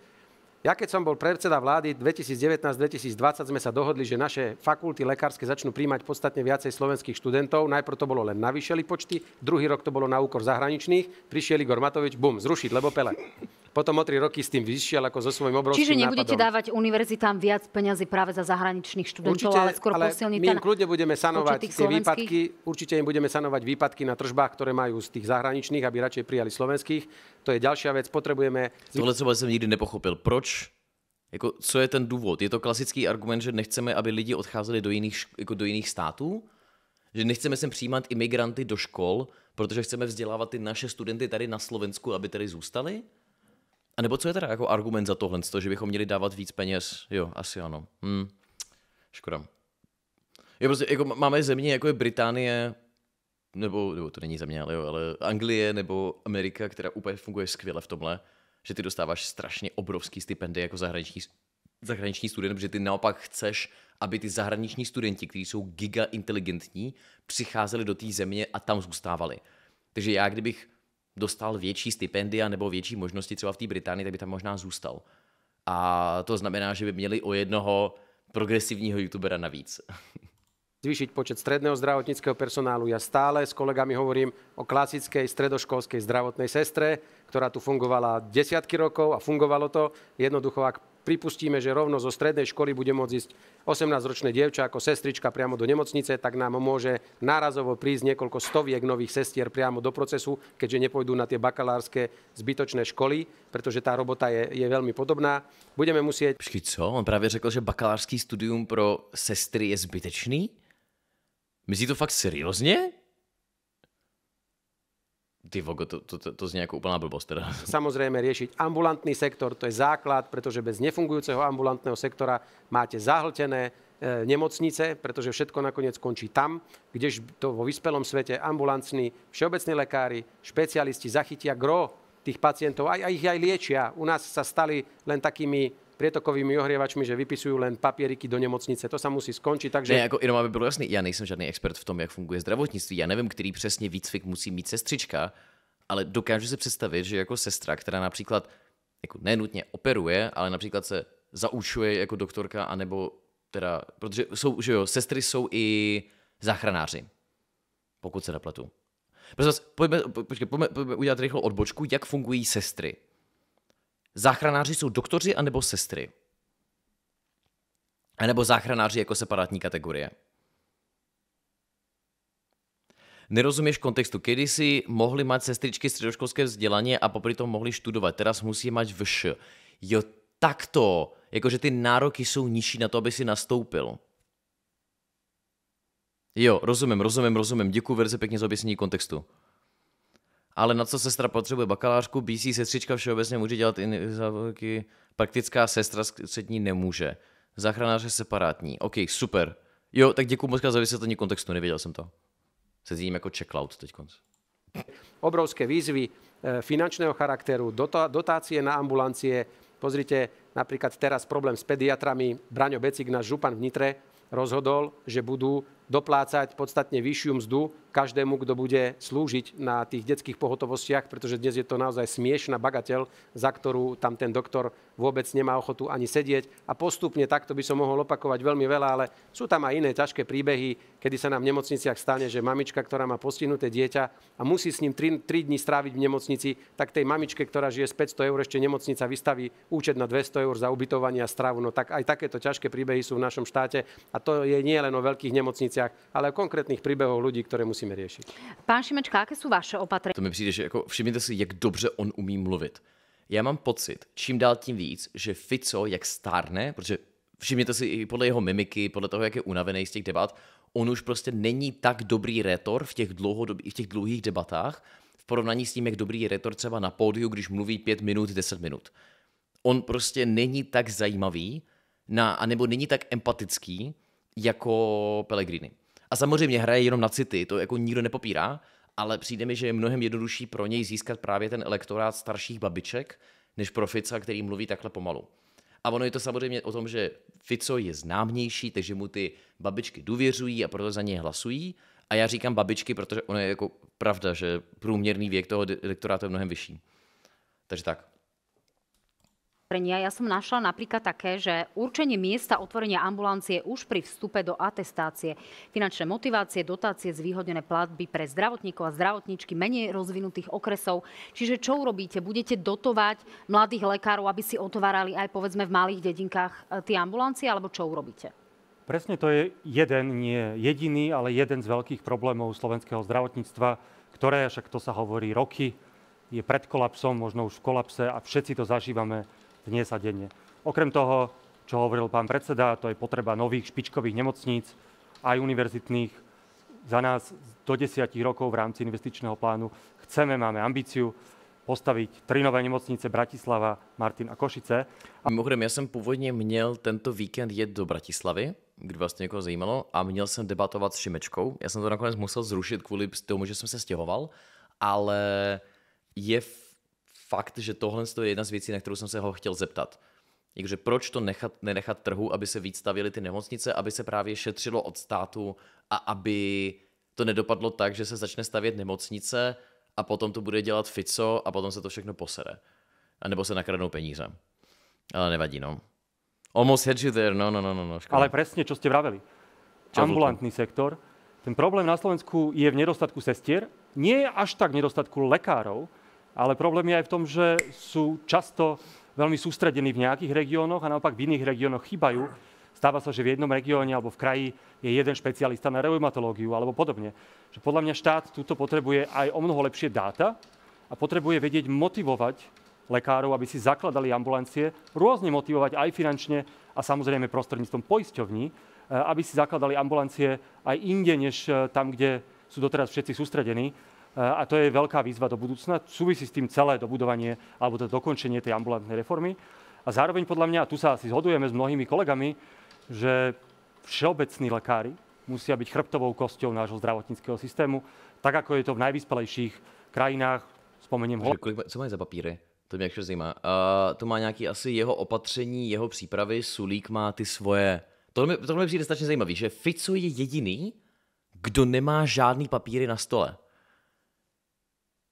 Ja keď som bol predseda vlády 2019-2020, sme sa dohodli, že naše fakulty lekárske začnú príjmať podstatne viacej slovenských študentov. Najprv to bolo len navýšeli počty, druhý rok to bolo na úkor zahraničných. Prišiel Igor Matovič, bum, zrušiť, lebo pele potom o tri roky s tým vyšiel ako so svojím obrovským Čiže nebudete nápadom. dávať univerzitám viac peňazí práve za zahraničných študentov, určite, ale skôr ale posilniť my im kľudne budeme sanovať tie výpadky, určite im budeme sanovať výpadky na tržbách, ktoré majú z tých zahraničných, aby radšej prijali slovenských. To je ďalšia vec, potrebujeme... Tohle som jsem nikdy nepochopil. Proč jako, co je ten důvod? Je to klasický argument, že nechceme, aby lidi odcházeli do jiných, jako do jiných států? Že nechceme sem přijímat imigranty do škol, protože chceme vzdělávat ty naše studenty tady na Slovensku, aby tady zůstali? A nebo co je teda jako argument za tohle, že bychom měli dávat víc peněz? Jo, asi ano. Hm. Škoda. Jo, prostě, jako máme země, jako je Británie, nebo, nebo to není země, ale, jo, ale Anglie nebo Amerika, která úplně funguje skvěle v tomhle, že ty dostáváš strašně obrovský stipendy jako zahraniční, zahraniční student, protože ty naopak chceš, aby ty zahraniční studenti, kteří jsou giga inteligentní, přicházeli do té země a tam zůstávali. Takže já, kdybych dostal větší stipendia nebo větší možnosti třeba v té Británii, tak by tam možná zůstal. A to znamená, že by měli o jednoho progresivního youtubera navíc. Zvýšiť počet stredného zdravotníckého personálu. Ja stále s kolegami hovorím o klasickej stredoškolskej zdravotnej sestre, ktorá tu fungovala desiatky rokov a fungovalo to. Jednoducho, ak pripustíme, že rovno zo strednej školy bude môcť ísť 18-ročné dievča ako sestrička priamo do nemocnice, tak nám môže nárazovo prísť niekoľko stoviek nových sestier priamo do procesu, keďže nepôjdu na tie bakalárske zbytočné školy, pretože tá robota je, je veľmi podobná. Budeme musieť... Počkej, co? On právě řekl, že bakalársky studium pro sestry je zbytečný? Myslí to fakt seriózne? Ty vogo, to, to, to, to znie ako úplná blbosť teda. Samozrejme riešiť ambulantný sektor, to je základ, pretože bez nefungujúceho ambulantného sektora máte zahltené e, nemocnice, pretože všetko nakoniec končí tam, kdež to vo vyspelom svete ambulantní všeobecní lekári, špecialisti zachytia gro tých pacientov a, a ich aj liečia. U nás sa stali len takými prietokovými ohrievačmi, že vypisujú len papieriky do nemocnice. To sa musí skončiť. Takže... Ne, ako jenom aby bylo jasný, já nejsem žádný expert v tom, jak funguje zdravotnictví. Já nevím, který přesně výcvik musí mít sestrička, ale dokážu si představit, že jako sestra, která například jako nenutně operuje, ale například se zaučuje jako doktorka, anebo teda, protože jsou, že jo, sestry jsou i záchranáři, pokud se nepletu. Prosím vás, pojďme, počkej, pojďme, pojďme udělat rychlou odbočku, jak fungují sestry. Záchranáři jsou doktoři anebo sestry? A nebo záchranáři jako separátní kategorie? Nerozumieš kontextu. Kedy si mohli mať sestričky stredoškolské vzdelanie a popri tom mohli študovať. Teraz musí mať vš. Jo, takto. Jakože ty nároky jsou nižší na to, aby si nastoupil. Jo, rozumím, rozumím, rozumím. Děkuji verze pěkně za objasnění kontextu ale na co sestra potřebuje bakalářku, BC sestřička všeobecně může dělat i závorky, praktická sestra střední nemůže. Záchranář je separátní. OK, super. Jo, tak děkuji moc za vysvětlení kontextu, nevěděl jsem to. Se cítím jako checkout teď konc. Obrovské výzvy eh, finančného charakteru, dotácie na ambulancie. Pozrite, napríklad teraz problém s pediatrami. Braňo Becik, náš župan v Nitre, rozhodol, že budú doplácať podstatne vyššiu mzdu každému, kto bude slúžiť na tých detských pohotovostiach, pretože dnes je to naozaj smiešná bagateľ, za ktorú tam ten doktor vôbec nemá ochotu ani sedieť. A postupne takto by som mohol opakovať veľmi veľa, ale sú tam aj iné ťažké príbehy, kedy sa nám v nemocniciach stane, že mamička, ktorá má postihnuté dieťa a musí s ním 3, 3 dní stráviť v nemocnici, tak tej mamičke, ktorá žije z 500 eur, ešte nemocnica vystaví účet na 200 eur za ubytovanie a stravu. No tak aj takéto ťažké príbehy sú v našom štáte a to je nie len o veľkých nemocniciach, veciach, ale o konkrétnych príbehoch ľudí, ktoré musíme riešiť. Pán Šimečka, aké sú vaše opatrenia? To mi príde, že ako, všimněte si, jak dobře on umí mluvit. Já mám pocit, čím dál tím víc, že Fico, jak stárne, protože všimněte si i podle jeho mimiky, podle toho, jak je unavený z těch debat, on už prostě není tak dobrý retor v těch, v těch dlouhých debatách, v porovnání s tím, jak dobrý je retor třeba na pódiu, když mluví 5 minut, 10 minut. On prostě není tak zajímavý, na, anebo není tak empatický, jako Pellegrini. A samozřejmě hraje jenom na city, to jako nikdo nepopírá, ale přijde mi, že je mnohem jednodušší pro něj získat právě ten elektorát starších babiček, než pro Fica, který mluví takhle pomalu. A ono je to samozřejmě o tom, že Fico je známější, takže mu ty babičky důvěřují a proto za něj hlasují. A já říkám babičky, protože ono je jako pravda, že průměrný věk toho elektorátu je mnohem vyšší. Takže tak opatrenia. Ja som našla napríklad také, že určenie miesta otvorenia ambulancie už pri vstupe do atestácie, finančné motivácie, dotácie, zvýhodnené platby pre zdravotníkov a zdravotníčky menej rozvinutých okresov. Čiže čo urobíte? Budete dotovať mladých lekárov, aby si otvárali aj povedzme v malých dedinkách e, tie ambulancie, alebo čo urobíte? Presne to je jeden, nie jediný, ale jeden z veľkých problémov slovenského zdravotníctva, ktoré, však to sa hovorí roky, je pred kolapsom, možno už v kolapse a všetci to zažívame dnes a denne. Okrem toho, čo hovoril pán predseda, to je potreba nových špičkových nemocníc, aj univerzitných. Za nás do desiatich rokov v rámci investičného plánu chceme, máme ambíciu postaviť tri nové nemocnice Bratislava, Martin a Košice. A... Mimochodem, já jsem původně měl tento víkend jet do Bratislavy, kde vás to někoho zajímalo, a měl jsem debatovat s Šimečkou. Já jsem to nakonec musel zrušit kvůli tomu, že jsem se stěhoval, ale je fakt, že tohle je jedna z věcí, na kterou jsem se ho chtěl zeptat. Jakže proč to nechat, nenechat trhu, aby se víc stavily ty nemocnice, aby se právě šetřilo od státu a aby to nedopadlo tak, že se začne stavět nemocnice a potom to bude dělat Fico a potom se to všechno posere. A nebo se nakradnou peníze. Ale nevadí, no. Almost had you there, no, no, no, no. no škoda. Ale presne, čo ste vraveli. Čo Ambulantný to? sektor. Ten problém na Slovensku je v nedostatku sestier. Nie je až tak nedostatku lekárov, ale problém je aj v tom, že sú často veľmi sústredení v nejakých regiónoch a naopak v iných regiónoch chýbajú. Stáva sa, že v jednom regióne alebo v kraji je jeden špecialista na reumatológiu alebo podobne. Že podľa mňa štát túto potrebuje aj o mnoho lepšie dáta a potrebuje vedieť motivovať lekárov, aby si zakladali ambulancie, rôzne motivovať aj finančne a samozrejme prostredníctvom poisťovní, e, aby si zakladali ambulancie aj inde, než e, tam, kde sú doteraz všetci sústredení a to je veľká výzva do budúcna. Súvisí s tým celé dobudovanie alebo to dokončenie tej ambulantnej reformy. A zároveň podľa mňa, a tu sa asi zhodujeme s mnohými kolegami, že všeobecní lekári musia byť chrbtovou kosťou nášho zdravotníckého systému, tak ako je to v najvyspelejších krajinách, Spomeniem ho. Co mají za papíry? To mě ještě zajímá. Uh, to má nejaký asi jeho opatření, jeho přípravy, Sulík má ty svoje... To mi, tohle mi přijde strašně zajímavý, že Fico je jediný, kdo nemá žádný papíry na stole.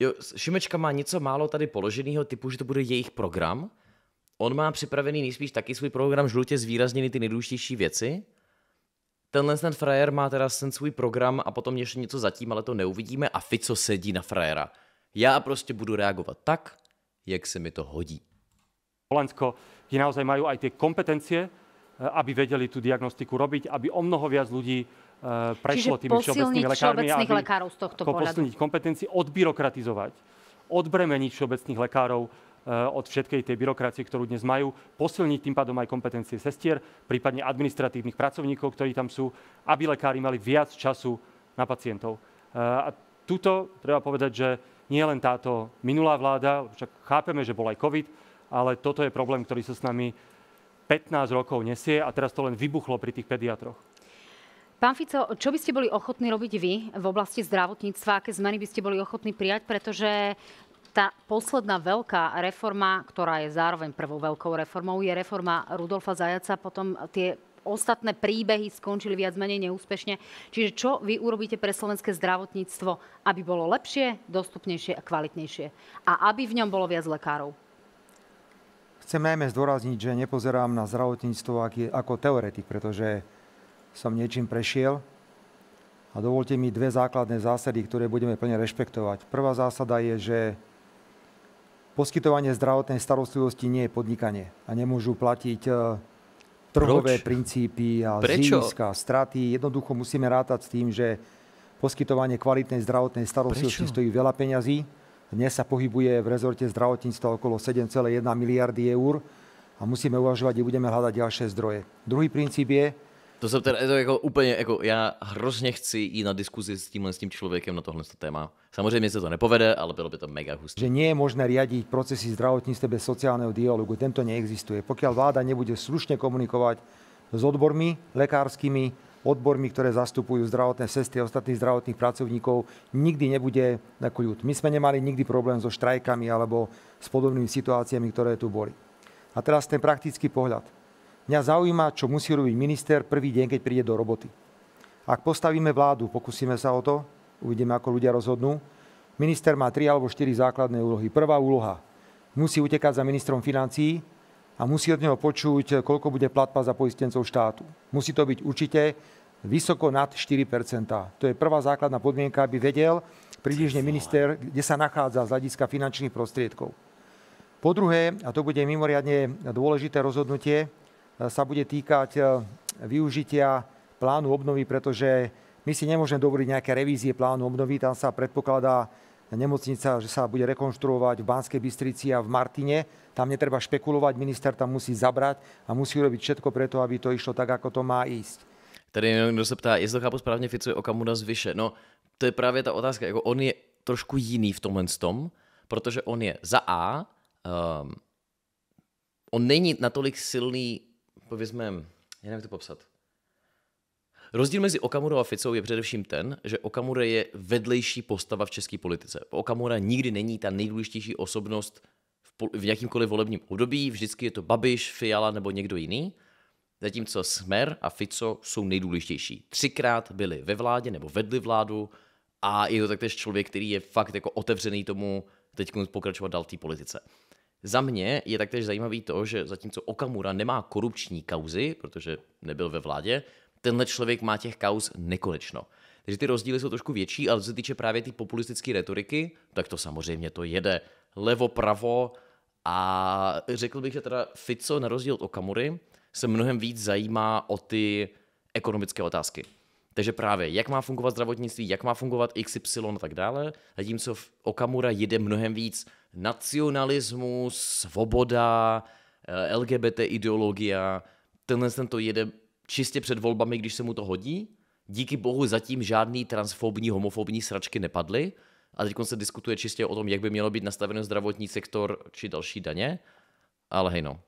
Jo, Šimečka má něco málo tady položeného typu, že to bude jejich program. On má připravený nejspíš taky svůj program žlutě zvýrazněny ty nejdůležitější věci. Tenhle ten frajer má teda ten svůj program a potom ještě něco zatím, ale to neuvidíme a Fico sedí na frajera. Já prostě budu reagovat tak, jak se mi to hodí. Holandsko, kde naozaj mají aj ty kompetencie, eh, aby vedeli tu diagnostiku robiť, aby o mnoho viac ľudí E, prešlo tými všeobecnými lekármi, všeobecných aby lekárov z tohto posilniť kompetencii, odbyrokratizovať, odbremeniť všeobecných lekárov e, od všetkej tej byrokracie, ktorú dnes majú, posilniť tým pádom aj kompetencie sestier, prípadne administratívnych pracovníkov, ktorí tam sú, aby lekári mali viac času na pacientov. E, a tuto treba povedať, že nie len táto minulá vláda, však chápeme, že bol aj COVID, ale toto je problém, ktorý sa s nami 15 rokov nesie a teraz to len vybuchlo pri tých pediatroch. Pán Fico, čo by ste boli ochotní robiť vy v oblasti zdravotníctva? Aké zmeny by ste boli ochotní prijať? Pretože tá posledná veľká reforma, ktorá je zároveň prvou veľkou reformou, je reforma Rudolfa Zajaca, potom tie ostatné príbehy skončili viac menej neúspešne. Čiže čo vy urobíte pre slovenské zdravotníctvo, aby bolo lepšie, dostupnejšie a kvalitnejšie? A aby v ňom bolo viac lekárov? Chcem najmä zdôrazniť, že nepozerám na zdravotníctvo ako teoretik, pretože som niečím prešiel. A dovolte mi dve základné zásady, ktoré budeme plne rešpektovať. Prvá zásada je, že poskytovanie zdravotnej starostlivosti nie je podnikanie a nemôžu platiť e, trhové Proč? princípy a Prečo? straty. Jednoducho musíme rátať s tým, že poskytovanie kvalitnej zdravotnej starostlivosti Prečo? stojí veľa peňazí. Dnes sa pohybuje v rezorte zdravotníctva okolo 7,1 miliardy eur a musíme uvažovať, kde budeme hľadať ďalšie zdroje. Druhý princíp je, to jsem teda to jako úplně, jako já hrozně chci jít na diskuzi s tímhle s tím člověkem na tohle téma. Samozřejmě se to nepovede, ale bylo by to mega husté. Že nie je možné riadiť procesy zdravotníctva bez sociálneho dialogu. Tento neexistuje. Pokiaľ vláda nebude slušne komunikovať s odbormi lekárskými, odbormi, ktoré zastupujú zdravotné sestry a ostatných zdravotných pracovníkov, nikdy nebude na kľud. My sme nemali nikdy problém so štrajkami alebo s podobnými situáciami, ktoré tu boli. A teraz ten praktický pohľad. Mňa zaujíma, čo musí robiť minister prvý deň, keď príde do roboty. Ak postavíme vládu, pokúsime sa o to, uvidíme, ako ľudia rozhodnú. Minister má tri alebo štyri základné úlohy. Prvá úloha. Musí utekať za ministrom financií a musí od neho počuť, koľko bude platba za poistencov štátu. Musí to byť určite vysoko nad 4 To je prvá základná podmienka, aby vedel približne minister, kde sa nachádza z hľadiska finančných prostriedkov. Po druhé, a to bude mimoriadne dôležité rozhodnutie, E, sa bude týkať e, využitia plánu obnovy, pretože my si nemôžeme dovoliť nejaké revízie plánu obnovy, tam sa predpokladá nemocnica, že sa bude rekonštruovať v Banskej Bystrici a v Martine. Tam netreba špekulovať, minister tam musí zabrať a musí urobiť všetko preto, aby to išlo tak, ako to má ísť. Tady niekto se ptá, jestli to chápu správně, Fico je Okamura zvyše? No, to je právě ta otázka. on je trošku jiný v tomhle tom, protože on je za A, um, on není natolik silný povězme, já nevím, to popsat. Rozdíl mezi Okamurou a Ficou je především ten, že Okamura je vedlejší postava v české politice. Okamura nikdy není ta nejdůležitější osobnost v, pol- v jakýmkoliv volebním období, vždycky je to Babiš, Fiala nebo někdo jiný. Zatímco Smer a Fico jsou nejdůležitější. Třikrát byli ve vládě nebo vedli vládu a je to taktéž člověk, který je fakt jako otevřený tomu teď pokračovat dál v té politice. Za mě je taktéž zajímavý to, že zatímco Okamura nemá korupční kauzy, protože nebyl ve vládě, tenhle člověk má těch kauz nekonečno. Takže ty rozdíly jsou trošku větší, ale co se týče právě té tý populistické retoriky, tak to samozřejmě to jede levo, pravo a řekl bych, že teda Fico na rozdíl od Okamury se mnohem víc zajímá o ty ekonomické otázky. Takže právě, jak má fungovat zdravotnictví, jak má fungovat XY a tak dále, zatímco Okamura jede mnohem víc nacionalismus, svoboda, eh, LGBT ideologia, tenhle ten to jede čistě před volbami, když se mu to hodí. Díky bohu zatím žádný transfobní, homofobní sračky nepadly. A teď se diskutuje čistě o tom, jak by mělo být nastaven zdravotní sektor či další daně. Ale hejno.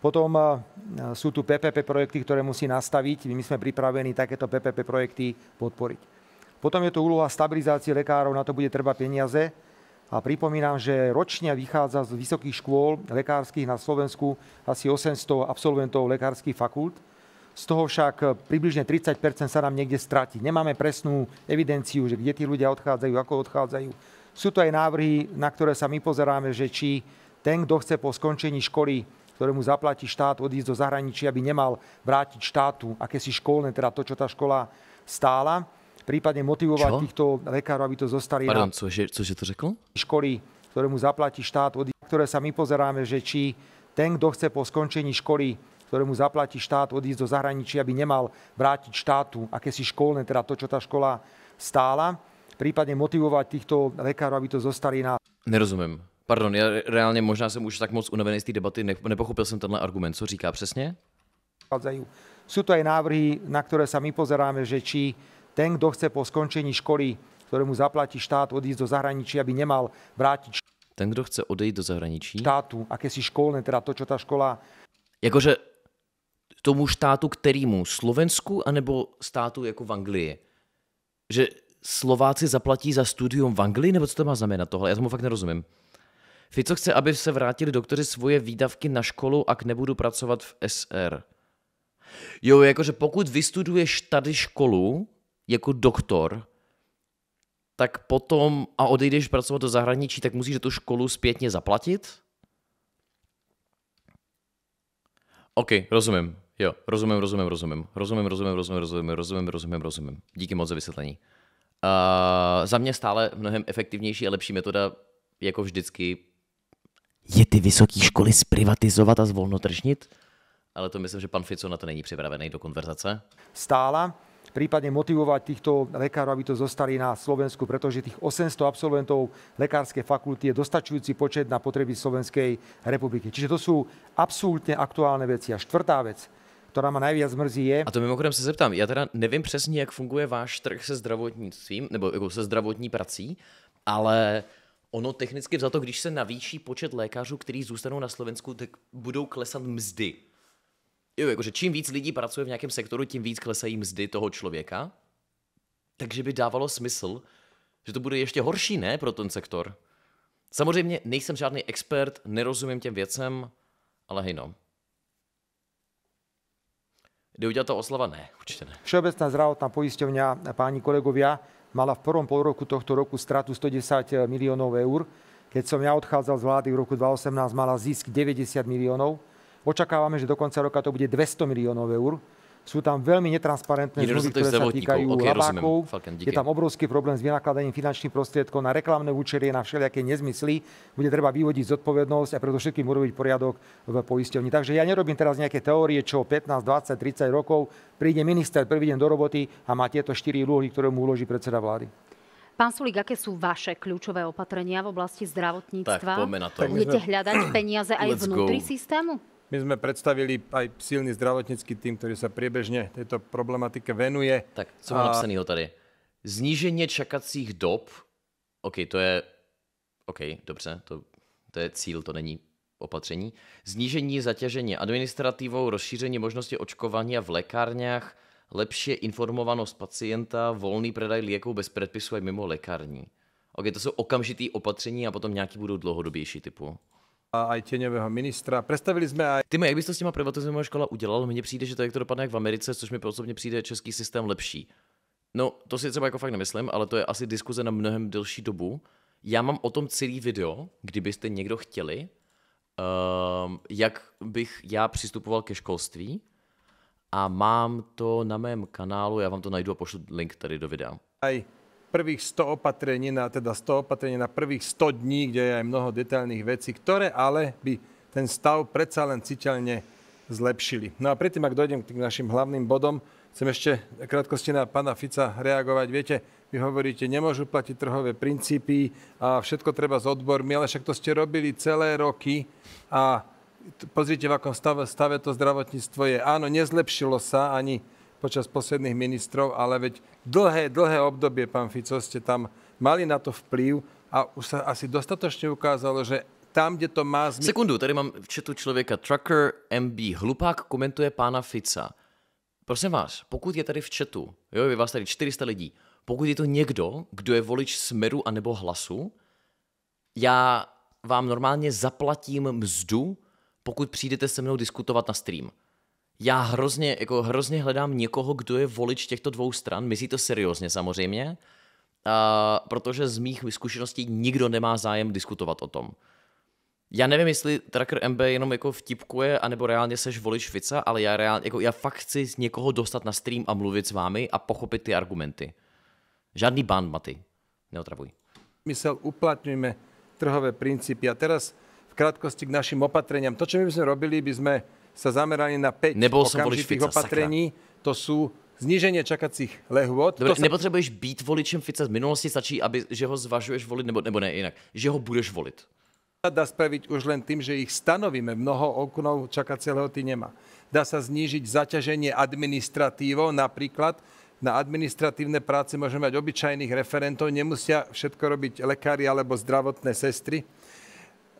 Potom eh, sú tu PPP projekty, ktoré musí nastaviť. My sme pripravení takéto PPP projekty podporiť. Potom je tu úloha stabilizácie lekárov, na to bude treba peniaze a pripomínam, že ročne vychádza z vysokých škôl lekárskych na Slovensku asi 800 absolventov lekárskych fakult. Z toho však približne 30 sa nám niekde stratí. Nemáme presnú evidenciu, že kde tí ľudia odchádzajú, ako odchádzajú. Sú to aj návrhy, na ktoré sa my pozeráme, že či ten, kto chce po skončení školy, ktorému zaplatí štát odísť do zahraničia, aby nemal vrátiť štátu akési školné, teda to, čo tá škola stála prípadne motivovať Čo? týchto lekárov, aby to zostali Pardon, na... Cože, cože to řekl? Školy, ktoré mu zaplatí štát, od ktoré sa my pozeráme, že či ten, kto chce po skončení školy ktorému zaplatí štát odísť do zahraničia, aby nemal vrátiť štátu akési školné, teda to, čo tá škola stála, prípadne motivovať týchto lekárov, aby to zostali na... Nerozumím. Pardon, ja reálně možná jsem už tak moc unavený z té debaty, nepochopil jsem tenhle argument. Co říká přesně? Sú to aj návrhy, na ktoré sa my pozeráme, že či ten, kto chce po skončení školy, ktorému zaplatí štát, odísť do zahraničia, aby nemal vrátiť ten, kdo chce odejít do zahraničí? Štátu, aké si školné, teda to, čo tá škola... Jakože tomu štátu, kterýmu? Slovensku, anebo státu jako v Anglii? Že Slováci zaplatí za studium v Anglii, nebo co to má znamenat tohle? Já tomu fakt nerozumím. Fico chce, aby se vrátili doktory svoje výdavky na školu, ak nebudu pracovat v SR. Jo, jakože pokud vystuduješ tady školu, jako doktor, tak potom a odejdeš pracovat do zahraničí, tak musíš tu školu zpětně zaplatit? OK, rozumím. Jo, rozumím, rozumím, rozumím. Rozumím, rozumím, rozumím, rozumím, rozumím, rozumím, rozumím. Díky moc za vysvětlení. Uh, za mě stále mnohem efektivnější a lepší metoda, jako vždycky, je ty vysoké školy zprivatizovat a zvolnotržnit? Ale to myslím, že pan Fico na to není připravený do konverzace. Stála prípadne motivovať týchto lekárov, aby to zostali na Slovensku, pretože tých 800 absolventov lekárskej fakulty je dostačujúci počet na potreby Slovenskej republiky. Čiže to sú absolútne aktuálne veci. A štvrtá vec, ktorá ma najviac mrzí je... A to mimochodem se zeptám, já teda nevím přesně, jak funguje váš trh se zdravotnictvím, nebo jako se zdravotní prací, ale Ono technicky za to, když se navýší počet lékařů, kteří zůstanou na Slovensku, tak budou klesat mzdy Jo, jakože čím víc lidí pracuje v nějakém sektoru, tím víc klesají mzdy toho člověka. Takže by dávalo smysl, že to bude ještě horší, ne, pro ten sektor. Samozřejmě nejsem žádný expert, nerozumím těm věcem, ale hejno. Jde udělat to oslava? Ne, určitě ne. Všeobecná zdravotná poisťovňa, páni kolegovia, mala v prvom pol roku tohto roku stratu 110 miliónov eur. Keď som ja odchádzal z vlády v roku 2018, mala zisk 90 miliónov. Očakávame, že do konca roka to bude 200 miliónov eur. Sú tam veľmi netransparentné zmluvy, ktoré sa týkajú okay, labákov. je tam obrovský problém s vynakladaním finančných prostriedkov na reklamné účerie na všelijaké nezmysly. Bude treba vyvodiť zodpovednosť a všetkým urobiť poriadok v poisťovni. Takže ja nerobím teraz nejaké teórie, čo 15, 20, 30 rokov príde minister prvý deň do roboty a má tieto 4 úlohy, ktoré mu uloží predseda vlády. Pán Sulík, aké sú vaše kľúčové opatrenia v oblasti zdravotníctva? Tak, na to. Budete hľadať peniaze aj Let's vnútri go. systému? My sme predstavili aj silný zdravotnícky tým, ktorý sa priebežne tejto problematike venuje. Tak, co mám napsaný ho tady? Zníženie čakacích dob. OK, to je... OK, dobře, to, to je cíl, to není opatření. Znížení zaťaženie administratívou, rozšírenie možnosti očkovania v lekárniach, lepšie informovanost pacienta, volný predaj liekov bez predpisu aj mimo lekární. OK, to jsou okamžitý opatření a potom nejaký budou dlhodobější typu a aj tieňového ministra. Predstavili jsme aj... Ty, jak byste s těma privatizmová škola udělal? Mně přijde, že to, jak to dopadne jak v Americe, což mi osobně přijde český systém lepší. No, to si třeba jako fakt nemyslím, ale to je asi diskuze na mnohem delší dobu. Já mám o tom celý video, kdybyste někdo chtěli, uh, jak bych já přistupoval ke školství a mám to na mém kanálu, já vám to najdu a pošlu link tady do videa. Aj prvých 100 opatrení, na, teda 100 opatrení na prvých 100 dní, kde je aj mnoho detailných vecí, ktoré ale by ten stav predsa len citeľne zlepšili. No a predtým, ak dojdem k tým našim hlavným bodom, chcem ešte krátkosti na pána Fica reagovať. Viete, vy hovoríte, nemôžu platiť trhové princípy a všetko treba s odbormi, ale však to ste robili celé roky a pozrite, v akom stave, stave to zdravotníctvo je. Áno, nezlepšilo sa ani počas posledných ministrov, ale veď dlhé, dlhé obdobie, pán Fico, ste tam mali na to vplyv a už sa asi dostatočne ukázalo, že tam, kde to má zmysel. Sekundu, tady mám v četu člověka. Trucker MB, hlupák komentuje pána Fica. Prosím vás, pokud je tady v chatu, jo, je vás tady 400 lidí, pokud je to někdo, kdo je volič Smeru anebo Hlasu, já vám normálně zaplatím mzdu, pokud přijdete se mnou diskutovat na stream já hrozně, jako hrozně hledám někoho, kdo je volič těchto dvou stran, myslí to seriózně samozřejmě, uh, protože z mých zkušeností nikdo nemá zájem diskutovat o tom. Já nevím, jestli Tracker MB jenom jako vtipkuje, anebo reálně seš volič Fica, ale já, reálně, jako, já fakt chci někoho dostat na stream a mluvit s vámi a pochopit ty argumenty. Žádný ban, Maty. Neotravuj. se uplatňujeme trhové principy A teraz v krátkosti k našim opatreniam. To, co my bychom robili, by sme sa zamerali na 5 Nebol som Fica, opatrení. Sakra. To sú zniženie čakacích lehôd. Dobre, sa... nepotřebuješ být voličem Fica z minulosti, stačí, aby, že ho zvažuješ volit, nebo, nebo ne inak, že ho budeš volit. Dá spraviť už len tým, že ich stanovíme. Mnoho oknov čakacie lehoty nemá. Dá sa znížiť zaťaženie administratívou, napríklad na administratívne práce môžeme mať obyčajných referentov, nemusia všetko robiť lekári alebo zdravotné sestry.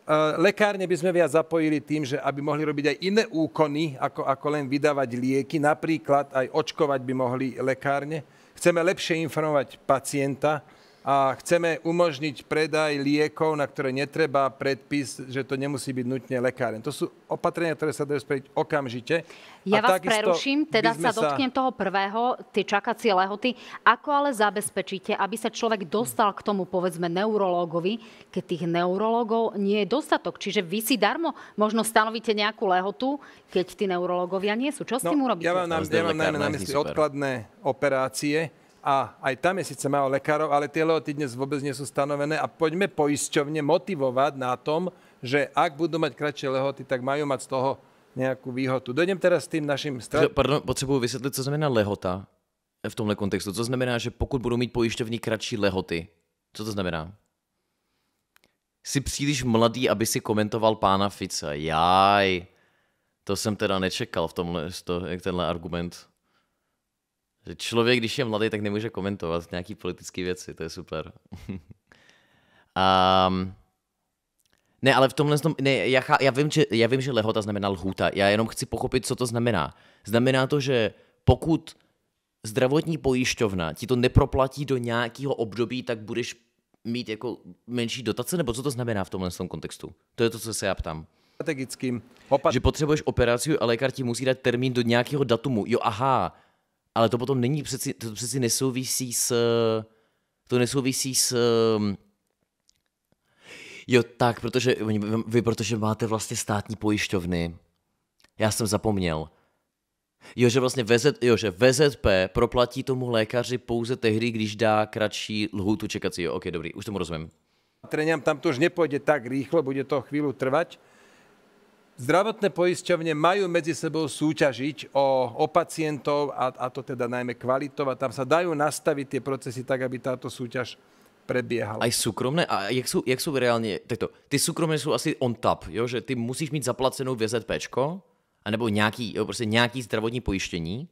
Eh, lekárne by sme viac zapojili tým, že aby mohli robiť aj iné úkony, ako, ako len vydávať lieky. Napríklad aj očkovať by mohli lekárne. Chceme lepšie informovať pacienta, a chceme umožniť predaj liekov, na ktoré netreba predpis, že to nemusí byť nutne lekáren. To sú opatrenia, ktoré sa dajú spraviť okamžite. Ja a vás preruším, teda sa dotknem sa... toho prvého, tie čakacie lehoty. Ako ale zabezpečíte, aby sa človek dostal k tomu, povedzme, neurologovi, keď tých neurologov nie je dostatok? Čiže vy si darmo možno stanovíte nejakú lehotu, keď tí neurologovia nie sú. Čo s no, tým urobíte? Ja vám na, ja najmä na mysli odkladné operácie, a aj tam je síce málo lekárov, ale tie lehoty dnes vôbec nie sú stanovené a poďme poisťovne motivovať na tom, že ak budú mať kratšie lehoty, tak majú mať z toho nejakú výhodu. Dojdem teraz s tým naším... Strat... Pardon, potřebuji vysvetliť, co znamená lehota v tomhle kontextu. Co znamená, že pokud budú mít pojišťovní kratší lehoty, co to znamená? Jsi příliš mladý, aby si komentoval pána Fica. Jaj, to jsem teda nečekal v tomhle, to, tenhle argument že člověk, když je mladý, tak nemůže komentovat nějaký politické věci, to je super. um, ne, ale v tomhle tom, ne, já, já, vím, že, já vím, že lehota znamená lhůta, já jenom chci pochopit, co to znamená. Znamená to, že pokud zdravotní pojišťovna ti to neproplatí do nějakého období, tak budeš mít jako menší dotace, nebo co to znamená v tomhle tom kontextu? To je to, co se já ptám. Strategickým. Opat- že potřebuješ operaci a lékař ti musí dát termín do nějakého datumu. Jo, aha, ale to potom není přeci, to přeci nesouvisí s, to nesouvisí s, jo tak, protože vy protože máte vlastně státní pojišťovny, já jsem zapomněl, Jo, že vlastně VZ, jo, že VZP proplatí tomu lékaři pouze tehdy, když dá kratší lhůtu čekací. Jo, ok, dobrý, už tomu rozumím. tam to už nepôjde tak rýchlo, bude to chvíľu trvať, Zdravotné poisťovne majú medzi sebou súťažiť o, o pacientov, a, a to teda najmä kvalitov, a tam sa dajú nastaviť tie procesy tak, aby táto súťaž prebiehala. Aj súkromné? A jak sú, jak sú reálne, takto, ty súkromné sú asi on top, jo? že ty musíš mít zaplacenou VZPčko, anebo nejaký, jo, prostě nějaký zdravotní pojištění.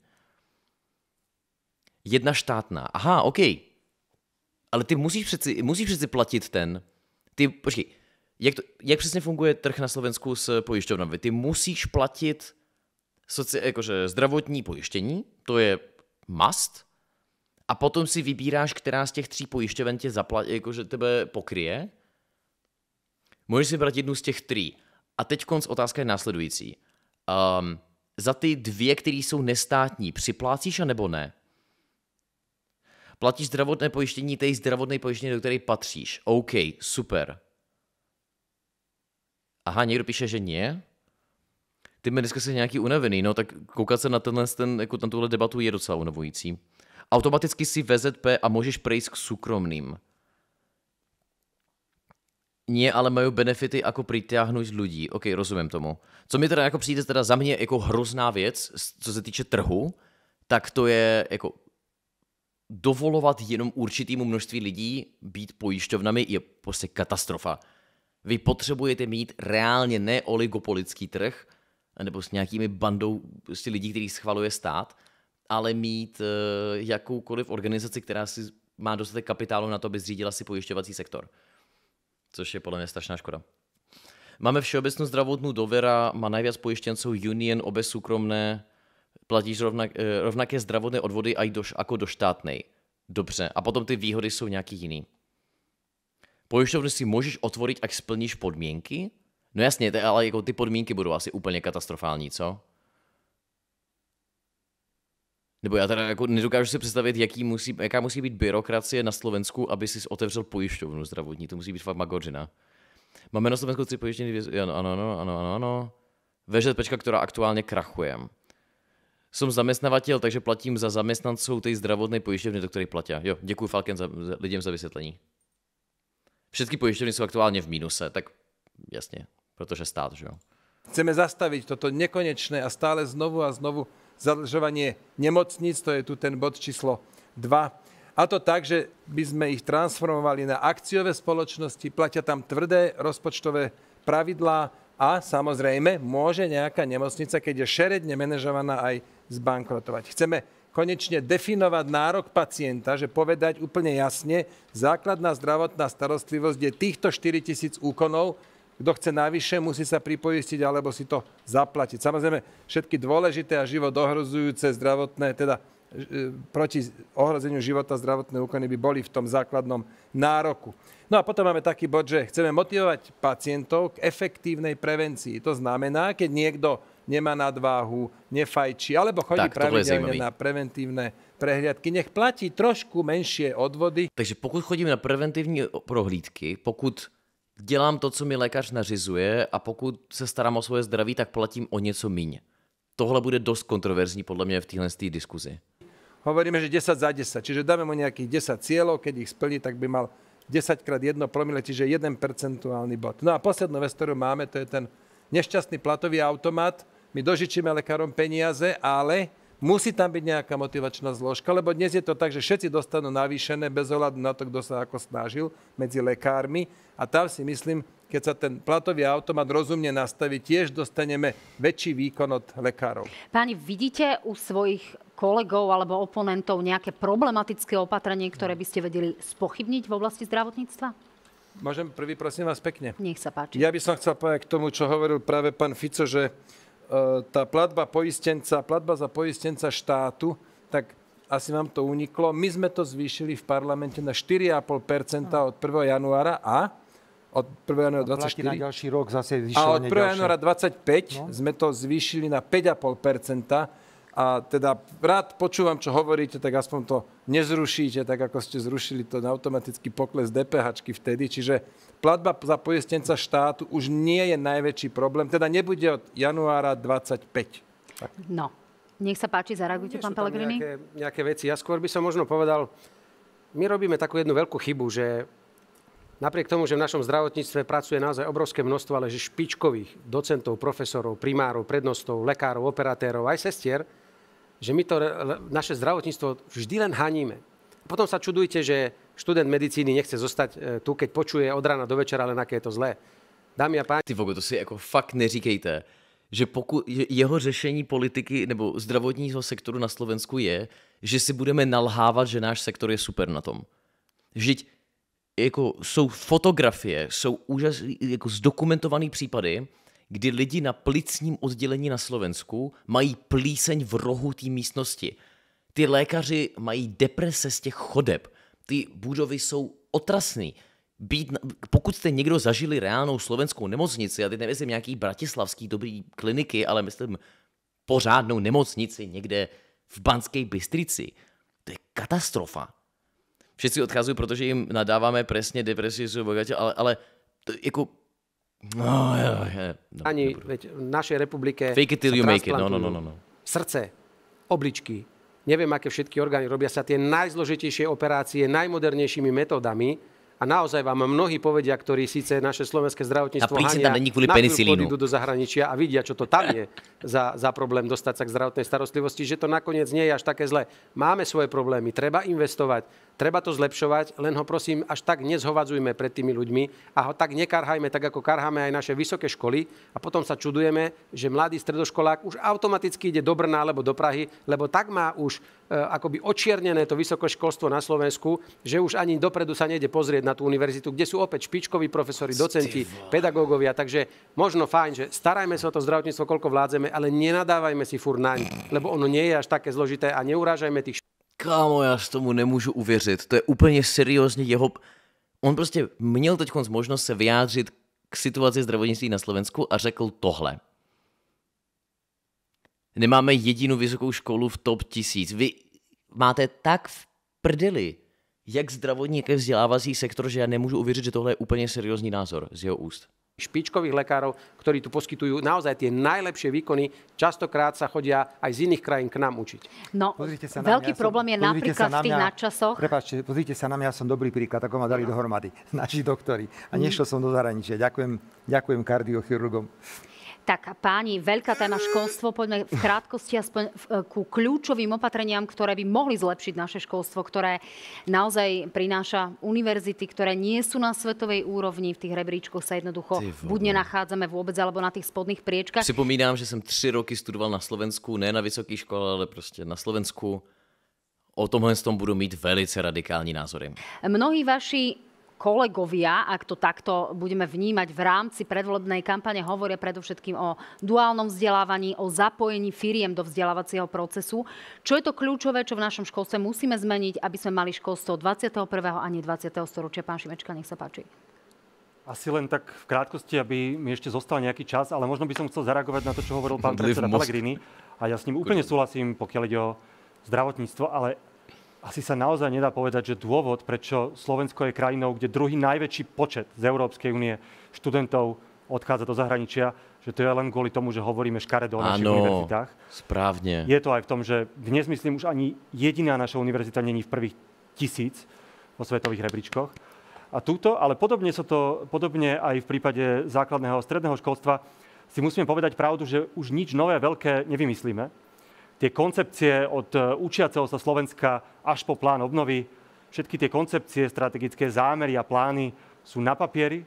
Jedna štátná. Aha, OK. Ale ty musíš přeci, musíš přeci platit ten, ty, počkej, Jak, to, jak přesně funguje trh na Slovensku s pojišťovnami? Ty musíš platit soci, jakože zdravotní pojištění, to je must, a potom si vybíráš, která z těch tří pojišťoven tě zaplatí, jakože tebe pokryje. Můžeš si brát jednu z těch tří. A teď konc otázka je následující. Um, za ty dvě, které jsou nestátní, připlácíš a nebo ne? Platíš zdravotné pojištění, tej zdravotné pojištění, do které patříš. OK, super aha, někdo píše, že nie, ty mi dneska jsi nějaký unavený, no tak koukat se na, tenhle, ten, jako na tuhle debatu je docela unavující. Automaticky si VZP a můžeš prejsť k súkromným. Nie, ale mají benefity, jako přitáhnout lidí. OK, rozumím tomu. Co mi teda jako přijde teda za mě jako hrozná věc, co se týče trhu, tak to je jako dovolovat jenom určitýmu množství lidí být pojišťovnami je prostě katastrofa. Vy potřebujete mít reálně ne oligopolický trh, nebo s nějakými bandou prostě lidí, který schvaluje stát, ale mít uh, jakoukoliv organizaci, která si má dostatek kapitálu na to, aby zřídila si pojišťovací sektor. Což je podle mě strašná škoda. Máme všeobecnou zdravotnú dovera, má najviac pojištěnců Union, obe súkromné, platíš rovnak, eh, rovnaké zdravotné odvody aj do, ako do štátnej. Dobře. A potom ty výhody jsou nějaký jiný. Pojišťovnu si můžeš otvoriť, ak splníš podmínky? No jasně, ale jako ty podmínky budou asi úplně katastrofální, co? Nebo ja teda jako nedokážu si představit, musí, jaká musí být byrokracie na Slovensku, aby si otevřel pojišťovnu zdravotní. To musí být fakt magorina. Máme na Slovensku tři pojištění, ano, ano, ano, ano, ano. VŽPčka, která aktuálně krachuje. Jsem zaměstnavatel, takže platím za zaměstnanců té zdravotné pojišťovny, do kterých platí. Jo, děkuji Falken za, za lidem za vysvětlení všetky poisťovne sú aktuálne v mínuse, tak jasne, pretože stát, že jo. Chceme zastaviť toto nekonečné a stále znovu a znovu zadlžovanie nemocníc, to je tu ten bod číslo 2. A to tak, že by sme ich transformovali na akciové spoločnosti, platia tam tvrdé rozpočtové pravidlá a samozrejme môže nejaká nemocnica, keď je šeredne manažovaná, aj zbankrotovať. Chceme konečne definovať nárok pacienta, že povedať úplne jasne, základná zdravotná starostlivosť je týchto 4 tisíc úkonov, kto chce navyše, musí sa pripoistiť alebo si to zaplatiť. Samozrejme, všetky dôležité a život ohrozujúce zdravotné, teda e, proti ohrozeniu života zdravotné úkony by boli v tom základnom nároku. No a potom máme taký bod, že chceme motivovať pacientov k efektívnej prevencii. To znamená, keď niekto nemá nadváhu, nefajčí, alebo chodí tak, pravidelne na preventívne prehliadky. Nech platí trošku menšie odvody. Takže pokud chodím na preventivní prohlídky, pokud dělám to, co mi lékař nařizuje a pokud se starám o svoje zdraví, tak platím o něco míň. Tohle bude dost kontroverzní podle mě v téhle diskuzi. Hovoríme, že 10 za 10, čiže dáme mu nejakých 10 cieľov, keď ich splní, tak by mal 10 krát 1 promile, čiže 1 percentuálny bod. No a poslednú vec, ktorú máme, to je ten nešťastný platový automat, my dožičíme lekárom peniaze, ale musí tam byť nejaká motivačná zložka, lebo dnes je to tak, že všetci dostanú navýšené bez ohľadu na to, kto sa ako snažil medzi lekármi a tam si myslím, keď sa ten platový automat rozumne nastaví, tiež dostaneme väčší výkon od lekárov. Páni, vidíte u svojich kolegov alebo oponentov nejaké problematické opatrenie, ktoré no. by ste vedeli spochybniť v oblasti zdravotníctva? Môžem prvý, prosím vás, pekne. Nech sa páči. Ja by som chcel povedať k tomu, čo hovoril práve pán Fico, že E, tá platba poistenca, platba za poistenca štátu, tak asi vám to uniklo. My sme to zvýšili v parlamente na 4,5% od 1. januára a od 1. januára 24. A na ďalší rok zase A od 1. januára 25 no? sme to zvýšili na 5,5% a teda rád počúvam, čo hovoríte, tak aspoň to nezrušíte, tak ako ste zrušili to automatický pokles DPH vtedy. Čiže platba za poistenca štátu už nie je najväčší problém, teda nebude od januára 25. Tak. No, nech sa páči, zareagujte, pán Pellegrini. Nejaké, nejaké veci. Ja skôr by som možno povedal, my robíme takú jednu veľkú chybu, že napriek tomu, že v našom zdravotníctve pracuje naozaj obrovské množstvo, ale že špičkových docentov, profesorov, primárov, prednostov, lekárov, operatérov, aj sestier, že my to naše zdravotníctvo vždy len haníme. Potom sa čudujte, že študent medicíny nechce zostať e, tu, keď počuje od rána do večera len aké je to zlé. Dámy a páni. Ty vogo, to si ako fakt neříkejte, že poku- jeho řešení politiky nebo zdravotního sektoru na Slovensku je, že si budeme nalhávat, že náš sektor je super na tom. Vždyť jako jsou fotografie, jsou úžas, jako zdokumentované případy, kdy lidi na plicním oddělení na Slovensku mají plíseň v rohu té místnosti. Ty lékaři mají deprese z těch chodeb ty budovy jsou otrasný. Být, pokud jste někdo zažili reálnou slovenskou nemocnici, a teď nemyslím nějaký bratislavský dobrý kliniky, ale myslím pořádnou nemocnici někde v Banské Bystrici, to je katastrofa. Všetci odcházují, protože jim nadáváme presne depresie, sú ale, ale to, jako, no, ja, ja, no, Ani, veď v našej republike Fake it till you make it, no, no, no, no. Srdce, obličky, neviem, aké všetky orgány, robia sa tie najzložitejšie operácie najmodernejšími metódami a naozaj vám mnohí povedia, ktorí síce naše slovenské zdravotníctvo a hania, na kvôli penicilínu. idú do zahraničia a vidia, čo to tam je za, za problém dostať sa k zdravotnej starostlivosti, že to nakoniec nie je až také zlé. Máme svoje problémy, treba investovať, Treba to zlepšovať, len ho prosím, až tak nezhovadzujme pred tými ľuďmi a ho tak nekarhajme, tak ako karháme aj naše vysoké školy a potom sa čudujeme, že mladý stredoškolák už automaticky ide do Brna alebo do Prahy, lebo tak má už e, akoby očiernené to vysoké školstvo na Slovensku, že už ani dopredu sa nejde pozrieť na tú univerzitu, kde sú opäť špičkoví profesori, docenti, pedagógovia. Takže možno fajn, že starajme sa o to zdravotníctvo, koľko vládzeme, ale nenadávajme si fur naň, lebo ono nie je až také zložité a neurážajme tých kámo, já s tomu nemůžu uvěřit. To je úplně seriózně jeho... On prostě měl teď možnost se vyjádřit k situaci zdravotnictví na Slovensku a řekl tohle. Nemáme jedinou vysokou školu v top 1000. Vy máte tak v prdeli, jak zdravotní, jak vzdělávací sektor, že já nemůžu uvěřit, že tohle je úplně seriózní názor z jeho úst špičkových lekárov, ktorí tu poskytujú naozaj tie najlepšie výkony. Častokrát sa chodia aj z iných krajín k nám učiť. No, pozrite sa na veľký mňa, problém je napríklad na v tých nadčasoch. Prepačte, pozrite sa na mňa, som dobrý príklad, ako ma dali dohromady naši doktori. A mm. nešiel som do zahraničia. Ďakujem, ďakujem kardiochirurgom. Tak páni, veľká téma školstvo. Poďme v krátkosti aspoň e, ku kľúčovým opatreniam, ktoré by mohli zlepšiť naše školstvo, ktoré naozaj prináša univerzity, ktoré nie sú na svetovej úrovni. V tých rebríčkoch sa jednoducho buď nenachádzame vôbec, alebo na tých spodných priečkách. Připomínám, že som tři roky studoval na Slovensku, ne na vysoké škole, ale prostě na Slovensku. O tomhle tom budú mít velice radikální názory. Mnohí vaši kolegovia, ak to takto budeme vnímať v rámci predvolebnej kampane, hovoria predovšetkým o duálnom vzdelávaní, o zapojení firiem do vzdelávacieho procesu. Čo je to kľúčové, čo v našom školstve musíme zmeniť, aby sme mali školstvo 21. a nie 20. storočia? Pán Šimečka, nech sa páči. Asi len tak v krátkosti, aby mi ešte zostal nejaký čas, ale možno by som chcel zareagovať na to, čo hovoril pán predseda Pellegrini. A ja s ním úplne súhlasím, pokiaľ ide o zdravotníctvo, ale asi sa naozaj nedá povedať, že dôvod, prečo Slovensko je krajinou, kde druhý najväčší počet z Európskej únie študentov odchádza do zahraničia, že to je len kvôli tomu, že hovoríme škaredo o našich univerzitách. správne. Je to aj v tom, že dnes, myslím, už ani jediná naša univerzita není v prvých tisíc vo svetových rebríčkoch. A túto, ale podobne, sa to, podobne aj v prípade základného a stredného školstva, si musíme povedať pravdu, že už nič nové veľké nevymyslíme tie koncepcie od e, učiaceho sa Slovenska až po plán obnovy, všetky tie koncepcie, strategické zámery a plány sú na papieri,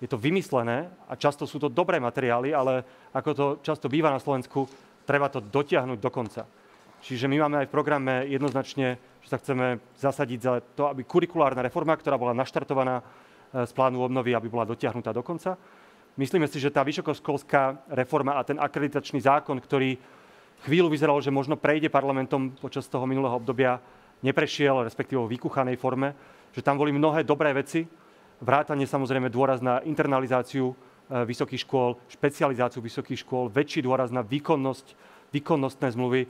je to vymyslené a často sú to dobré materiály, ale ako to často býva na Slovensku, treba to dotiahnuť do konca. Čiže my máme aj v programe jednoznačne, že sa chceme zasadiť za to, aby kurikulárna reforma, ktorá bola naštartovaná e, z plánu obnovy, aby bola dotiahnutá do konca. Myslíme si, že tá vysokoškolská reforma a ten akreditačný zákon, ktorý Chvíľu vyzeralo, že možno prejde parlamentom počas toho minulého obdobia, neprešiel, respektíve v vykuchanej forme, že tam boli mnohé dobré veci, vrátanie samozrejme dôraz na internalizáciu e, vysokých škôl, špecializáciu vysokých škôl, väčší dôraz na výkonnosť, výkonnostné zmluvy.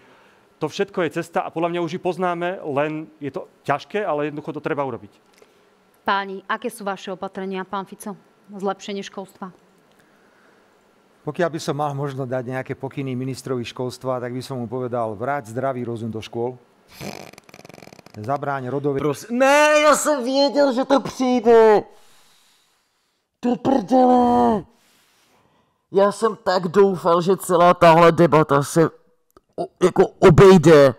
To všetko je cesta a podľa mňa už ju poznáme, len je to ťažké, ale jednoducho to treba urobiť. Páni, aké sú vaše opatrenia, pán Fico, zlepšenie školstva? Pokiaľ by som mal možno dať nejaké pokyny ministrovi školstva, tak by som mu povedal, vráť zdravý rozum do škôl. Zabráň rodovej... Pros... Ne, ja som věděl, že to přijde. To prdele. Já jsem tak doufal, že celá tahle debata se o, jako obejde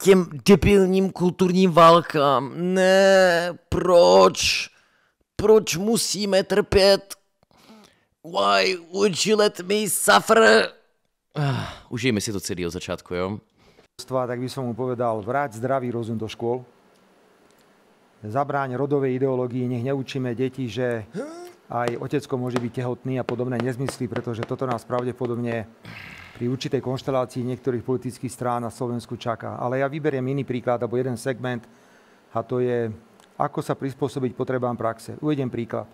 těm debilním kulturním válkám. Ne, proč? Proč musíme trpět Why would you let me suffer? Ah, užijeme si to celý od začiatku, jo? Tak by som mu povedal, vráť zdravý rozum do škôl. Zabráň rodovej ideológii, nech neučíme deti, že aj otecko môže byť tehotný a podobné nezmysly, pretože toto nás pravdepodobne pri určitej konštelácii niektorých politických strán na Slovensku čaká. Ale ja vyberiem iný príklad, alebo jeden segment, a to je, ako sa prispôsobiť potrebám praxe. Uvediem príklad.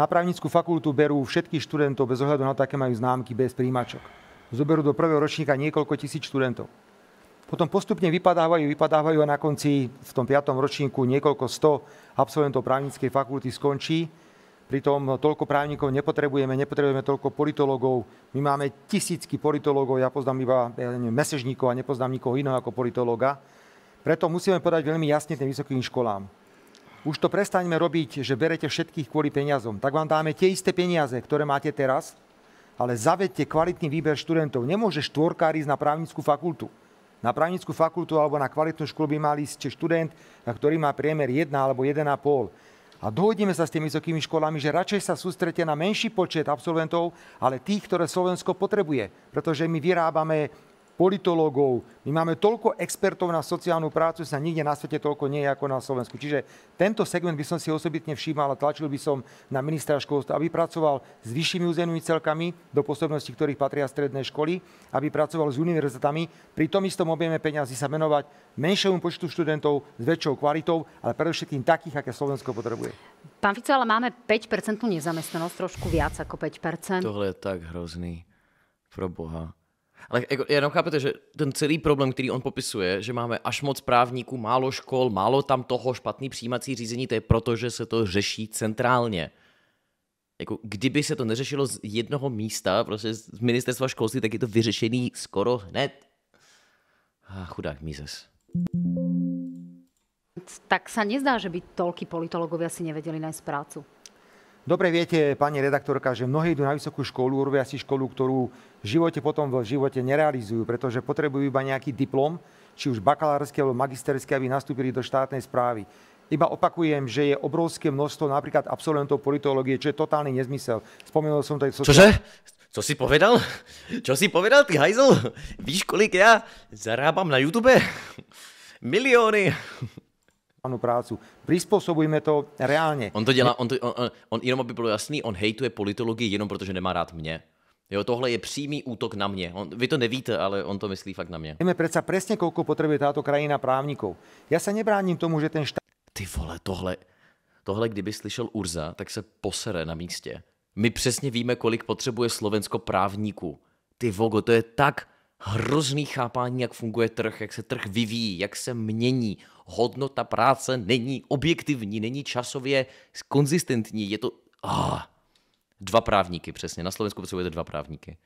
Na právnickú fakultu berú všetkých študentov bez ohľadu na to, aké majú známky bez príjimačok. Zoberú do prvého ročníka niekoľko tisíc študentov. Potom postupne vypadávajú, vypadávajú a na konci v tom piatom ročníku niekoľko sto absolventov právnickej fakulty skončí. Pritom toľko právnikov nepotrebujeme, nepotrebujeme toľko politologov. My máme tisícky politologov, ja poznám iba ja neviem, mesežníkov a nepoznám nikoho iného ako politologa. Preto musíme podať veľmi jasne tým vysokým školám už to prestaňme robiť, že berete všetkých kvôli peniazom. Tak vám dáme tie isté peniaze, ktoré máte teraz, ale zavedte kvalitný výber študentov. Nemôže štvorkár ísť na právnickú fakultu. Na právnickú fakultu alebo na kvalitnú školu by mal ísť študent, ktorý má priemer 1 alebo 1,5. A dohodneme sa s tými vysokými školami, že radšej sa sústrete na menší počet absolventov, ale tých, ktoré Slovensko potrebuje. Pretože my vyrábame politológov, my máme toľko expertov na sociálnu prácu, sa nikde na svete toľko nie je ako na Slovensku. Čiže tento segment by som si osobitne všímal a tlačil by som na ministra školstva, aby pracoval s vyššími územnými celkami, do posobnosti ktorých patria stredné školy, aby pracoval s univerzitami, pri tom istom objeme peňazí sa menovať menšiemu počtu študentov s väčšou kvalitou, ale predovšetkým takých, aké Slovensko potrebuje. Pán Fico, ale máme 5% nezamestnanosť, trošku viac ako 5%. Tohle je tak hrozný. Pro Boha. Ale jako, jenom chápete, že ten celý problém, který on popisuje, že máme až moc právníků, málo škol, málo tam toho, špatný přijímací řízení, to je proto, že se to řeší centrálně. Jako, kdyby se to neřešilo z jednoho místa, prostě z ministerstva školství, tak je to vyřešený skoro hned. Ah, chudák Mízes. Tak sa nezdá, že by toľky politologovia si nevedeli nájsť prácu. Dobre viete, pani redaktorka, že mnohí idú na vysokú školu, urobia si školu, ktorú živote potom v živote nerealizujú, pretože potrebujú iba nejaký diplom, či už bakalársky alebo magisterský, aby nastúpili do štátnej správy. Iba opakujem, že je obrovské množstvo napríklad absolventov politológie, čo je totálny nezmysel. Spomenul som to aj... Čože? Co si povedal? Čo si povedal, ty hajzel? Víš, kolik ja zarábam na YouTube? Milióny prácu. Prispôsobujme to reálně. On to dělá, on, to, on, on, on jenom aby bylo jasný, on hejtuje politologii jenom protože nemá rád mě. Jo, tohle je přímý útok na mě. On, vy to nevíte, ale on to myslí fakt na mě. Víme predsa presne, koľko potrebuje táto krajina právnikov. Ja sa nebráním tomu, že ten štát... Ty vole, tohle, tohle kdyby slyšel Urza, tak se posere na místě. My přesně víme, kolik potřebuje Slovensko právníků. Ty vogo, to je tak hrozný chápání, jak funguje trh, jak se trh vyvíjí, jak se mění. Hodnota práce není objektivní, není časově konzistentní. Je to... Ah. Dva právníky, přesně. Na Slovensku potřebujete dva právníky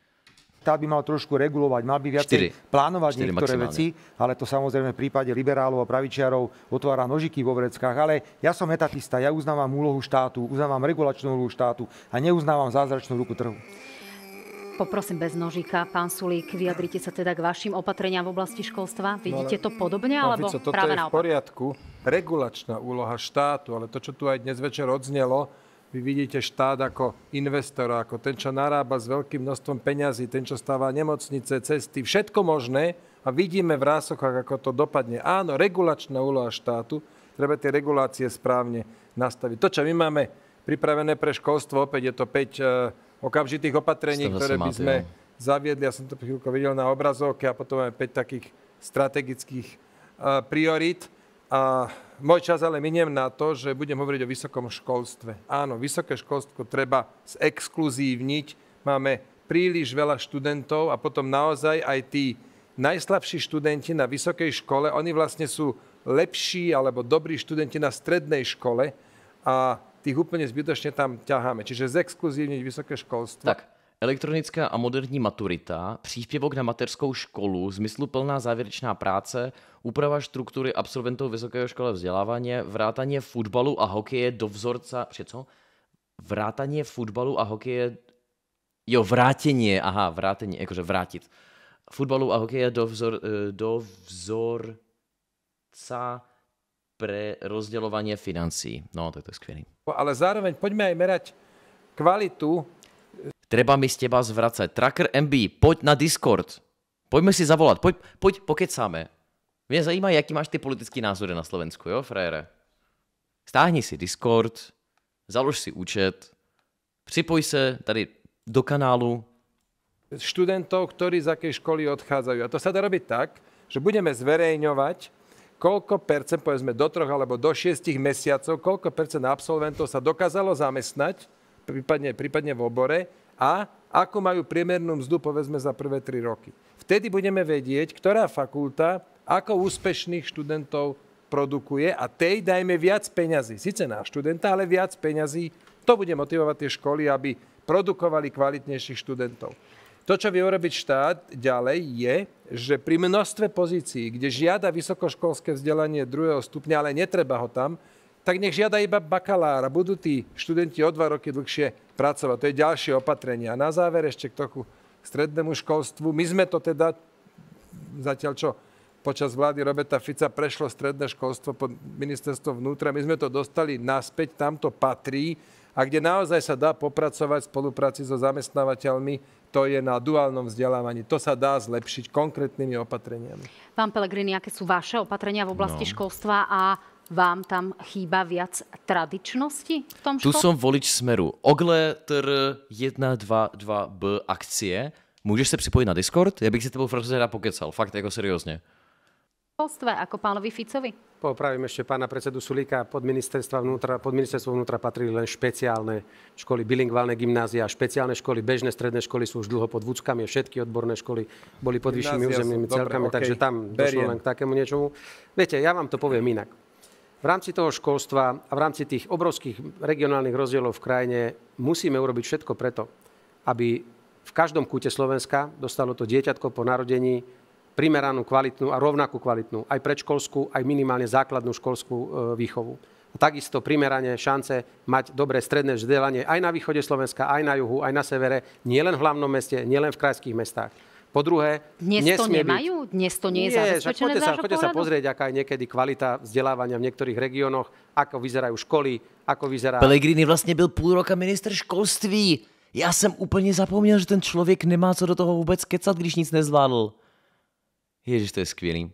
Tá by mal trošku regulovať, mal by viac plánovať niektoré maximálne. veci, ale to samozrejme v prípade liberálov a pravičiarov otvára nožiky vo vreckách. Ale ja som etatista, ja uznávam úlohu štátu, uznávam regulačnú úlohu štátu a neuznávam zázračnú ruku trhu. Poprosím bez nožika, pán Sulík, vyjadrite sa teda k vašim opatreniam v oblasti školstva. Vidíte to podobne, no, no, alebo Fico, toto práve je v poriadku. Regulačná úloha štátu, ale to, čo tu aj dnes večer odznelo, vy vidíte štát ako investora, ako ten, čo narába s veľkým množstvom peňazí, ten, čo stáva nemocnice, cesty, všetko možné a vidíme v rásochách, ako to dopadne. Áno, regulačná úloha štátu, treba tie regulácie správne nastaviť. To, čo my máme pripravené pre školstvo, opäť je to 5 eh, okamžitých opatrení, ktoré by sme zaviedli, ja som to chvíľko videl na obrazovke a potom máme 5 takých strategických eh, priorit a môj čas ale miniem na to, že budem hovoriť o vysokom školstve. Áno, vysoké školstvo treba exkluzívniť. Máme príliš veľa študentov a potom naozaj aj tí najslabší študenti na vysokej škole, oni vlastne sú lepší alebo dobrí študenti na strednej škole a tých úplne zbytočne tam ťaháme. Čiže zexkluzívniť vysoké školstvo. Tak elektronická a moderní maturita, příspěvok na mateřskou školu, zmysluplná závěrečná práce, úprava struktury absolventov vysokého škole vzdělávání, vrátanie futbalu a hokeje do vzorca... Přeco? Vrátanie futbalu a hokeje... Jo, vrátenie, aha, vrátenie, akože vrátit. Futbalu a hokeje do, vzor, eh, do vzorca pre rozdeľovanie financí. No, tak to je skvělý. Ale zároveň poďme aj merať kvalitu Treba mi z teba zvracať. Tracker MB, poď na Discord. Poďme si zavolať. Poď, poď pokecáme. Mňa zajíma, jaký máš ty politický názory na Slovensku, jo, frajere? Stáhni si Discord, založ si účet, připoj se tady do kanálu. Študentov, ktorí z akej školy odchádzajú. A to sa dá robiť tak, že budeme zverejňovať, koľko percent, povedzme do troch alebo do šiestich mesiacov, koľko percent absolventov sa dokázalo zamestnať, prípadne, prípadne v obore, a ako majú priemernú mzdu, povedzme, za prvé tri roky. Vtedy budeme vedieť, ktorá fakulta, ako úspešných študentov produkuje a tej dajme viac peňazí. Sice na študenta, ale viac peňazí. To bude motivovať tie školy, aby produkovali kvalitnejších študentov. To, čo vie urobiť štát ďalej, je, že pri množstve pozícií, kde žiada vysokoškolské vzdelanie druhého stupňa, ale netreba ho tam, tak nech žiada iba bakalára. Budú tí študenti o dva roky dlhšie pracovať. To je ďalšie opatrenie. A na záver ešte k toku strednému školstvu. My sme to teda, zatiaľ čo počas vlády Roberta Fica prešlo stredné školstvo pod ministerstvo vnútra, my sme to dostali naspäť, tam to patrí a kde naozaj sa dá popracovať v spolupráci so zamestnávateľmi, to je na duálnom vzdelávaní. To sa dá zlepšiť konkrétnymi opatreniami. Pán Pelegrini, aké sú vaše opatrenia v oblasti no. školstva a vám tam chýba viac tradičnosti v tom škole? Tu som volič Smeru. Ogle tr 122B akcie. Môžeš sa připojit na Discord? Ja bych si tebou Francouz rád pokecal, fakt, jako seriózne. Školstve, ako pánovi Ficovi. Popravím ešte pána predsedu Sulíka. Pod, ministerstva vnútra, pod ministerstvo vnútra patrili len špeciálne školy, bilingválne gymnázia, špeciálne školy, bežné stredné školy sú už dlho pod vúckami, všetky odborné školy boli pod vyššími územnými celkami, okay. takže tam Beriem. došlo len k takému niečomu. Viete, ja vám to poviem inak v rámci toho školstva a v rámci tých obrovských regionálnych rozdielov v krajine musíme urobiť všetko preto, aby v každom kúte Slovenska dostalo to dieťatko po narodení primeranú, kvalitnú a rovnakú kvalitnú, aj predškolskú, aj minimálne základnú školskú e, výchovu. A takisto primerane šance mať dobré stredné vzdelanie aj na východe Slovenska, aj na juhu, aj na severe, nielen v hlavnom meste, nielen v krajských mestách. Po druhé, dnes to nemajú? Byť... Dnes to nie je zabezpečené sa, poďte sa pozrieť, aká je niekedy kvalita vzdelávania v niektorých regiónoch, ako vyzerajú školy, ako vyzerá... Pelegrini vlastne byl půl roka minister školství. Já jsem úplně zapomněl, že ten člověk nemá co do toho vůbec kecat, když nic nezvládl. Ježiš, to je skvělý.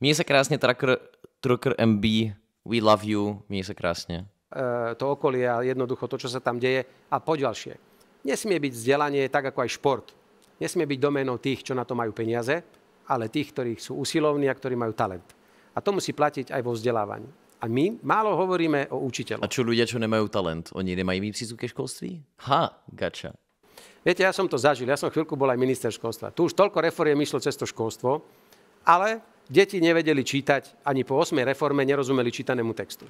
Mie se krásně, Trucker, Trucker MB. We love you. mie se krásne. E, eh, to okolie a jednoducho to, čo sa tam deje. A poďalšie. Nesmie byť vzdelanie tak, ako aj šport nesmie byť domenou tých, čo na to majú peniaze, ale tých, ktorí sú usilovní a ktorí majú talent. A to musí platiť aj vo vzdelávaní. A my málo hovoríme o učiteľoch. A čo ľudia, čo nemajú talent? Oni nemajú prístup ke školství? Ha, gača. Viete, ja som to zažil. Ja som chvíľku bol aj minister školstva. Tu už toľko reforiem išlo cez to školstvo, ale deti nevedeli čítať ani po 8. reforme nerozumeli čítanému textu.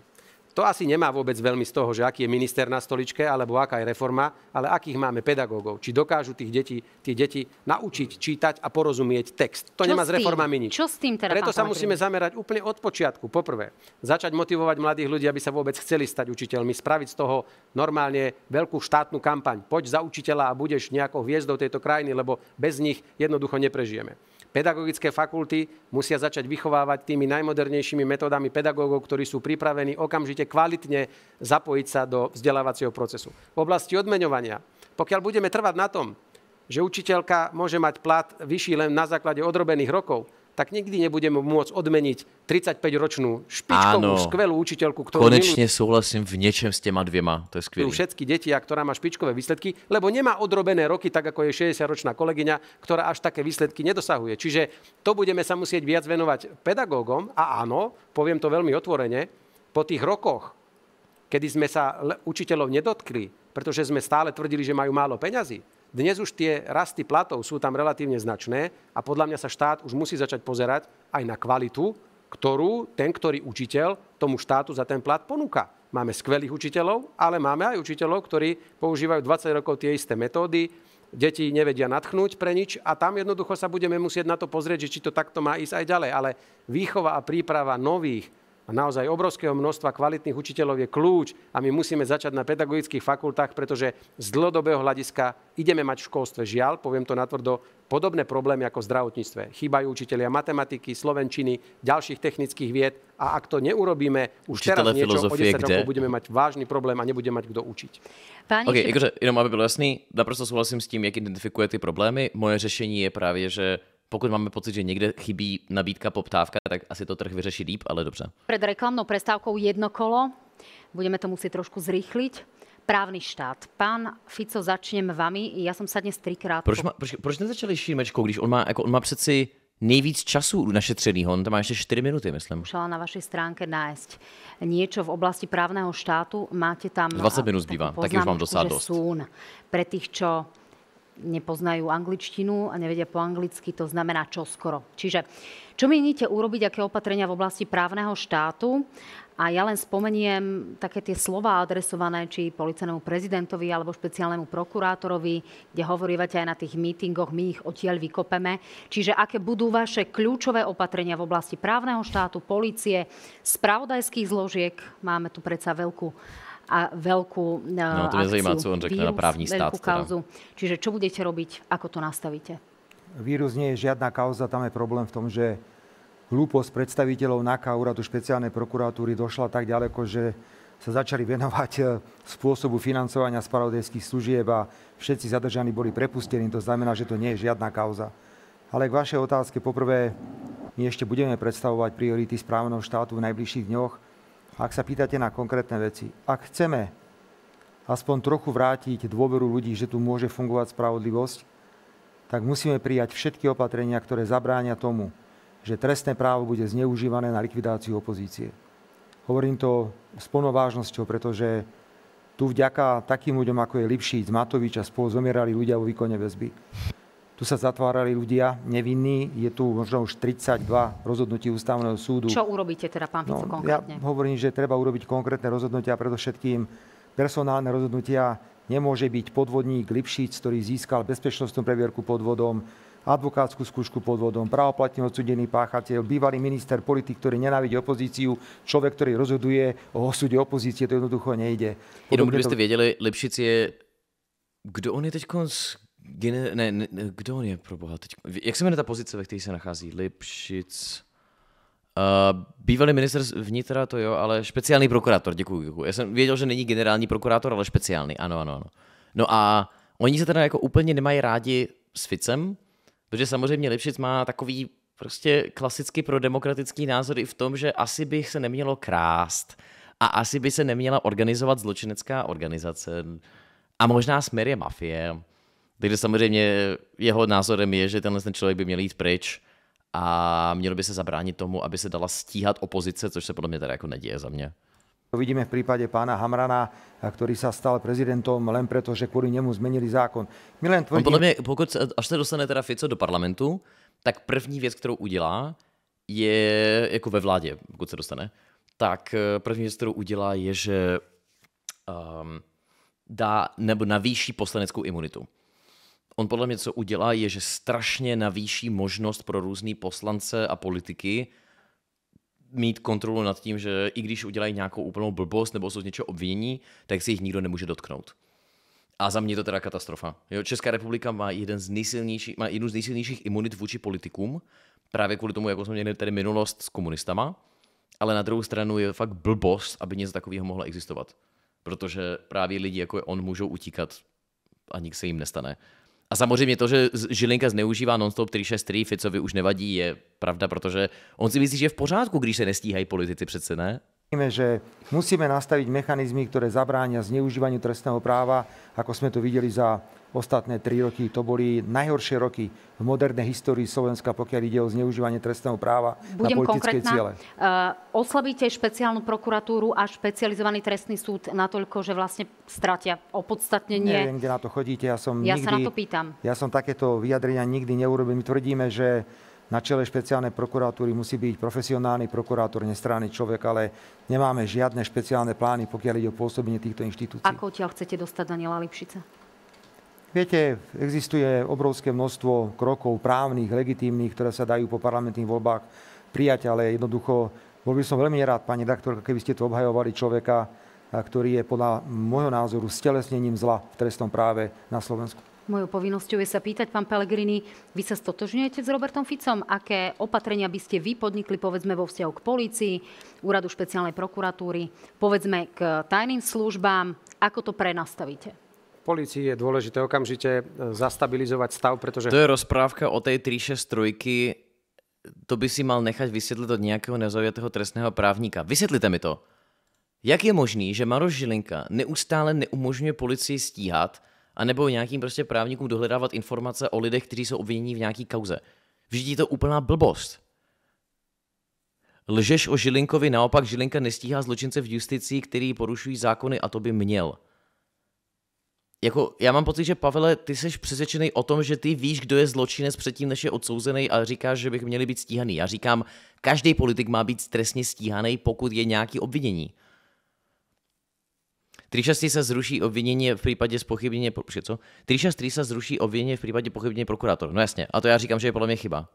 To asi nemá vôbec veľmi z toho, že aký je minister na stoličke alebo aká je reforma, ale akých máme pedagógov. Či dokážu tých detí, tie deti naučiť čítať a porozumieť text. To Čo nemá s reformami nič. Čo s tým teda Preto sa musíme zamerať úplne od počiatku. Poprvé, začať motivovať mladých ľudí, aby sa vôbec chceli stať učiteľmi, spraviť z toho normálne veľkú štátnu kampaň. Poď za učiteľa a budeš nejakou hviezdou tejto krajiny, lebo bez nich jednoducho neprežijeme. Pedagogické fakulty musia začať vychovávať tými najmodernejšími metódami pedagógov, ktorí sú pripravení okamžite kvalitne zapojiť sa do vzdelávacieho procesu. V oblasti odmeňovania, pokiaľ budeme trvať na tom, že učiteľka môže mať plat vyšší len na základe odrobených rokov, tak nikdy nebudeme môcť odmeniť 35-ročnú špičkovú, Áno. skvelú učiteľku, ktorú... Konečne milú... súhlasím v niečom s tema dvema, to je skvelé. všetky deti, a ktorá má špičkové výsledky, lebo nemá odrobené roky, tak ako je 60-ročná kolegyňa, ktorá až také výsledky nedosahuje. Čiže to budeme sa musieť viac venovať pedagógom a áno, poviem to veľmi otvorene, po tých rokoch, kedy sme sa učiteľov nedotkli, pretože sme stále tvrdili, že majú málo peňazí, dnes už tie rasty platov sú tam relatívne značné a podľa mňa sa štát už musí začať pozerať aj na kvalitu, ktorú ten, ktorý učiteľ tomu štátu za ten plat ponúka. Máme skvelých učiteľov, ale máme aj učiteľov, ktorí používajú 20 rokov tie isté metódy, deti nevedia natchnúť pre nič a tam jednoducho sa budeme musieť na to pozrieť, že či to takto má ísť aj ďalej. Ale výchova a príprava nových a naozaj obrovského množstva kvalitných učiteľov je kľúč a my musíme začať na pedagogických fakultách, pretože z dlhodobého hľadiska ideme mať v školstve žiaľ, poviem to natvrdo, podobné problémy ako v zdravotníctve. Chýbajú učiteľia matematiky, slovenčiny, ďalších technických vied a ak to neurobíme už teraz niečo, o 10 kde? rokov budeme mať vážny problém a nebude mať kto učiť. Páni, okay, akože, jenom aby bylo jasný, naprosto súhlasím s tím, jak identifikuje tie problémy. Moje řešenie je práve, že pokud máme pocit, že někde chybí nabídka, poptávka, tak asi to trh vyřeší líp, ale dobře. Pred reklamnou prestávkou jedno kolo. Budeme to musieť trošku zrýchliť. Právny štát. Pán Fico, začnem vami. Já jsem sa dnes trikrát... Proč, ma, proč, proč nezačali Šímečkou, když on má, ako, on má přeci nejvíc času našetřený, On tam má ešte 4 minúty, myslím. Musela na vašej stránke nájsť niečo v oblasti právneho štátu. Máte tam... 20 minút zbýva, tak už mám dosáť dosť. pre tých, čo nepoznajú angličtinu a nevedia po anglicky, to znamená čo skoro. Čiže čo mienite urobiť, aké opatrenia v oblasti právneho štátu? A ja len spomeniem také tie slova adresované či policajnému prezidentovi alebo špeciálnemu prokurátorovi, kde hovorívate aj na tých mítingoch, my ich odtiaľ vykopeme. Čiže aké budú vaše kľúčové opatrenia v oblasti právneho štátu, policie, spravodajských zložiek? Máme tu predsa veľkú a veľkú e, no, to akciu, Zaujíma, co on řekne vírus, na stát, veľkú teda. kauzu. Teda. Čiže čo budete robiť, ako to nastavíte? Vírus nie je žiadna kauza, tam je problém v tom, že hlúposť predstaviteľov NAKA úradu špeciálnej prokuratúry došla tak ďaleko, že sa začali venovať e, spôsobu financovania spravodajských služieb a všetci zadržaní boli prepustení. To znamená, že to nie je žiadna kauza. Ale k vašej otázke, poprvé, my ešte budeme predstavovať priority správneho štátu v najbližších dňoch ak sa pýtate na konkrétne veci, ak chceme aspoň trochu vrátiť dôveru ľudí, že tu môže fungovať spravodlivosť, tak musíme prijať všetky opatrenia, ktoré zabránia tomu, že trestné právo bude zneužívané na likvidáciu opozície. Hovorím to s plnou vážnosťou, pretože tu vďaka takým ľuďom, ako je Lipšic, Matovič a spolu zomierali ľudia vo výkone väzby. Tu sa zatvárali ľudia nevinní, je tu možno už 32 rozhodnutí ústavného súdu. Čo urobíte teda, pán no, Fico, no, konkrétne? Ja hovorím, že treba urobiť konkrétne rozhodnutia, predovšetkým personálne rozhodnutia. Nemôže byť podvodník Lipšic, ktorý získal bezpečnostnú previerku podvodom, advokátsku skúšku podvodom, právoplatne odsudený páchateľ, bývalý minister, politik, ktorý nenávidí opozíciu, človek, ktorý rozhoduje o osude opozície, to jednoducho nejde. Podobne Jenom kdybyste to... vedeli, Lipšic je Kdo on je teď? Gine, ne, ne, kdo on je pro boha teď? Jak se jmenuje ta pozice, ve které se nachází? Lipšic. Uh, bývalý minister vnitra, to jo, ale speciální prokurátor, děkuji, děkuji. Já jsem věděl, že není generální prokurátor, ale speciální. ano, ano, ano. No a oni se teda jako úplně nemají rádi s Ficem, protože samozřejmě Lipšic má takový prostě klasicky prodemokratický názor i v tom, že asi by se nemělo krást a asi by se neměla organizovat zločinecká organizace a možná směr je mafie. Takže samozřejmě jeho názorem je, že tenhle ten člověk by měl jít pryč a mělo by se zabránit tomu, aby se dala stíhat opozice, což se podle mě teda jako neděje za mě. To vidíme v prípade pána Hamrana, ktorý sa stal prezidentom len preto, že kvôli nemu zmenili zákon. My len Podľa mňa, pokud, až sa dostane teda Fico do parlamentu, tak první věc, kterou udělá, je, jako ve vládě, pokud se dostane, tak eh, první věc, kterou udělá, je, že um, dá nebo navýší poslaneckou imunitu. On podle mě, co udělá, je, že strašně navýší možnost pro různý poslance a politiky mít kontrolu nad tím, že i když udělají nějakou úplnou blbost nebo jsou z něčeho obvinění, tak si jich nikdo nemůže dotknout. A za mě to teda katastrofa. Jo, Česká republika má, jeden z má jednu z nejsilnějších imunit vůči politikům, právě kvůli tomu, jako jsme měli tady minulost s komunistama, ale na druhou stranu je fakt blbost, aby něco takového mohlo existovat. Protože právě lidi, jako je on, můžou utíkat a nik se jim nestane. A samozřejmě to, že Žilinka zneužívá nonstop 363, Ficovi už nevadí, je pravda, protože on si myslí, že je v pořádku, když se nestíhají politici přece, ne? že musíme nastaviť mechanizmy, ktoré zabránia zneužívaniu trestného práva, ako sme to videli za ostatné tri roky. To boli najhoršie roky v modernej histórii Slovenska, pokiaľ ide o zneužívanie trestného práva Budem na politické konkrétna. ciele. Uh, oslabíte špeciálnu prokuratúru a špecializovaný trestný súd natoľko, že vlastne stratia opodstatnenie. Neviem, kde na to chodíte. Ja, som ja nikdy, sa na to pýtam. Ja som takéto vyjadrenia nikdy neurobil. My tvrdíme, že na čele špeciálnej prokuratúry musí byť profesionálny prokurátor, nestranný človek, ale nemáme žiadne špeciálne plány, pokiaľ ide o pôsobenie týchto inštitúcií. Ako odtiaľ chcete dostať Daniela Lipšica? Viete, existuje obrovské množstvo krokov právnych, legitímnych, ktoré sa dajú po parlamentných voľbách prijať, ale jednoducho bol by som veľmi rád, pani doktorka, keby ste tu obhajovali človeka, ktorý je podľa môjho názoru stelesnením zla v trestnom práve na Slovensku. Mojou povinnosťou je sa pýtať, pán Pellegrini, vy sa stotožňujete s Robertom Ficom? Aké opatrenia by ste vy podnikli, povedzme, vo vzťahu k polícii, úradu špeciálnej prokuratúry, povedzme k tajným službám? Ako to prenastavíte? Polícii je dôležité okamžite e, zastabilizovať stav, pretože... To je rozprávka o tej 363 to by si mal nechať vysvetliť od nejakého nezaujatého trestného právníka. Vysvetlite mi to. Jak je možný, že Maroš Žilinka neustále neumožňuje policii stíhat a nebo nějakým prostě právníkům dohledávat informace o lidech, kteří jsou obviněni v nějaký kauze. Vždyť je to úplná blbost. Lžeš o Žilinkovi, naopak Žilinka nestíhá zločince v justici, který porušují zákony a to by měl. Jako, já mám pocit, že Pavele, ty jsi přesvědčený o tom, že ty víš, kdo je zločinec předtím, než je odsouzený a říkáš, že bych měli být stíhaný. Já říkám, každý politik má být trestně stíhaný, pokud je nějaký obvinění. 363 sa zruší obvinenie v případě Počkej, co? 363 sa zruší obvinenie v případě pochybnění prokurátor. No jasně, a to já říkám, že je podle mě chyba.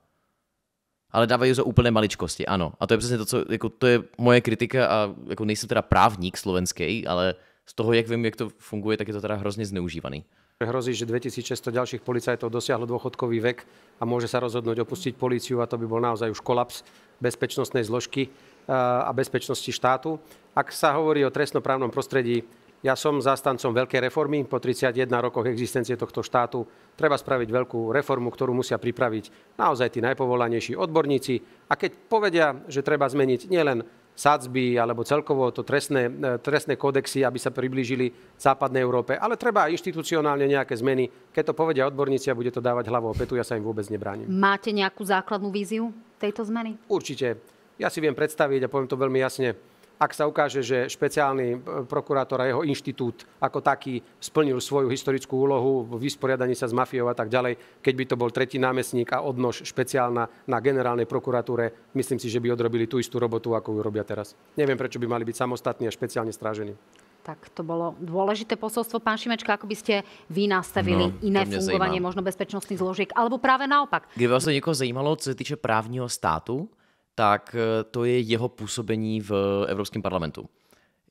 Ale dávají za úplné maličkosti, ano. A to je přesně to, co, jako, to je moje kritika a jako nejsem teda právník slovenský, ale z toho, jak vím, jak to funguje, tak je to teda hrozně zneužívaný. Hrozí, že 2600 ďalších policajtov dosiahlo dôchodkový vek a môže sa rozhodnúť opustiť políciu a to by bol naozaj už kolaps bezpečnostnej zložky eh, a bezpečnosti štátu. Ak sa hovorí o trestnoprávnom prostredí, ja som zastancom veľkej reformy. Po 31 rokoch existencie tohto štátu treba spraviť veľkú reformu, ktorú musia pripraviť naozaj tí najpovolanejší odborníci. A keď povedia, že treba zmeniť nielen sadzby alebo celkovo to trestné, e, trestné kódexy, aby sa priblížili západnej Európe, ale treba aj inštitucionálne nejaké zmeny. Keď to povedia odborníci a bude to dávať hlavou petu, ja sa im vôbec nebránim. Máte nejakú základnú víziu tejto zmeny? Určite. Ja si viem predstaviť a poviem to veľmi jasne ak sa ukáže, že špeciálny e, prokurátor a jeho inštitút ako taký splnil svoju historickú úlohu v vysporiadaní sa s mafiou a tak ďalej, keď by to bol tretí námestník a odnož špeciálna na generálnej prokuratúre, myslím si, že by odrobili tú istú robotu, ako ju robia teraz. Neviem, prečo by mali byť samostatní a špeciálne strážení. Tak to bolo dôležité posolstvo. Pán Šimečka, ako by ste vy nastavili no, iné fungovanie zajímá. možno bezpečnostných zložiek, alebo práve naopak? Kdyby vás to niekoho zajímalo, co se týče právneho státu, tak e, to je jeho působení v Evropském parlamentu.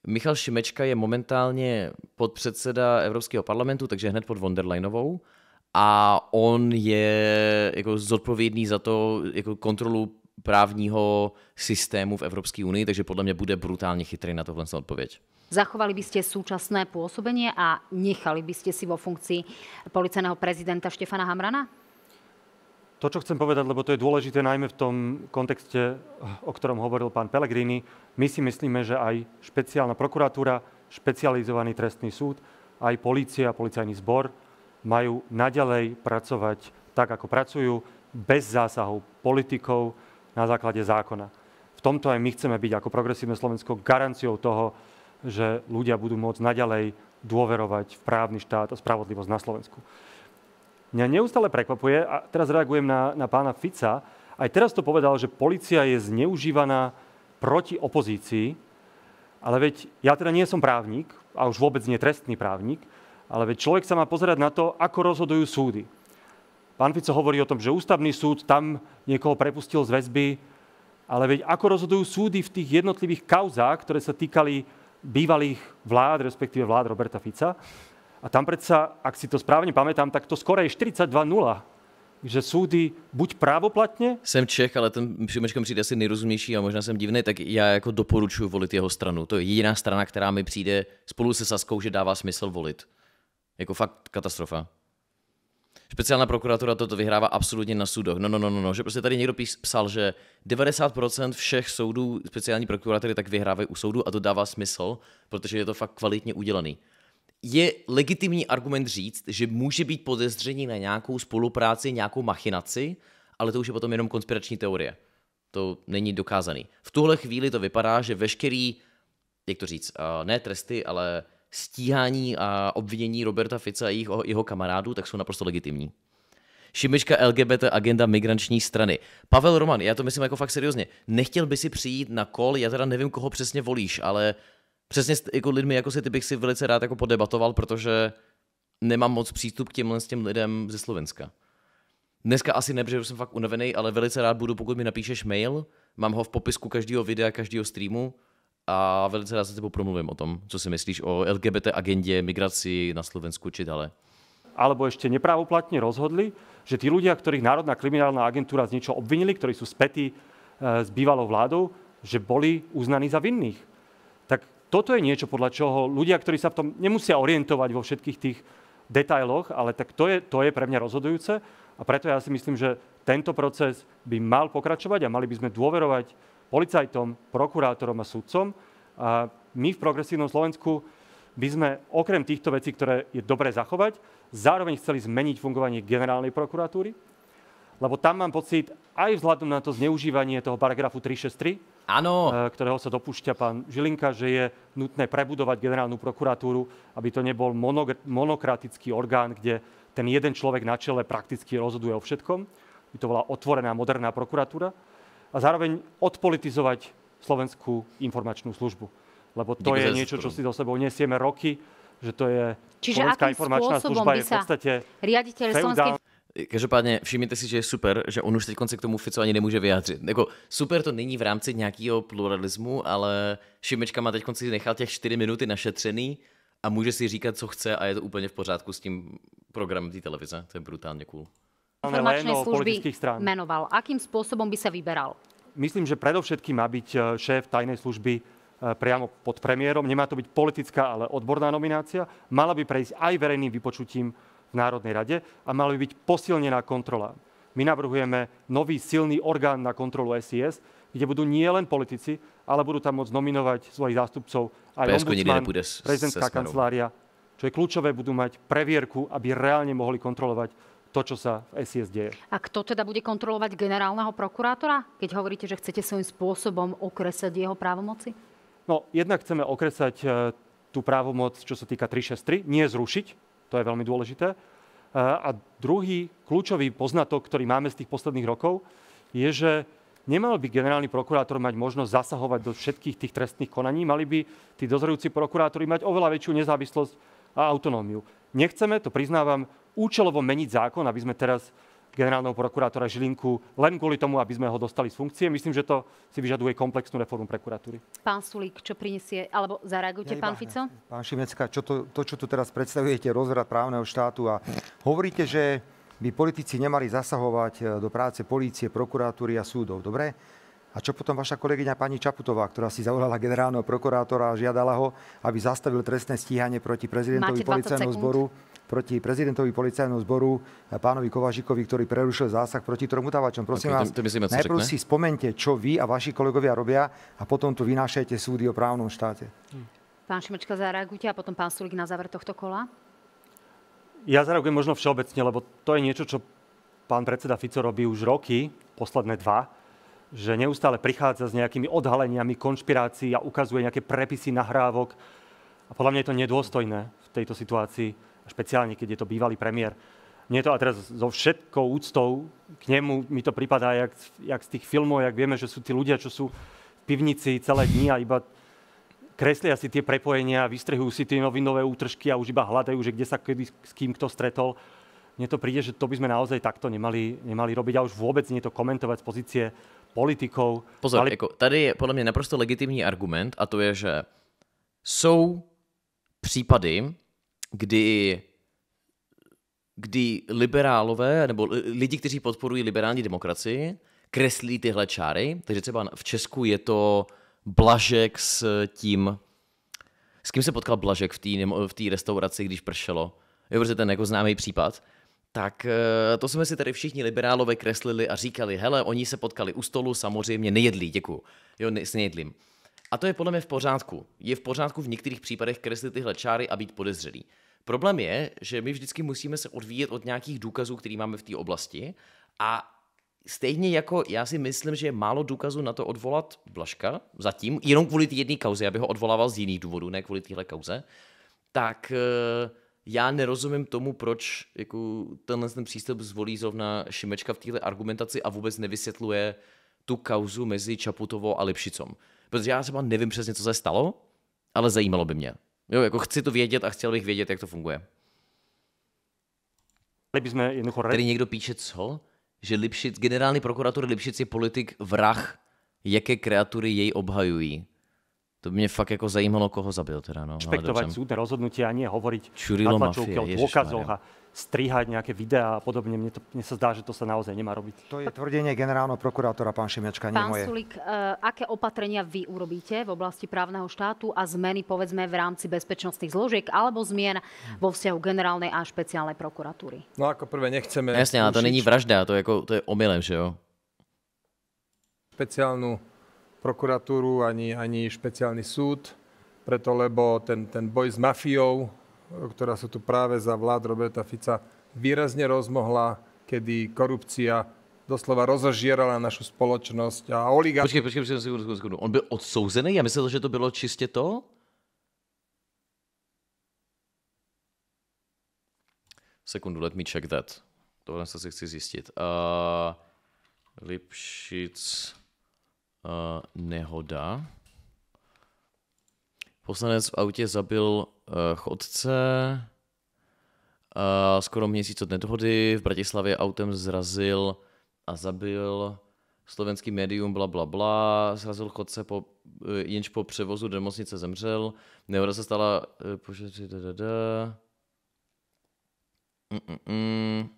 Michal Šimečka je momentálně podpředseda Evropského parlamentu, takže hned pod von der Leinovou a on je jako zodpovědný za to jako kontrolu právního systému v Evropské unii, takže podle mě bude brutálně chytrý na tohle odpověď. Zachovali by ste súčasné pôsobenie a nechali by ste si vo funkcii policajného prezidenta Štefana Hamrana? To, čo chcem povedať, lebo to je dôležité najmä v tom kontexte, o ktorom hovoril pán Pellegrini, my si myslíme, že aj špeciálna prokuratúra, špecializovaný trestný súd, aj polícia, policajný zbor majú naďalej pracovať tak, ako pracujú, bez zásahov politikov na základe zákona. V tomto aj my chceme byť ako progresívne Slovensko garanciou toho, že ľudia budú môcť naďalej dôverovať v právny štát a spravodlivosť na Slovensku. Mňa neustále prekvapuje, a teraz reagujem na, na pána Fica, aj teraz to povedal, že policia je zneužívaná proti opozícii, ale veď ja teda nie som právnik, a už vôbec nie trestný právnik, ale veď človek sa má pozerať na to, ako rozhodujú súdy. Pán Fico hovorí o tom, že ústavný súd tam niekoho prepustil z väzby, ale veď ako rozhodujú súdy v tých jednotlivých kauzách, ktoré sa týkali bývalých vlád, respektíve vlád Roberta Fica, a tam predsa, ak si to správne pamätám, tak to skoro je 42-0 že súdy buď právoplatně... Jsem Čech, ale ten Šimečka přijde asi nejrozumější a možná jsem divný, tak já jako doporučuji volit jeho stranu. To je jediná strana, která mi přijde spolu se Saskou, že dává smysl volit. Jako fakt katastrofa. Špeciálna prokuratura toto vyhrává absolútne na súdoch. No, no, no, no, no, že prostě tady někdo psal, že 90% všech soudů speciální prokuratúry tak vyhrávají u soudu a to dává smysl, protože je to fakt kvalitně udělaný je legitimní argument říct, že může být podezření na nějakou spolupráci, nějakou machinaci, ale to už je potom jenom konspirační teorie. To není dokázaný. V tuhle chvíli to vypadá, že veškerý, jak to říct, eh, ne tresty, ale stíhání a obvinění Roberta Fica a jeho, jeho kamarádů, tak jsou naprosto legitimní. Šimečka LGBT agenda migranční strany. Pavel Roman, já to myslím jako fakt seriózně, nechtěl by si přijít na kol, já teda nevím, koho přesně volíš, ale přesně jako lidmi jako si ty bych si velice rád jako podebatoval, protože nemám moc přístup k těmhle s těm lidem ze Slovenska. Dneska asi ne, protože jsem fakt unavený, ale velice rád budu, pokud mi napíšeš mail, mám ho v popisku každého videa, každého streamu a velice rád se tebou promluvím o tom, co si myslíš o LGBT agendě, migraci na Slovensku či dále. Alebo ešte neprávoplatne rozhodli, že tí ľudia, ktorých Národná kriminálna agentúra z niečo obvinili, ktorí sú spätí e, s bývalou vládou, že boli uznaní za vinných toto je niečo, podľa čoho ľudia, ktorí sa v tom nemusia orientovať vo všetkých tých detailoch, ale tak to je, to je pre mňa rozhodujúce a preto ja si myslím, že tento proces by mal pokračovať a mali by sme dôverovať policajtom, prokurátorom a sudcom. A my v Progresívnom Slovensku by sme okrem týchto vecí, ktoré je dobré zachovať, zároveň chceli zmeniť fungovanie generálnej prokuratúry, lebo tam mám pocit, aj vzhľadom na to zneužívanie toho paragrafu 363, Áno. Eh, ktorého sa dopúšťa pán Žilinka, že je nutné prebudovať generálnu prokuratúru, aby to nebol monokratický orgán, kde ten jeden človek na čele prakticky rozhoduje o všetkom. By to bola otvorená moderná prokuratúra. A zároveň odpolitizovať Slovenskú informačnú službu. Lebo to Díky je niečo, čo si do sebou nesieme roky, že to je Čiže Slovenská informačná služba je v podstate riaditeľ feudálna, Každopádně všimněte si, že je super, že on už teď konce k tomu Fico ani nemůže vyjádřit. Jako super to není v rámci nějakého pluralismu, ale Šimečka má teď konci nechal těch 4 minuty našetřený a může si říkat, co chce a je to úplně v pořádku s tím programem té televize. To je brutálně cool. Informačné služby menoval. Akým spôsobom by sa vyberal? Myslím, že predovšetkým má byť e, šéf tajnej služby e, priamo pod premiérom. Nemá to byť politická, ale odborná nominácia. Mala by prejsť aj verejným vypočutím v Národnej rade a mala by byť posilnená kontrola. My navrhujeme nový silný orgán na kontrolu SIS, kde budú nie len politici, ale budú tam môcť nominovať svojich zástupcov aj PSK ombudsman, prezidentská kancelária. Čo je kľúčové, budú mať previerku, aby reálne mohli kontrolovať to, čo sa v SIS deje. A kto teda bude kontrolovať generálneho prokurátora, keď hovoríte, že chcete svojím spôsobom okresať jeho právomoci? No, jednak chceme okresať e, tú právomoc, čo sa týka 363, nie zrušiť, to je veľmi dôležité. E, a druhý kľúčový poznatok, ktorý máme z tých posledných rokov, je, že nemal by generálny prokurátor mať možnosť zasahovať do všetkých tých trestných konaní, mali by tí dozorujúci prokurátori mať oveľa väčšiu nezávislosť a autonómiu. Nechceme, to priznávam, účelovo meniť zákon, aby sme teraz generálneho prokurátora Žilinku len kvôli tomu, aby sme ho dostali z funkcie. Myslím, že to si vyžaduje komplexnú reformu prokuratúry. Pán Sulík, čo prinesie, alebo zareagujte, ja pán Fico? Pán Šimecka, čo to, to, čo tu teraz predstavujete, rozhrad právneho štátu a hovoríte, že by politici nemali zasahovať e, do práce polície, prokuratúry a súdov, dobre? A čo potom vaša kolegyňa pani Čaputová, ktorá si zavolala generálneho prokurátora a žiadala ho, aby zastavil trestné stíhanie proti prezidentovi policajného zboru proti prezidentovi policajného zboru eh, pánovi Kovažikovi, ktorý prerušil zásah proti utávačom. Prosím okay, vás, to, to myslíme, najprv si spomente, čo vy a vaši kolegovia robia a potom tu vynášajte súdy o právnom štáte. Pán Šimečka, zareagujte a potom pán Sulik na záver tohto kola. Ja zareagujem možno všeobecne, lebo to je niečo, čo pán predseda Fico robí už roky, posledné dva, že neustále prichádza s nejakými odhaleniami konšpirácií a ukazuje nejaké prepisy nahrávok. A podľa mňa je to nedôstojné v tejto situácii špeciálne keď je to bývalý premiér. Mne to a teraz so všetkou úctou k nemu mi to pripadá, jak, jak z tých filmov, jak vieme, že sú tí ľudia, čo sú v pivnici celé dni a iba kreslia si tie prepojenia, vystrehujú si tie novinové útržky a už iba hľadajú, že kde sa kedy s kým kto stretol. Mne to príde, že to by sme naozaj takto nemali, nemali robiť a už vôbec nie to komentovať z pozície politikov. Pozor, ale... jako, tady je podle mě naprosto legitimní argument a to je, že jsou případy, kdy kdy liberálové, nebo lidi, kteří podporují liberální demokracii, kreslí tyhle čáry. Takže třeba v Česku je to Blažek s tím, s kým se potkal Blažek v té v restauraci, když pršelo. Je to ten jako známý případ. Tak eh, to jsme si tady všichni liberálové kreslili a říkali, hele, oni se potkali u stolu, samozřejmě nejedlí, děkuju. Jo, s nejedlím. A to je podle mě v pořádku. Je v pořádku v některých případech kreslit tyhle čáry a být podezřelý. Problém je, že my vždycky musíme se odvíjet od nějakých důkazů, který máme v té oblasti a stejně jako já si myslím, že je málo důkazů na to odvolat Blaška zatím, jenom kvůli té jedné kauze, já bych ho odvolával z jiných důvodů, ne kvůli téhle kauze, tak eh, já nerozumím tomu, proč jako tenhle ten přístup zvolí zrovna Šimečka v této argumentaci a vůbec nevysvětluje tu kauzu mezi Čaputovou a Lipšicom. Protože já třeba nevím přesně, co se stalo, ale zajímalo by mě. Jo, jako chci to vědět a chtěl bych vědět, jak to funguje. Tady někdo píše, co? Že Lipšic, generální prokurátor Lipšic je politik vrah, jaké kreatury jej obhajují. To by mě fakt jako zajímalo, koho zabil teda. No, no Respektovat soudné rozhodnutí a nie hovoriť Čurilo na tlačovky o dôkazoch a strihať nejaké videá a podobne. Mne, to, mne sa zdá, že to sa naozaj nemá robiť. To je tvrdenie generálneho prokurátora, pán Šimečka, nie pán moje. Pán Sulik, e, aké opatrenia vy urobíte v oblasti právneho štátu a zmeny, povedzme, v rámci bezpečnostných zložiek alebo zmien vo vzťahu generálnej a špeciálnej prokuratúry? No ako prvé, nechceme... Jasne, ale to není vražda, to je, ako, to je omylem, že jo? Špeciálnu prokuratúru ani, ani špeciálny súd, preto lebo ten, ten boj s mafiou ktorá sa tu práve za vlád Roberta Fica výrazne rozmohla, kedy korupcia doslova rozožierala našu spoločnosť a oligarchia... Počkej, počkej, počkej, sekundu, sekundu. On byl odsouzený? Ja myslel, že to bylo čiste to? Sekundu, let me check that. Tohle sa si chci zistiť. Uh, Lipšic uh, nehoda. Poslanec v autě zabil eh, chodce. A eh, skoro měsíc od nedohody v Bratislavě autem zrazil a zabil slovenský médium, bla, bla, bla, zrazil chodce, po, eh, jenž po převozu do nemocnice zemřel. Nehoda se stala, požeři, da, da, da. Mm, mm, mm.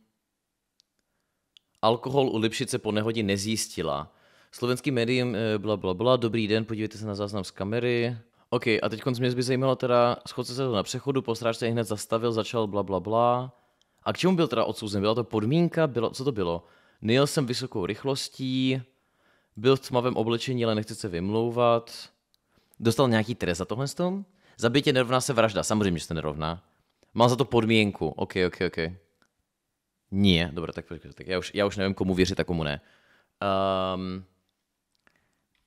Alkohol u Lipšice po nehodě nezjistila. Slovenský médium, bla, bla, bla, dobrý den, podívejte se na záznam z kamery. OK, a teď konc mě by zajímalo teda, schodce se to na přechodu, po strážce hned zastavil, začal bla bla bla. A k čemu byl teda odsouzen? Byla to podmínka? Bylo, co to bylo? Nejel jsem vysokou rychlostí, byl v tmavém oblečení, ale nechci se vymlouvat. Dostal nějaký trest za tohle tom? Zabitě nerovná se vražda, samozřejmě, že jste nerovná. Má za to podmínku, OK, OK, OK. Nie, dobré, tak počkej, tak já už, já už nevím, komu věřit a komu ne. Um,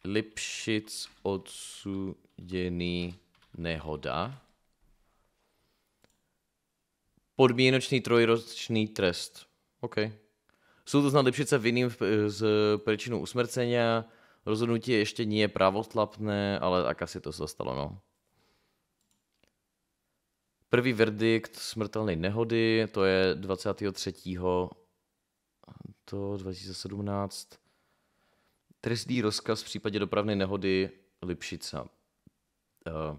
Lipšic odsu dený nehoda. Podmienočný trojročný trest. OK. Súd uznal Lipšice vinným eh, z príčinu usmrcenia. Rozhodnutie ešte nie je pravotlapné, ale ak asi to zostalo, no. Prvý verdikt smrtelnej nehody, to je 23. to 2017. Trestný rozkaz v případě dopravné nehody Lipšica. Uh,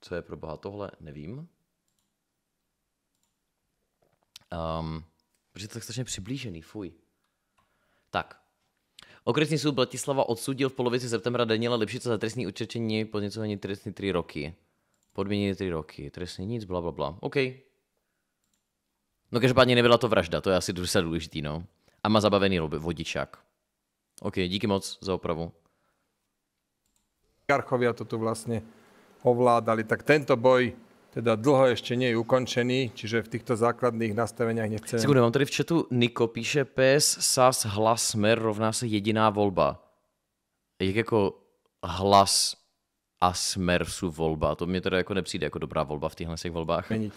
co je pro boha tohle, nevím. Um, protože to je strašně přiblížený, fuj. Tak. Okresný súd Bratislava odsudil v polovici septembra Daniela Lipšica za trestní učečení podněcování trestní 3 roky. Podmíněné 3 roky, trestný nic, bla, bla, bla. OK. No každopádně nebyla to vražda, to je asi docela důležitý, no. A má zabavený vodičák. OK, díky moc za opravu oligarchovia to tu vlastne ovládali. Tak tento boj teda dlho ešte nie je ukončený, čiže v týchto základných nastaveniach nechcem... Sekunde, mám tady v četu, Niko, píše PS, SAS, hlas, smer rovná sa jediná volba. Jak jako hlas a smer sú volba? To mi teda ako nepřijde jako dobrá volba v těchto volbách. Meniť.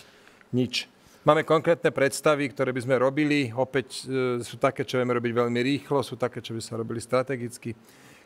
Nič. Máme konkrétne predstavy, ktoré by sme robili. Opäť e, sú také, čo vieme robiť veľmi rýchlo, sú také, čo by sa robili strategicky.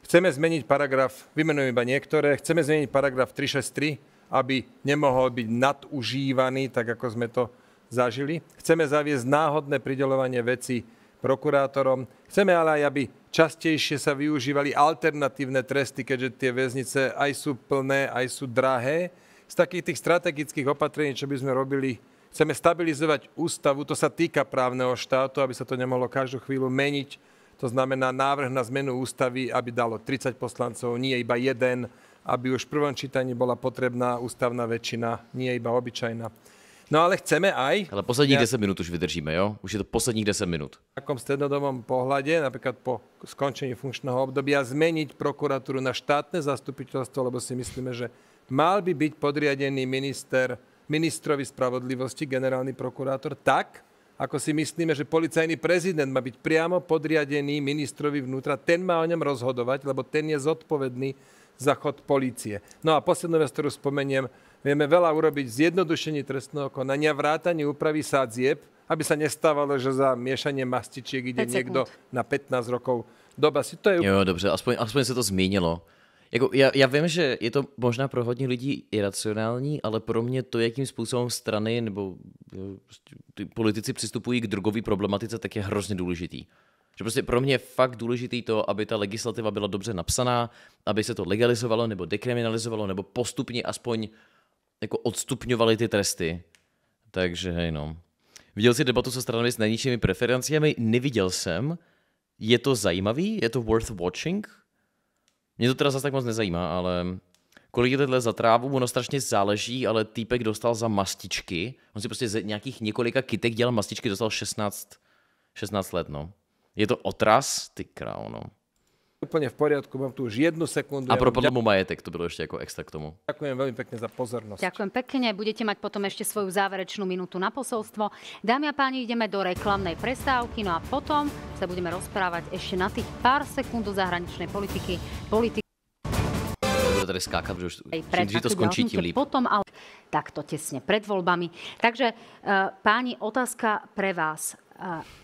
Chceme zmeniť paragraf, vymenujem iba niektoré, chceme zmeniť paragraf 363, aby nemohol byť nadužívaný, tak ako sme to zažili. Chceme zaviesť náhodné pridelovanie veci prokurátorom. Chceme ale aj, aby častejšie sa využívali alternatívne tresty, keďže tie väznice aj sú plné, aj sú drahé. Z takých tých strategických opatrení, čo by sme robili, chceme stabilizovať ústavu, to sa týka právneho štátu, aby sa to nemohlo každú chvíľu meniť to znamená návrh na zmenu ústavy, aby dalo 30 poslancov, nie iba jeden, aby už v prvom čítaní bola potrebná ústavná väčšina, nie iba obyčajná. No ale chceme aj... Ale posledních nejak... 10 minút už vydržíme, jo? Už je to posledních 10 minút. V takom strednodobom pohľade, napríklad po skončení funkčného obdobia, zmeniť prokuratúru na štátne zastupiteľstvo, lebo si myslíme, že mal by byť podriadený minister, ministrovi spravodlivosti, generálny prokurátor, tak, ako si myslíme, že policajný prezident má byť priamo podriadený ministrovi vnútra, ten má o ňom rozhodovať, lebo ten je zodpovedný za chod policie. No a poslednú vec, ktorú spomeniem, vieme veľa urobiť v zjednodušení trestného konania, vrátanie úpravy sádzieb, aby sa nestávalo, že za miešanie mastičiek ide niekto na 15 rokov do si To je... Jo, dobře, aspoň, aspoň to zmínilo. Jako já, já vím, že je to možná pro hodně lidí iracionální, ale pro mě to, jakým způsobem strany nebo ty politici přistupují k drogové problematice, tak je hrozně důležitý. Že prostě pro mě je fakt důležitý to, aby ta legislativa byla dobře napsaná, aby se to legalizovalo nebo dekriminalizovalo, nebo postupně aspoň jako odstupňovaly ty tresty. Takže hej no. Viděl jsi debatu se stranami s nejnižšími preferenciami? Neviděl jsem. Je to zajímavý? Je to worth watching? Mě to teda zase tak moc nezajímá, ale kolik je tohle teda za trávu, ono strašně záleží, ale týpek dostal za mastičky, on si prostě ze nějakých několika kytek dělal mastičky, dostal 16, 16 let, no. Je to otras, ty krávo, no. Úplne v poriadku, mám tu už jednu sekundu. A pro ja mu majetek, to bolo ešte ako extra k tomu. Ďakujem veľmi pekne za pozornosť. Ďakujem pekne, budete mať potom ešte svoju záverečnú minútu na posolstvo. Dámy a páni, ideme do reklamnej prestávky, no a potom sa budeme rozprávať ešte na tých pár sekúnd do zahraničnej politiky. teraz že už to skončí tým líp. Potom, ale takto tesne pred voľbami. Takže, eh, páni, otázka pre vás.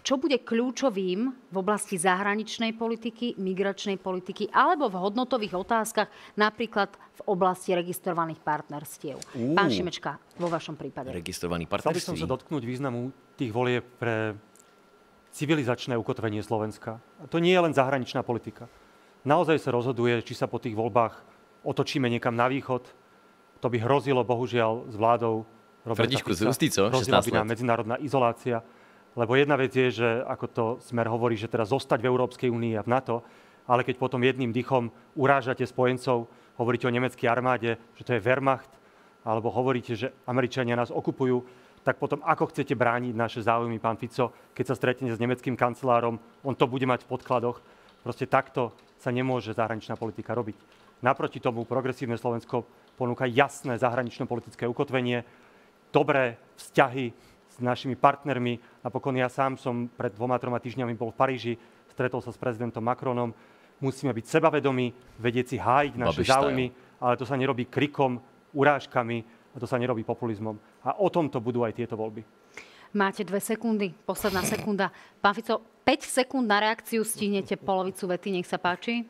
Čo bude kľúčovým v oblasti zahraničnej politiky, migračnej politiky alebo v hodnotových otázkach, napríklad v oblasti registrovaných partnerstiev? Uh, Pán Šimečka, vo vašom prípade. Registrovaný partnerství. Chcel by som sa dotknúť významu tých volieb pre civilizačné ukotvenie Slovenska. A to nie je len zahraničná politika. Naozaj sa rozhoduje, či sa po tých voľbách otočíme niekam na východ. To by hrozilo, bohužiaľ, s vládou Roberta Frdičku z 16 by nám medzinárodná izolácia. Lebo jedna vec je, že ako to Smer hovorí, že teraz zostať v Európskej únii a v NATO, ale keď potom jedným dychom urážate spojencov, hovoríte o nemeckej armáde, že to je Wehrmacht, alebo hovoríte, že Američania nás okupujú, tak potom ako chcete brániť naše záujmy, pán Fico, keď sa stretnete s nemeckým kancelárom, on to bude mať v podkladoch. Proste takto sa nemôže zahraničná politika robiť. Naproti tomu progresívne Slovensko ponúka jasné zahranično-politické ukotvenie, dobré vzťahy s našimi partnermi. Napokon ja sám som pred dvoma, troma týždňami bol v Paríži, stretol sa s prezidentom Macronom. Musíme byť sebavedomí, vedieť si hájiť naše záujmy, ale to sa nerobí krikom, urážkami a to sa nerobí populizmom. A o tomto budú aj tieto voľby. Máte dve sekundy, posledná sekunda. Pán Fico, 5 sekúnd na reakciu stihnete polovicu vety, nech sa páči.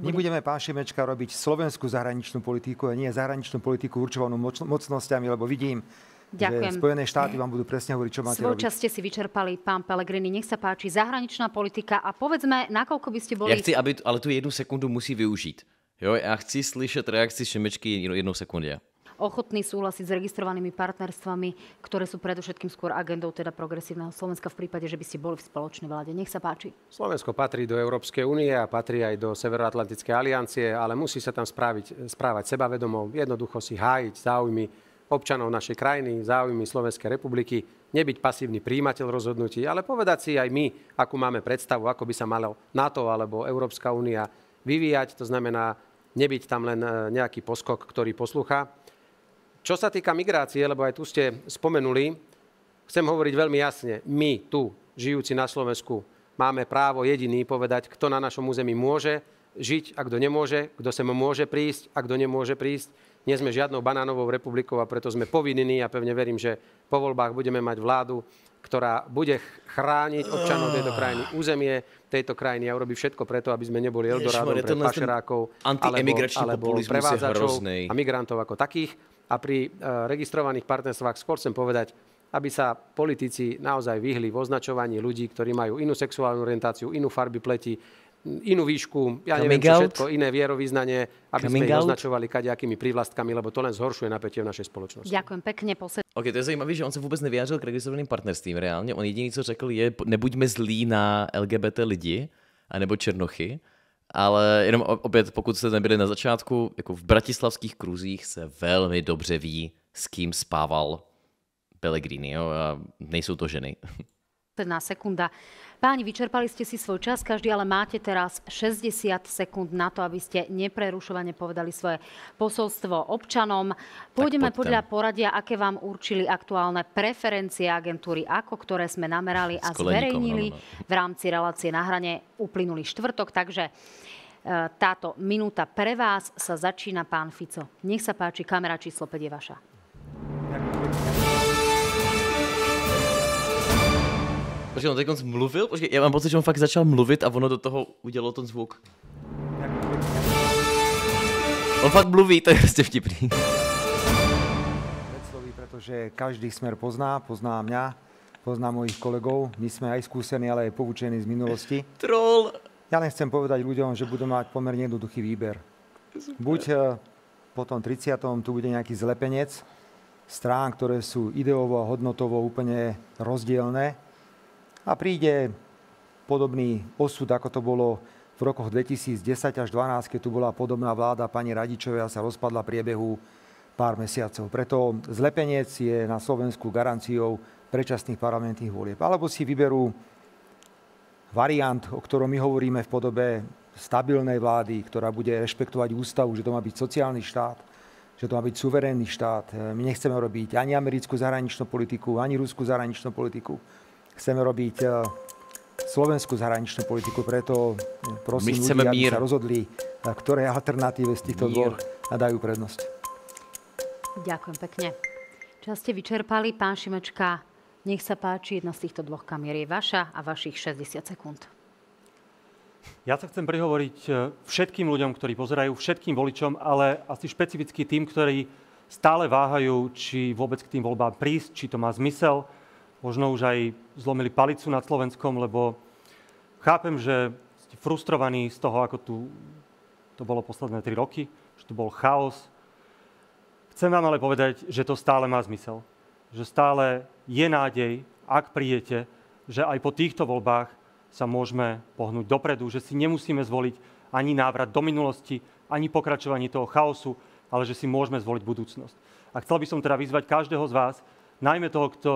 My budeme, pán Šimečka, robiť slovenskú zahraničnú politiku a nie zahraničnú politiku určovanú mocnosťami, lebo vidím, Ďakujem. Že Spojené štáty vám budú presne hovoriť, čo máte Svoj robiť. ste si vyčerpali, pán Pelegrini. Nech sa páči, zahraničná politika a povedzme, nakoľko by ste boli... Ja chci, aby, ale tu jednu sekundu musí využiť. Jo, ja chci slyšet reakci Šemečky jednou sekundě Ochotný súhlasiť s registrovanými partnerstvami, ktoré sú predovšetkým skôr agendou teda progresívneho Slovenska v prípade, že by ste boli v spoločnej vláde. Nech sa páči. Slovensko patrí do Európskej únie a patrí aj do Severoatlantickej aliancie, ale musí sa tam správiť, správať sebavedomo, jednoducho si hájiť záujmy občanov našej krajiny, záujmy Slovenskej republiky, nebyť pasívny príjimateľ rozhodnutí, ale povedať si aj my, akú máme predstavu, ako by sa malo NATO alebo Európska únia vyvíjať. To znamená, nebyť tam len e, nejaký poskok, ktorý poslucha. Čo sa týka migrácie, lebo aj tu ste spomenuli, chcem hovoriť veľmi jasne. My tu, žijúci na Slovensku, máme právo jediný povedať, kto na našom území môže žiť a kto nemôže, kto sem môže prísť a kto nemôže prísť. Nie sme žiadnou banánovou republikou a preto sme povinní a pevne verím, že po voľbách budeme mať vládu, ktorá bude chrániť občanov tejto ah. krajiny, územie tejto krajiny a urobí všetko preto, aby sme neboli Eldorádom pre pašerákov alebo, alebo prevádzačov a migrantov ako takých. A pri eh, registrovaných partnerstvách skôr chcem povedať, aby sa politici naozaj vyhli v označovaní ľudí, ktorí majú inú sexuálnu orientáciu, inú farby pleti, inú výšku, ja Coming neviem čo out? všetko, iné vierovýznanie, aby Coming sme ich označovali kaďakými prívlastkami, lebo to len zhoršuje napätie v našej spoločnosti. Ďakujem pekne. Posled... OK, to je zaujímavé, že on se vůbec nevyjádřil k registrovaným partnerstvím reálne. On jediný, co řekl, je nebuďme zlí na LGBT lidi, anebo černochy, ale jenom opět, pokud ste nebyli na začátku, jako v bratislavských kruzích se velmi dobře ví, s kým spával Pellegrini, jo? a nejsou to ženy. Na sekunda. Páni, vyčerpali ste si svoj čas, každý ale máte teraz 60 sekúnd na to, aby ste neprerušovane povedali svoje posolstvo občanom. Pôjdeme podľa poradia, aké vám určili aktuálne preferencie agentúry AKO, ktoré sme namerali a zverejnili v rámci relácie na hrane uplynulý štvrtok. Takže e, táto minúta pre vás sa začína, pán Fico. Nech sa páči, kamera číslo 5 je vaša. Počkej, on teď mluvil? Počkej, já mám pocit, že on fakt začal mluvit a ono do toho udělalo ten zvuk. On fakt mluví, to je prostě vtipný. Vecloví, protože každý smer pozná, pozná mě, pozná mojich kolegov. My jsme aj skúsení, ale aj poučení z minulosti. Troll! Ja len chcem povedať ľuďom, že budú mať pomerne jednoduchý výber. Super. Buď eh, po tom 30. tu bude nejaký zlepenec strán, ktoré sú ideovo a hodnotovo úplne rozdielne, a príde podobný osud, ako to bolo v rokoch 2010 až 2012, keď tu bola podobná vláda pani a sa rozpadla priebehu pár mesiacov. Preto zlepenec je na Slovensku garanciou predčasných parlamentných volieb. Alebo si vyberú variant, o ktorom my hovoríme v podobe stabilnej vlády, ktorá bude rešpektovať ústavu, že to má byť sociálny štát, že to má byť suverénny štát. My nechceme robiť ani americkú zahraničnú politiku, ani ruskú zahraničnú politiku Chceme robiť eh, slovenskú zahraničnú politiku, preto eh, prosím My ľudí, aby mír. sa rozhodli, eh, ktoré alternatíve z týchto mír. dvoch dajú prednosť. Ďakujem pekne. Čas ste vyčerpali. Pán Šimečka, nech sa páči, jedna z týchto dvoch kamier je vaša a vašich 60 sekúnd. Ja sa chcem prihovoriť všetkým ľuďom, ktorí pozerajú, všetkým voličom, ale asi špecificky tým, ktorí stále váhajú, či vôbec k tým voľbám prísť, či to má zmysel. Možno už aj zlomili palicu nad Slovenskom, lebo chápem, že ste frustrovaní z toho, ako tu to bolo posledné tri roky, že tu bol chaos. Chcem vám ale povedať, že to stále má zmysel. Že stále je nádej, ak prídete, že aj po týchto voľbách sa môžeme pohnúť dopredu, že si nemusíme zvoliť ani návrat do minulosti, ani pokračovanie toho chaosu, ale že si môžeme zvoliť budúcnosť. A chcel by som teda vyzvať každého z vás, najmä toho, kto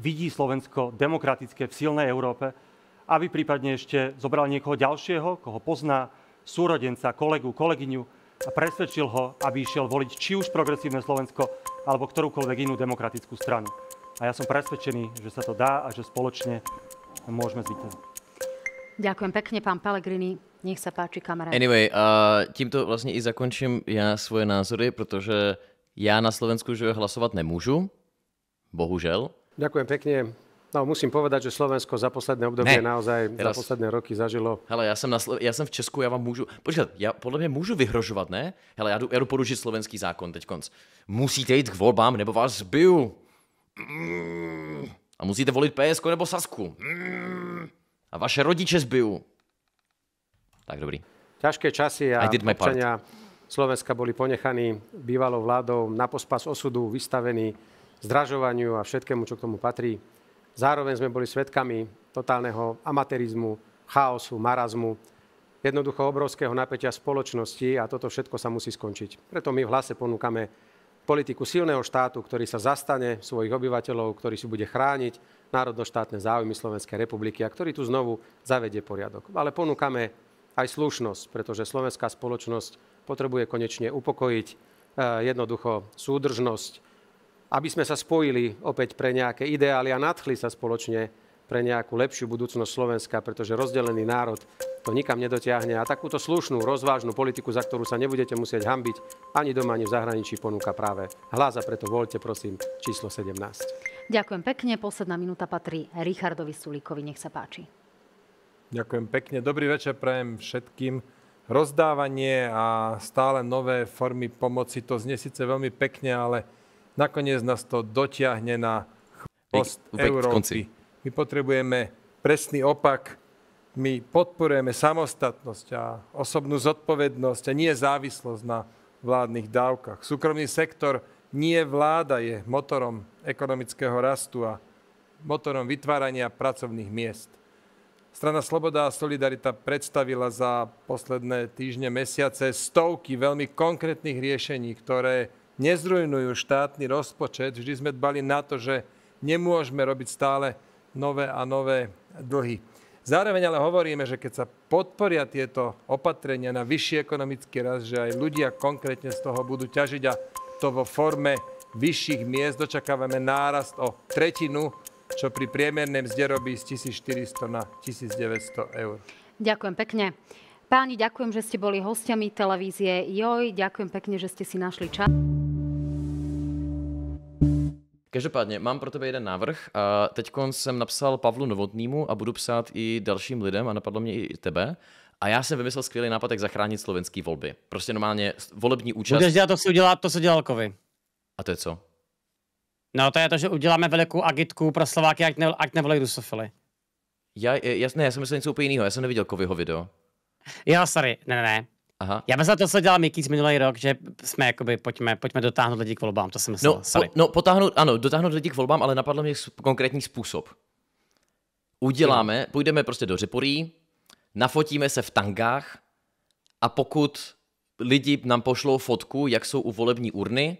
vidí Slovensko demokratické v silnej Európe, aby prípadne ešte zobral niekoho ďalšieho, koho pozná, súrodenca, kolegu, kolegyňu a presvedčil ho, aby išiel voliť či už progresívne Slovensko, alebo ktorúkoľvek inú demokratickú stranu. A ja som presvedčený, že sa to dá a že spoločne môžeme zvýťaziť. Ďakujem pekne, pán Pellegrini. Nech sa páči, kamarád. Anyway, uh, tímto vlastně i zakončím ja svoje názory, protože já na Slovensku už hlasovat nemůžu, bohužel, Ďakujem pekne. No, musím povedať, že Slovensko za posledné obdobie ne, naozaj teraz, za posledné roky zažilo. Hele, já jsem, na, ja som v Česku, ja vám můžu, počkat, já podle mě můžu vyhrožovat, ne? Hele, já jdu, já jdu slovenský zákon teď konc. Musíte jít k volbám, nebo vás zbiju. A musíte volit PSK nebo Sasku. A vaše rodiče zbiju. Tak dobrý. Ťažké časy a občania Slovenska boli ponechaní bývalou vládou na pospas osudu vystavení zdražovaniu a všetkému, čo k tomu patrí. Zároveň sme boli svetkami totálneho amatérizmu, chaosu, marazmu, jednoducho obrovského napätia spoločnosti a toto všetko sa musí skončiť. Preto my v hlase ponúkame politiku silného štátu, ktorý sa zastane svojich obyvateľov, ktorý si bude chrániť národnoštátne záujmy Slovenskej republiky a ktorý tu znovu zavedie poriadok. Ale ponúkame aj slušnosť, pretože slovenská spoločnosť potrebuje konečne upokojiť eh, jednoducho súdržnosť, aby sme sa spojili opäť pre nejaké ideály a nadchli sa spoločne pre nejakú lepšiu budúcnosť Slovenska, pretože rozdelený národ to nikam nedotiahne a takúto slušnú, rozvážnu politiku, za ktorú sa nebudete musieť hambiť ani doma, ani v zahraničí, ponúka práve hlas a preto voľte prosím číslo 17. Ďakujem pekne. Posledná minúta patrí Richardovi Sulíkovi. Nech sa páči. Ďakujem pekne. Dobrý večer prajem všetkým. Rozdávanie a stále nové formy pomoci, to znie síce veľmi pekne, ale Nakoniec nás to dotiahne na chvost Európy. My potrebujeme presný opak. My podporujeme samostatnosť a osobnú zodpovednosť a nie závislosť na vládnych dávkach. Súkromný sektor nie vláda je motorom ekonomického rastu a motorom vytvárania pracovných miest. Strana Sloboda a Solidarita predstavila za posledné týždne, mesiace stovky veľmi konkrétnych riešení, ktoré nezrujnujú štátny rozpočet. Vždy sme dbali na to, že nemôžeme robiť stále nové a nové dlhy. Zároveň ale hovoríme, že keď sa podporia tieto opatrenia na vyšší ekonomický rast, že aj ľudia konkrétne z toho budú ťažiť a to vo forme vyšších miest dočakávame nárast o tretinu, čo pri priemernej mzde robí z 1400 na 1900 eur. Ďakujem pekne. Páni, ďakujem, že ste boli hostiami televízie JOJ. Ďakujem pekne, že ste si našli čas. Každopádně mám pro tebe jeden návrh. A teď jsem napsal Pavlu Novotnýmu a budu psát i dalším lidem a napadlo mě i tebe. A já jsem vymyslel skvělý nápad, jak zachránit slovenské volby. Prostě normálně volební účast. Budeš dělat to, co udělá, to, co dělal Kovy. A to je co? No to je to, že uděláme velikou agitku pro Slováky, ať, ne, ať nevolej rusofily. Já, já, já jsem myslel něco úplně jiného, já jsem neviděl Kovyho video. Jo, sorry, ne, ne, ne. Aha. Já myslím, to, co dělal Mikýc minulý rok, že jsme jakoby, pojďme, pojďme dotáhnout lidi k volbám, to jsem myslel. No, Sorry. Po, no potáhnout, ano, dotáhnout lidi k volbám, ale napadlo mě konkrétní způsob. Uděláme, no. půjdeme prostě do Řeporí, nafotíme se v tangách a pokud lidi nám pošlou fotku, jak jsou u volební urny,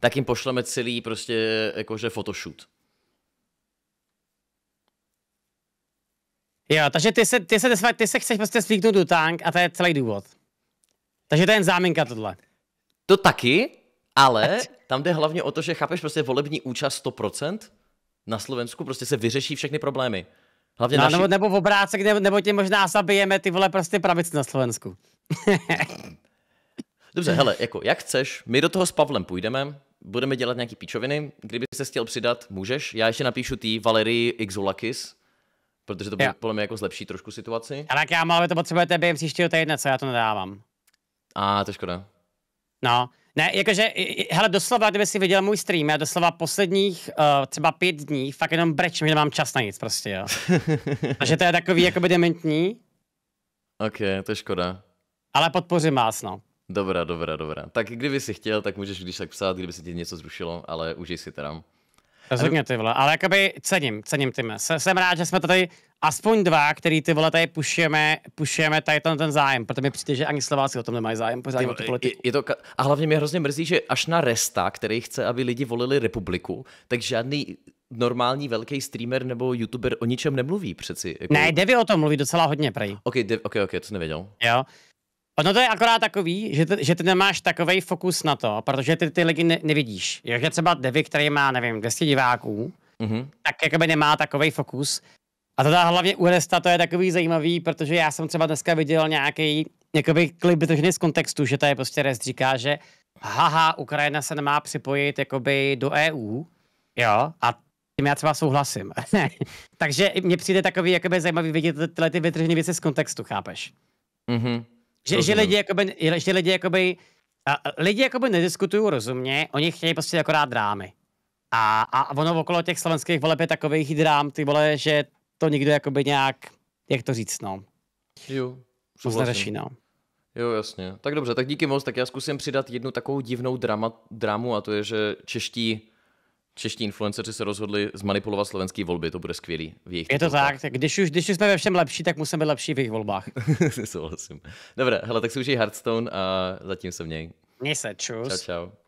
tak jim pošleme celý prostě jakože photoshoot. Jo, takže ty se, ty se, ty se chceš prostě slíknout do tank a to je celý důvod. Takže to je jen záminka tohle. To taky, ale tam jde hlavně o to, že chápeš prostě volební účast 100%, na Slovensku prostě se vyřeší všechny problémy. Hlavně no, naši... nebo, nebo v obráce, nebo, nebo tě možná zabijeme ty vole prostě pravici na Slovensku. Dobře, hele, jako jak chceš, my do toho s Pavlem půjdeme, budeme dělat nějaký píčoviny, kdyby se chtěl přidat, můžeš, já ještě napíšu tý Valerii Ixulakis, protože to bude podle mě jako zlepší trošku situaci. Ale tak já, ale to potřebujete během příštího týdne, co já to nedávám. A, to je škoda. No, ne, jakože, hele, doslova, kdyby si viděl můj stream, já doslova posledních uh, třeba pět dní fakt jenom brečím, že nemám čas na nic prostě, jo. že to je takový jakoby dementní. Ok, to je škoda. Ale podpořím vás, no. Dobrá, dobrá, dobrá. Tak kdyby si chtěl, tak můžeš když tak psát, kdyby se ti něco zrušilo, ale užij si teda. Rozhodně ty vole, ale jakoby cením, cením ty Jsem rád, že jsme tady aspoň dva, který ty vole tady pušujeme, pušujeme tady ten, ten zájem, protože mi přijde, že ani Slováci o tom nemají zájem, pořád o tu politiku. Je, je to, a hlavně mě hrozně mrzí, že až na Resta, který chce, aby lidi volili republiku, tak žádný normální velký streamer nebo youtuber o ničem nemluví přeci. Jako... Ne, Devi o tom mluví docela hodně, prej. Ok, Devi, ok, ok, to nevěděl. Jo, ono to je akorát takový, že ty, že ty nemáš takový fokus na to, protože ty ty lidi ne, nevidíš. Jakže třeba Devi, který má, nevím, 200 diváků, mm-hmm. tak jakoby nemá takový fokus. A teda hlavně u Resta to je takový zajímavý, protože já jsem třeba dneska viděl nějaký jakoby klip vytržený z kontextu, že to je prostě Rest říká, že haha, Ukrajina se nemá připojit jakoby do EU, jo, a tím já třeba souhlasím. Takže mně přijde takový jakoby zajímavý vidět tyhle ty vytržené věci z kontextu, chápeš? Mhm. Že, že lidi jakoby, že lidi jakoby, a lidi jakoby nediskutují rozumně, oni chtějí prostě akorát drámy. A, a ono okolo těch slovenských voleb je takových drám, ty vole, že to nikdo jakoby nějak, jak to říct, no. Jo. Moc neřeší, no. Jo, jasně. Tak dobře, tak díky moc, tak já zkusím přidat jednu takovou divnou drama, dramu a to je, že čeští čeští influenceři se rozhodli zmanipulovat slovenské volby, to bude skvělý. V jejich je to tak, tak když už, když už jsme ve všem lepší, tak musíme být lepší v jejich volbách. Souhlasím. Dobré, hele, tak si užij Hearthstone a zatím se v něj. Měj se, čus. Čau, čau.